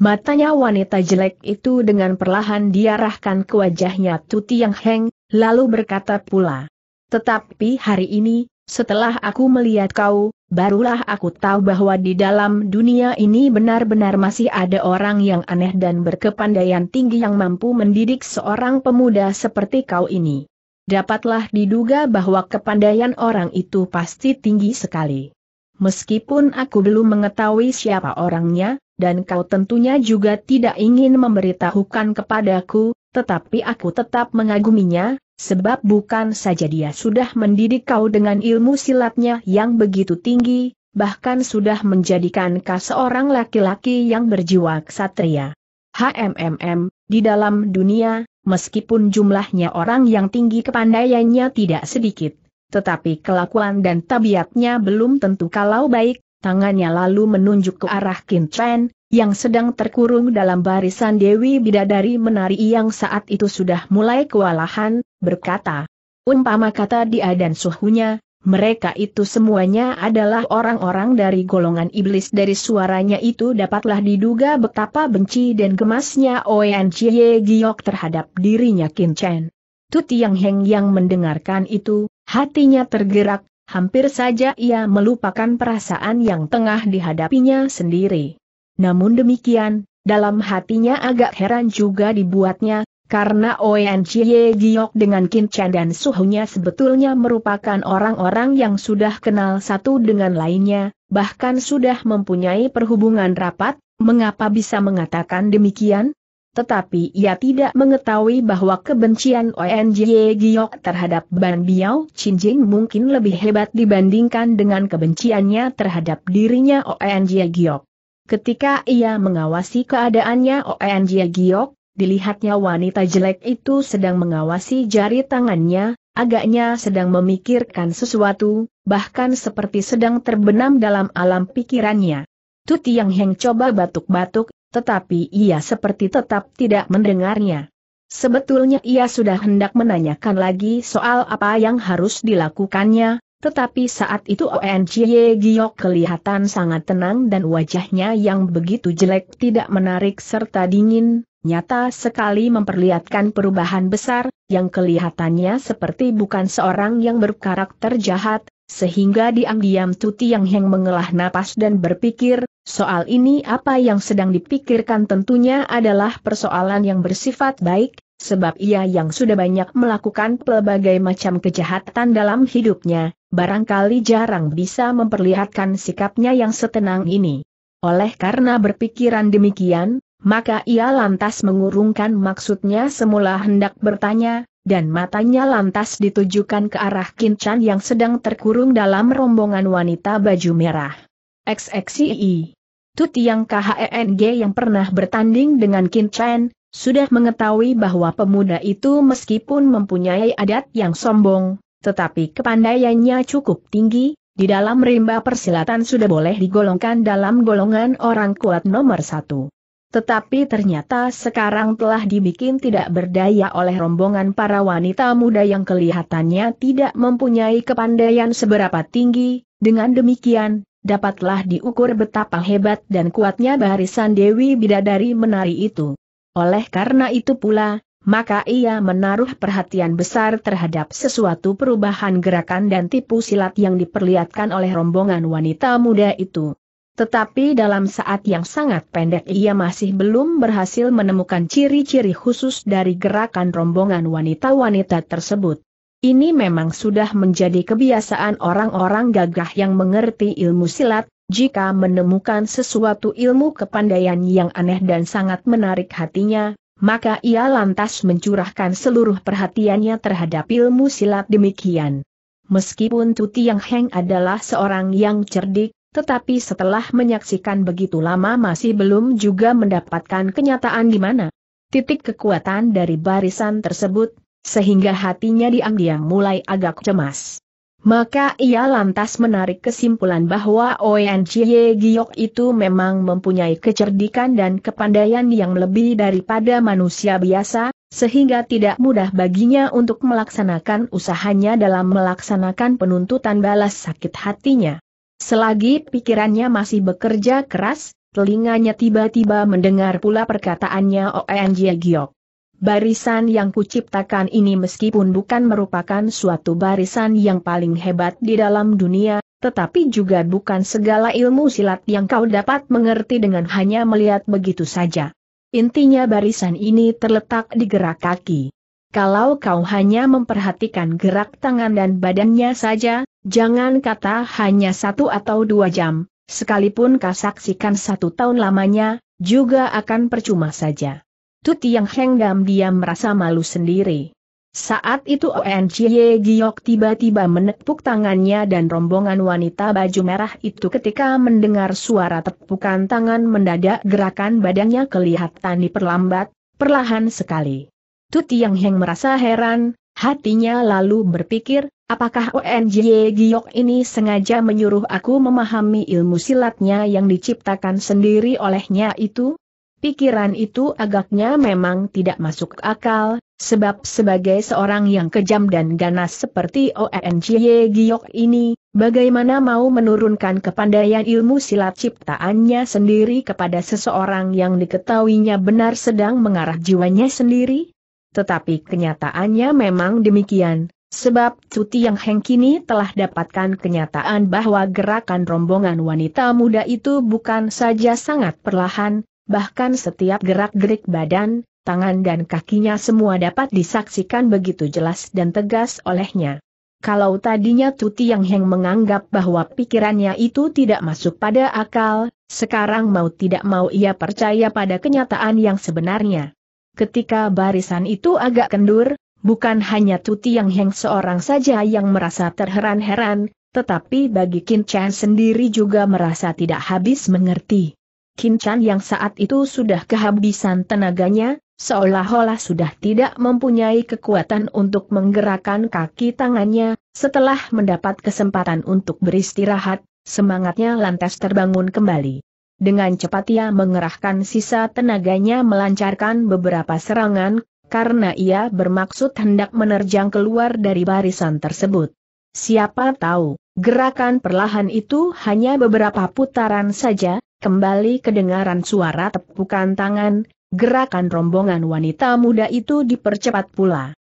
S1: Matanya wanita jelek itu dengan perlahan diarahkan ke wajahnya Tuti Yang Heng, lalu berkata pula. Tetapi hari ini, setelah aku melihat kau, barulah aku tahu bahwa di dalam dunia ini benar-benar masih ada orang yang aneh dan berkepandaian tinggi yang mampu mendidik seorang pemuda seperti kau ini. Dapatlah diduga bahwa kepandaian orang itu pasti tinggi sekali. Meskipun aku belum mengetahui siapa orangnya, dan kau tentunya juga tidak ingin memberitahukan kepadaku, tetapi aku tetap mengaguminya, sebab bukan saja dia sudah mendidik kau dengan ilmu silatnya yang begitu tinggi, bahkan sudah menjadikan kau seorang laki-laki yang berjiwa ksatria. HMMM, di dalam dunia, meskipun jumlahnya orang yang tinggi kepandaiannya tidak sedikit, tetapi kelakuan dan tabiatnya belum tentu kalau baik, tangannya lalu menunjuk ke arah Kin Chen yang sedang terkurung dalam barisan Dewi Bidadari menari yang saat itu sudah mulai kewalahan, berkata. Umpama kata dia dan suhunya, mereka itu semuanya adalah orang-orang dari golongan iblis dari suaranya itu dapatlah diduga betapa benci dan gemasnya Oen Chie Giok terhadap dirinya Kin Chen. Tuti Yang Heng yang mendengarkan itu, hatinya tergerak, hampir saja ia melupakan perasaan yang tengah dihadapinya sendiri. Namun demikian, dalam hatinya agak heran juga dibuatnya, karena Chie Giok dengan Chan dan suhunya sebetulnya merupakan orang-orang yang sudah kenal satu dengan lainnya, bahkan sudah mempunyai perhubungan rapat, mengapa bisa mengatakan demikian? tetapi ia tidak mengetahui bahwa kebencian ONJ Giok terhadap Ban Biao Chinjing mungkin lebih hebat dibandingkan dengan kebenciannya terhadap dirinya ONJ Giok. Ketika ia mengawasi keadaannya ONJ Giok, dilihatnya wanita jelek itu sedang mengawasi jari tangannya, agaknya sedang memikirkan sesuatu, bahkan seperti sedang terbenam dalam alam pikirannya. Tuti Yang Heng coba batuk-batuk tetapi ia seperti tetap tidak mendengarnya. Sebetulnya ia sudah hendak menanyakan lagi soal apa yang harus dilakukannya, tetapi saat itu ONCY Giok kelihatan sangat tenang dan wajahnya yang begitu jelek tidak menarik serta dingin, nyata sekali memperlihatkan perubahan besar, yang kelihatannya seperti bukan seorang yang berkarakter jahat, sehingga diam-diam Tuti Yang Heng mengelah napas dan berpikir, soal ini apa yang sedang dipikirkan tentunya adalah persoalan yang bersifat baik, sebab ia yang sudah banyak melakukan pelbagai macam kejahatan dalam hidupnya, barangkali jarang bisa memperlihatkan sikapnya yang setenang ini. Oleh karena berpikiran demikian, maka ia lantas mengurungkan maksudnya semula hendak bertanya, dan matanya lantas ditujukan ke arah Kinchan yang sedang terkurung dalam rombongan wanita baju merah. XXII. Tut yang KHENG yang pernah bertanding dengan Kinchan, sudah mengetahui bahwa pemuda itu meskipun mempunyai adat yang sombong, tetapi kepandaiannya cukup tinggi, di dalam rimba persilatan sudah boleh digolongkan dalam golongan orang kuat nomor satu. Tetapi ternyata sekarang telah dibikin tidak berdaya oleh rombongan para wanita muda yang kelihatannya tidak mempunyai kepandaian seberapa tinggi, dengan demikian, dapatlah diukur betapa hebat dan kuatnya barisan Dewi Bidadari menari itu. Oleh karena itu pula, maka ia menaruh perhatian besar terhadap sesuatu perubahan gerakan dan tipu silat yang diperlihatkan oleh rombongan wanita muda itu. Tetapi dalam saat yang sangat pendek ia masih belum berhasil menemukan ciri-ciri khusus dari gerakan rombongan wanita-wanita tersebut. Ini memang sudah menjadi kebiasaan orang-orang gagah yang mengerti ilmu silat, jika menemukan sesuatu ilmu kepandaian yang aneh dan sangat menarik hatinya, maka ia lantas mencurahkan seluruh perhatiannya terhadap ilmu silat demikian. Meskipun Tuti Yang Heng adalah seorang yang cerdik, tetapi setelah menyaksikan begitu lama masih belum juga mendapatkan kenyataan di mana titik kekuatan dari barisan tersebut, sehingga hatinya diam-diam mulai agak cemas. Maka ia lantas menarik kesimpulan bahwa Oenchie Giok itu memang mempunyai kecerdikan dan kepandaian yang lebih daripada manusia biasa, sehingga tidak mudah baginya untuk melaksanakan usahanya dalam melaksanakan penuntutan balas sakit hatinya. Selagi pikirannya masih bekerja keras, telinganya tiba-tiba mendengar pula perkataannya Oen Giok. Barisan yang kuciptakan ini meskipun bukan merupakan suatu barisan yang paling hebat di dalam dunia, tetapi juga bukan segala ilmu silat yang kau dapat mengerti dengan hanya melihat begitu saja. Intinya barisan ini terletak di gerak kaki. Kalau kau hanya memperhatikan gerak tangan dan badannya saja, Jangan kata hanya satu atau dua jam, sekalipun kau saksikan satu tahun lamanya, juga akan percuma saja. Tuti yang hengdam diam merasa malu sendiri. Saat itu ONCY Giok tiba-tiba menepuk tangannya dan rombongan wanita baju merah itu ketika mendengar suara tepukan tangan mendadak gerakan badannya kelihatan diperlambat, perlahan sekali. Tuti yang Heng merasa heran, hatinya lalu berpikir, Apakah ONJ Giok ini sengaja menyuruh aku memahami ilmu silatnya yang diciptakan sendiri olehnya itu? Pikiran itu agaknya memang tidak masuk akal, sebab sebagai seorang yang kejam dan ganas seperti ONJ Giok ini, bagaimana mau menurunkan kepandaian ilmu silat ciptaannya sendiri kepada seseorang yang diketahuinya benar sedang mengarah jiwanya sendiri? Tetapi kenyataannya memang demikian, Sebab Cuti yang Heng kini telah dapatkan kenyataan bahwa gerakan rombongan wanita muda itu bukan saja sangat perlahan, bahkan setiap gerak-gerik badan, tangan dan kakinya semua dapat disaksikan begitu jelas dan tegas olehnya. Kalau tadinya Cuti Yang Heng menganggap bahwa pikirannya itu tidak masuk pada akal, sekarang mau tidak mau ia percaya pada kenyataan yang sebenarnya. Ketika barisan itu agak kendur, Bukan hanya Tuti yang Heng seorang saja yang merasa terheran-heran, tetapi bagi Kin Chan sendiri juga merasa tidak habis mengerti. Kin Chan yang saat itu sudah kehabisan tenaganya, seolah-olah sudah tidak mempunyai kekuatan untuk menggerakkan kaki tangannya, setelah mendapat kesempatan untuk beristirahat, semangatnya lantas terbangun kembali. Dengan cepat ia mengerahkan sisa tenaganya melancarkan beberapa serangan karena ia bermaksud hendak menerjang keluar dari barisan tersebut. Siapa tahu, gerakan perlahan itu hanya beberapa putaran saja, kembali kedengaran suara tepukan tangan, gerakan rombongan wanita muda itu dipercepat pula.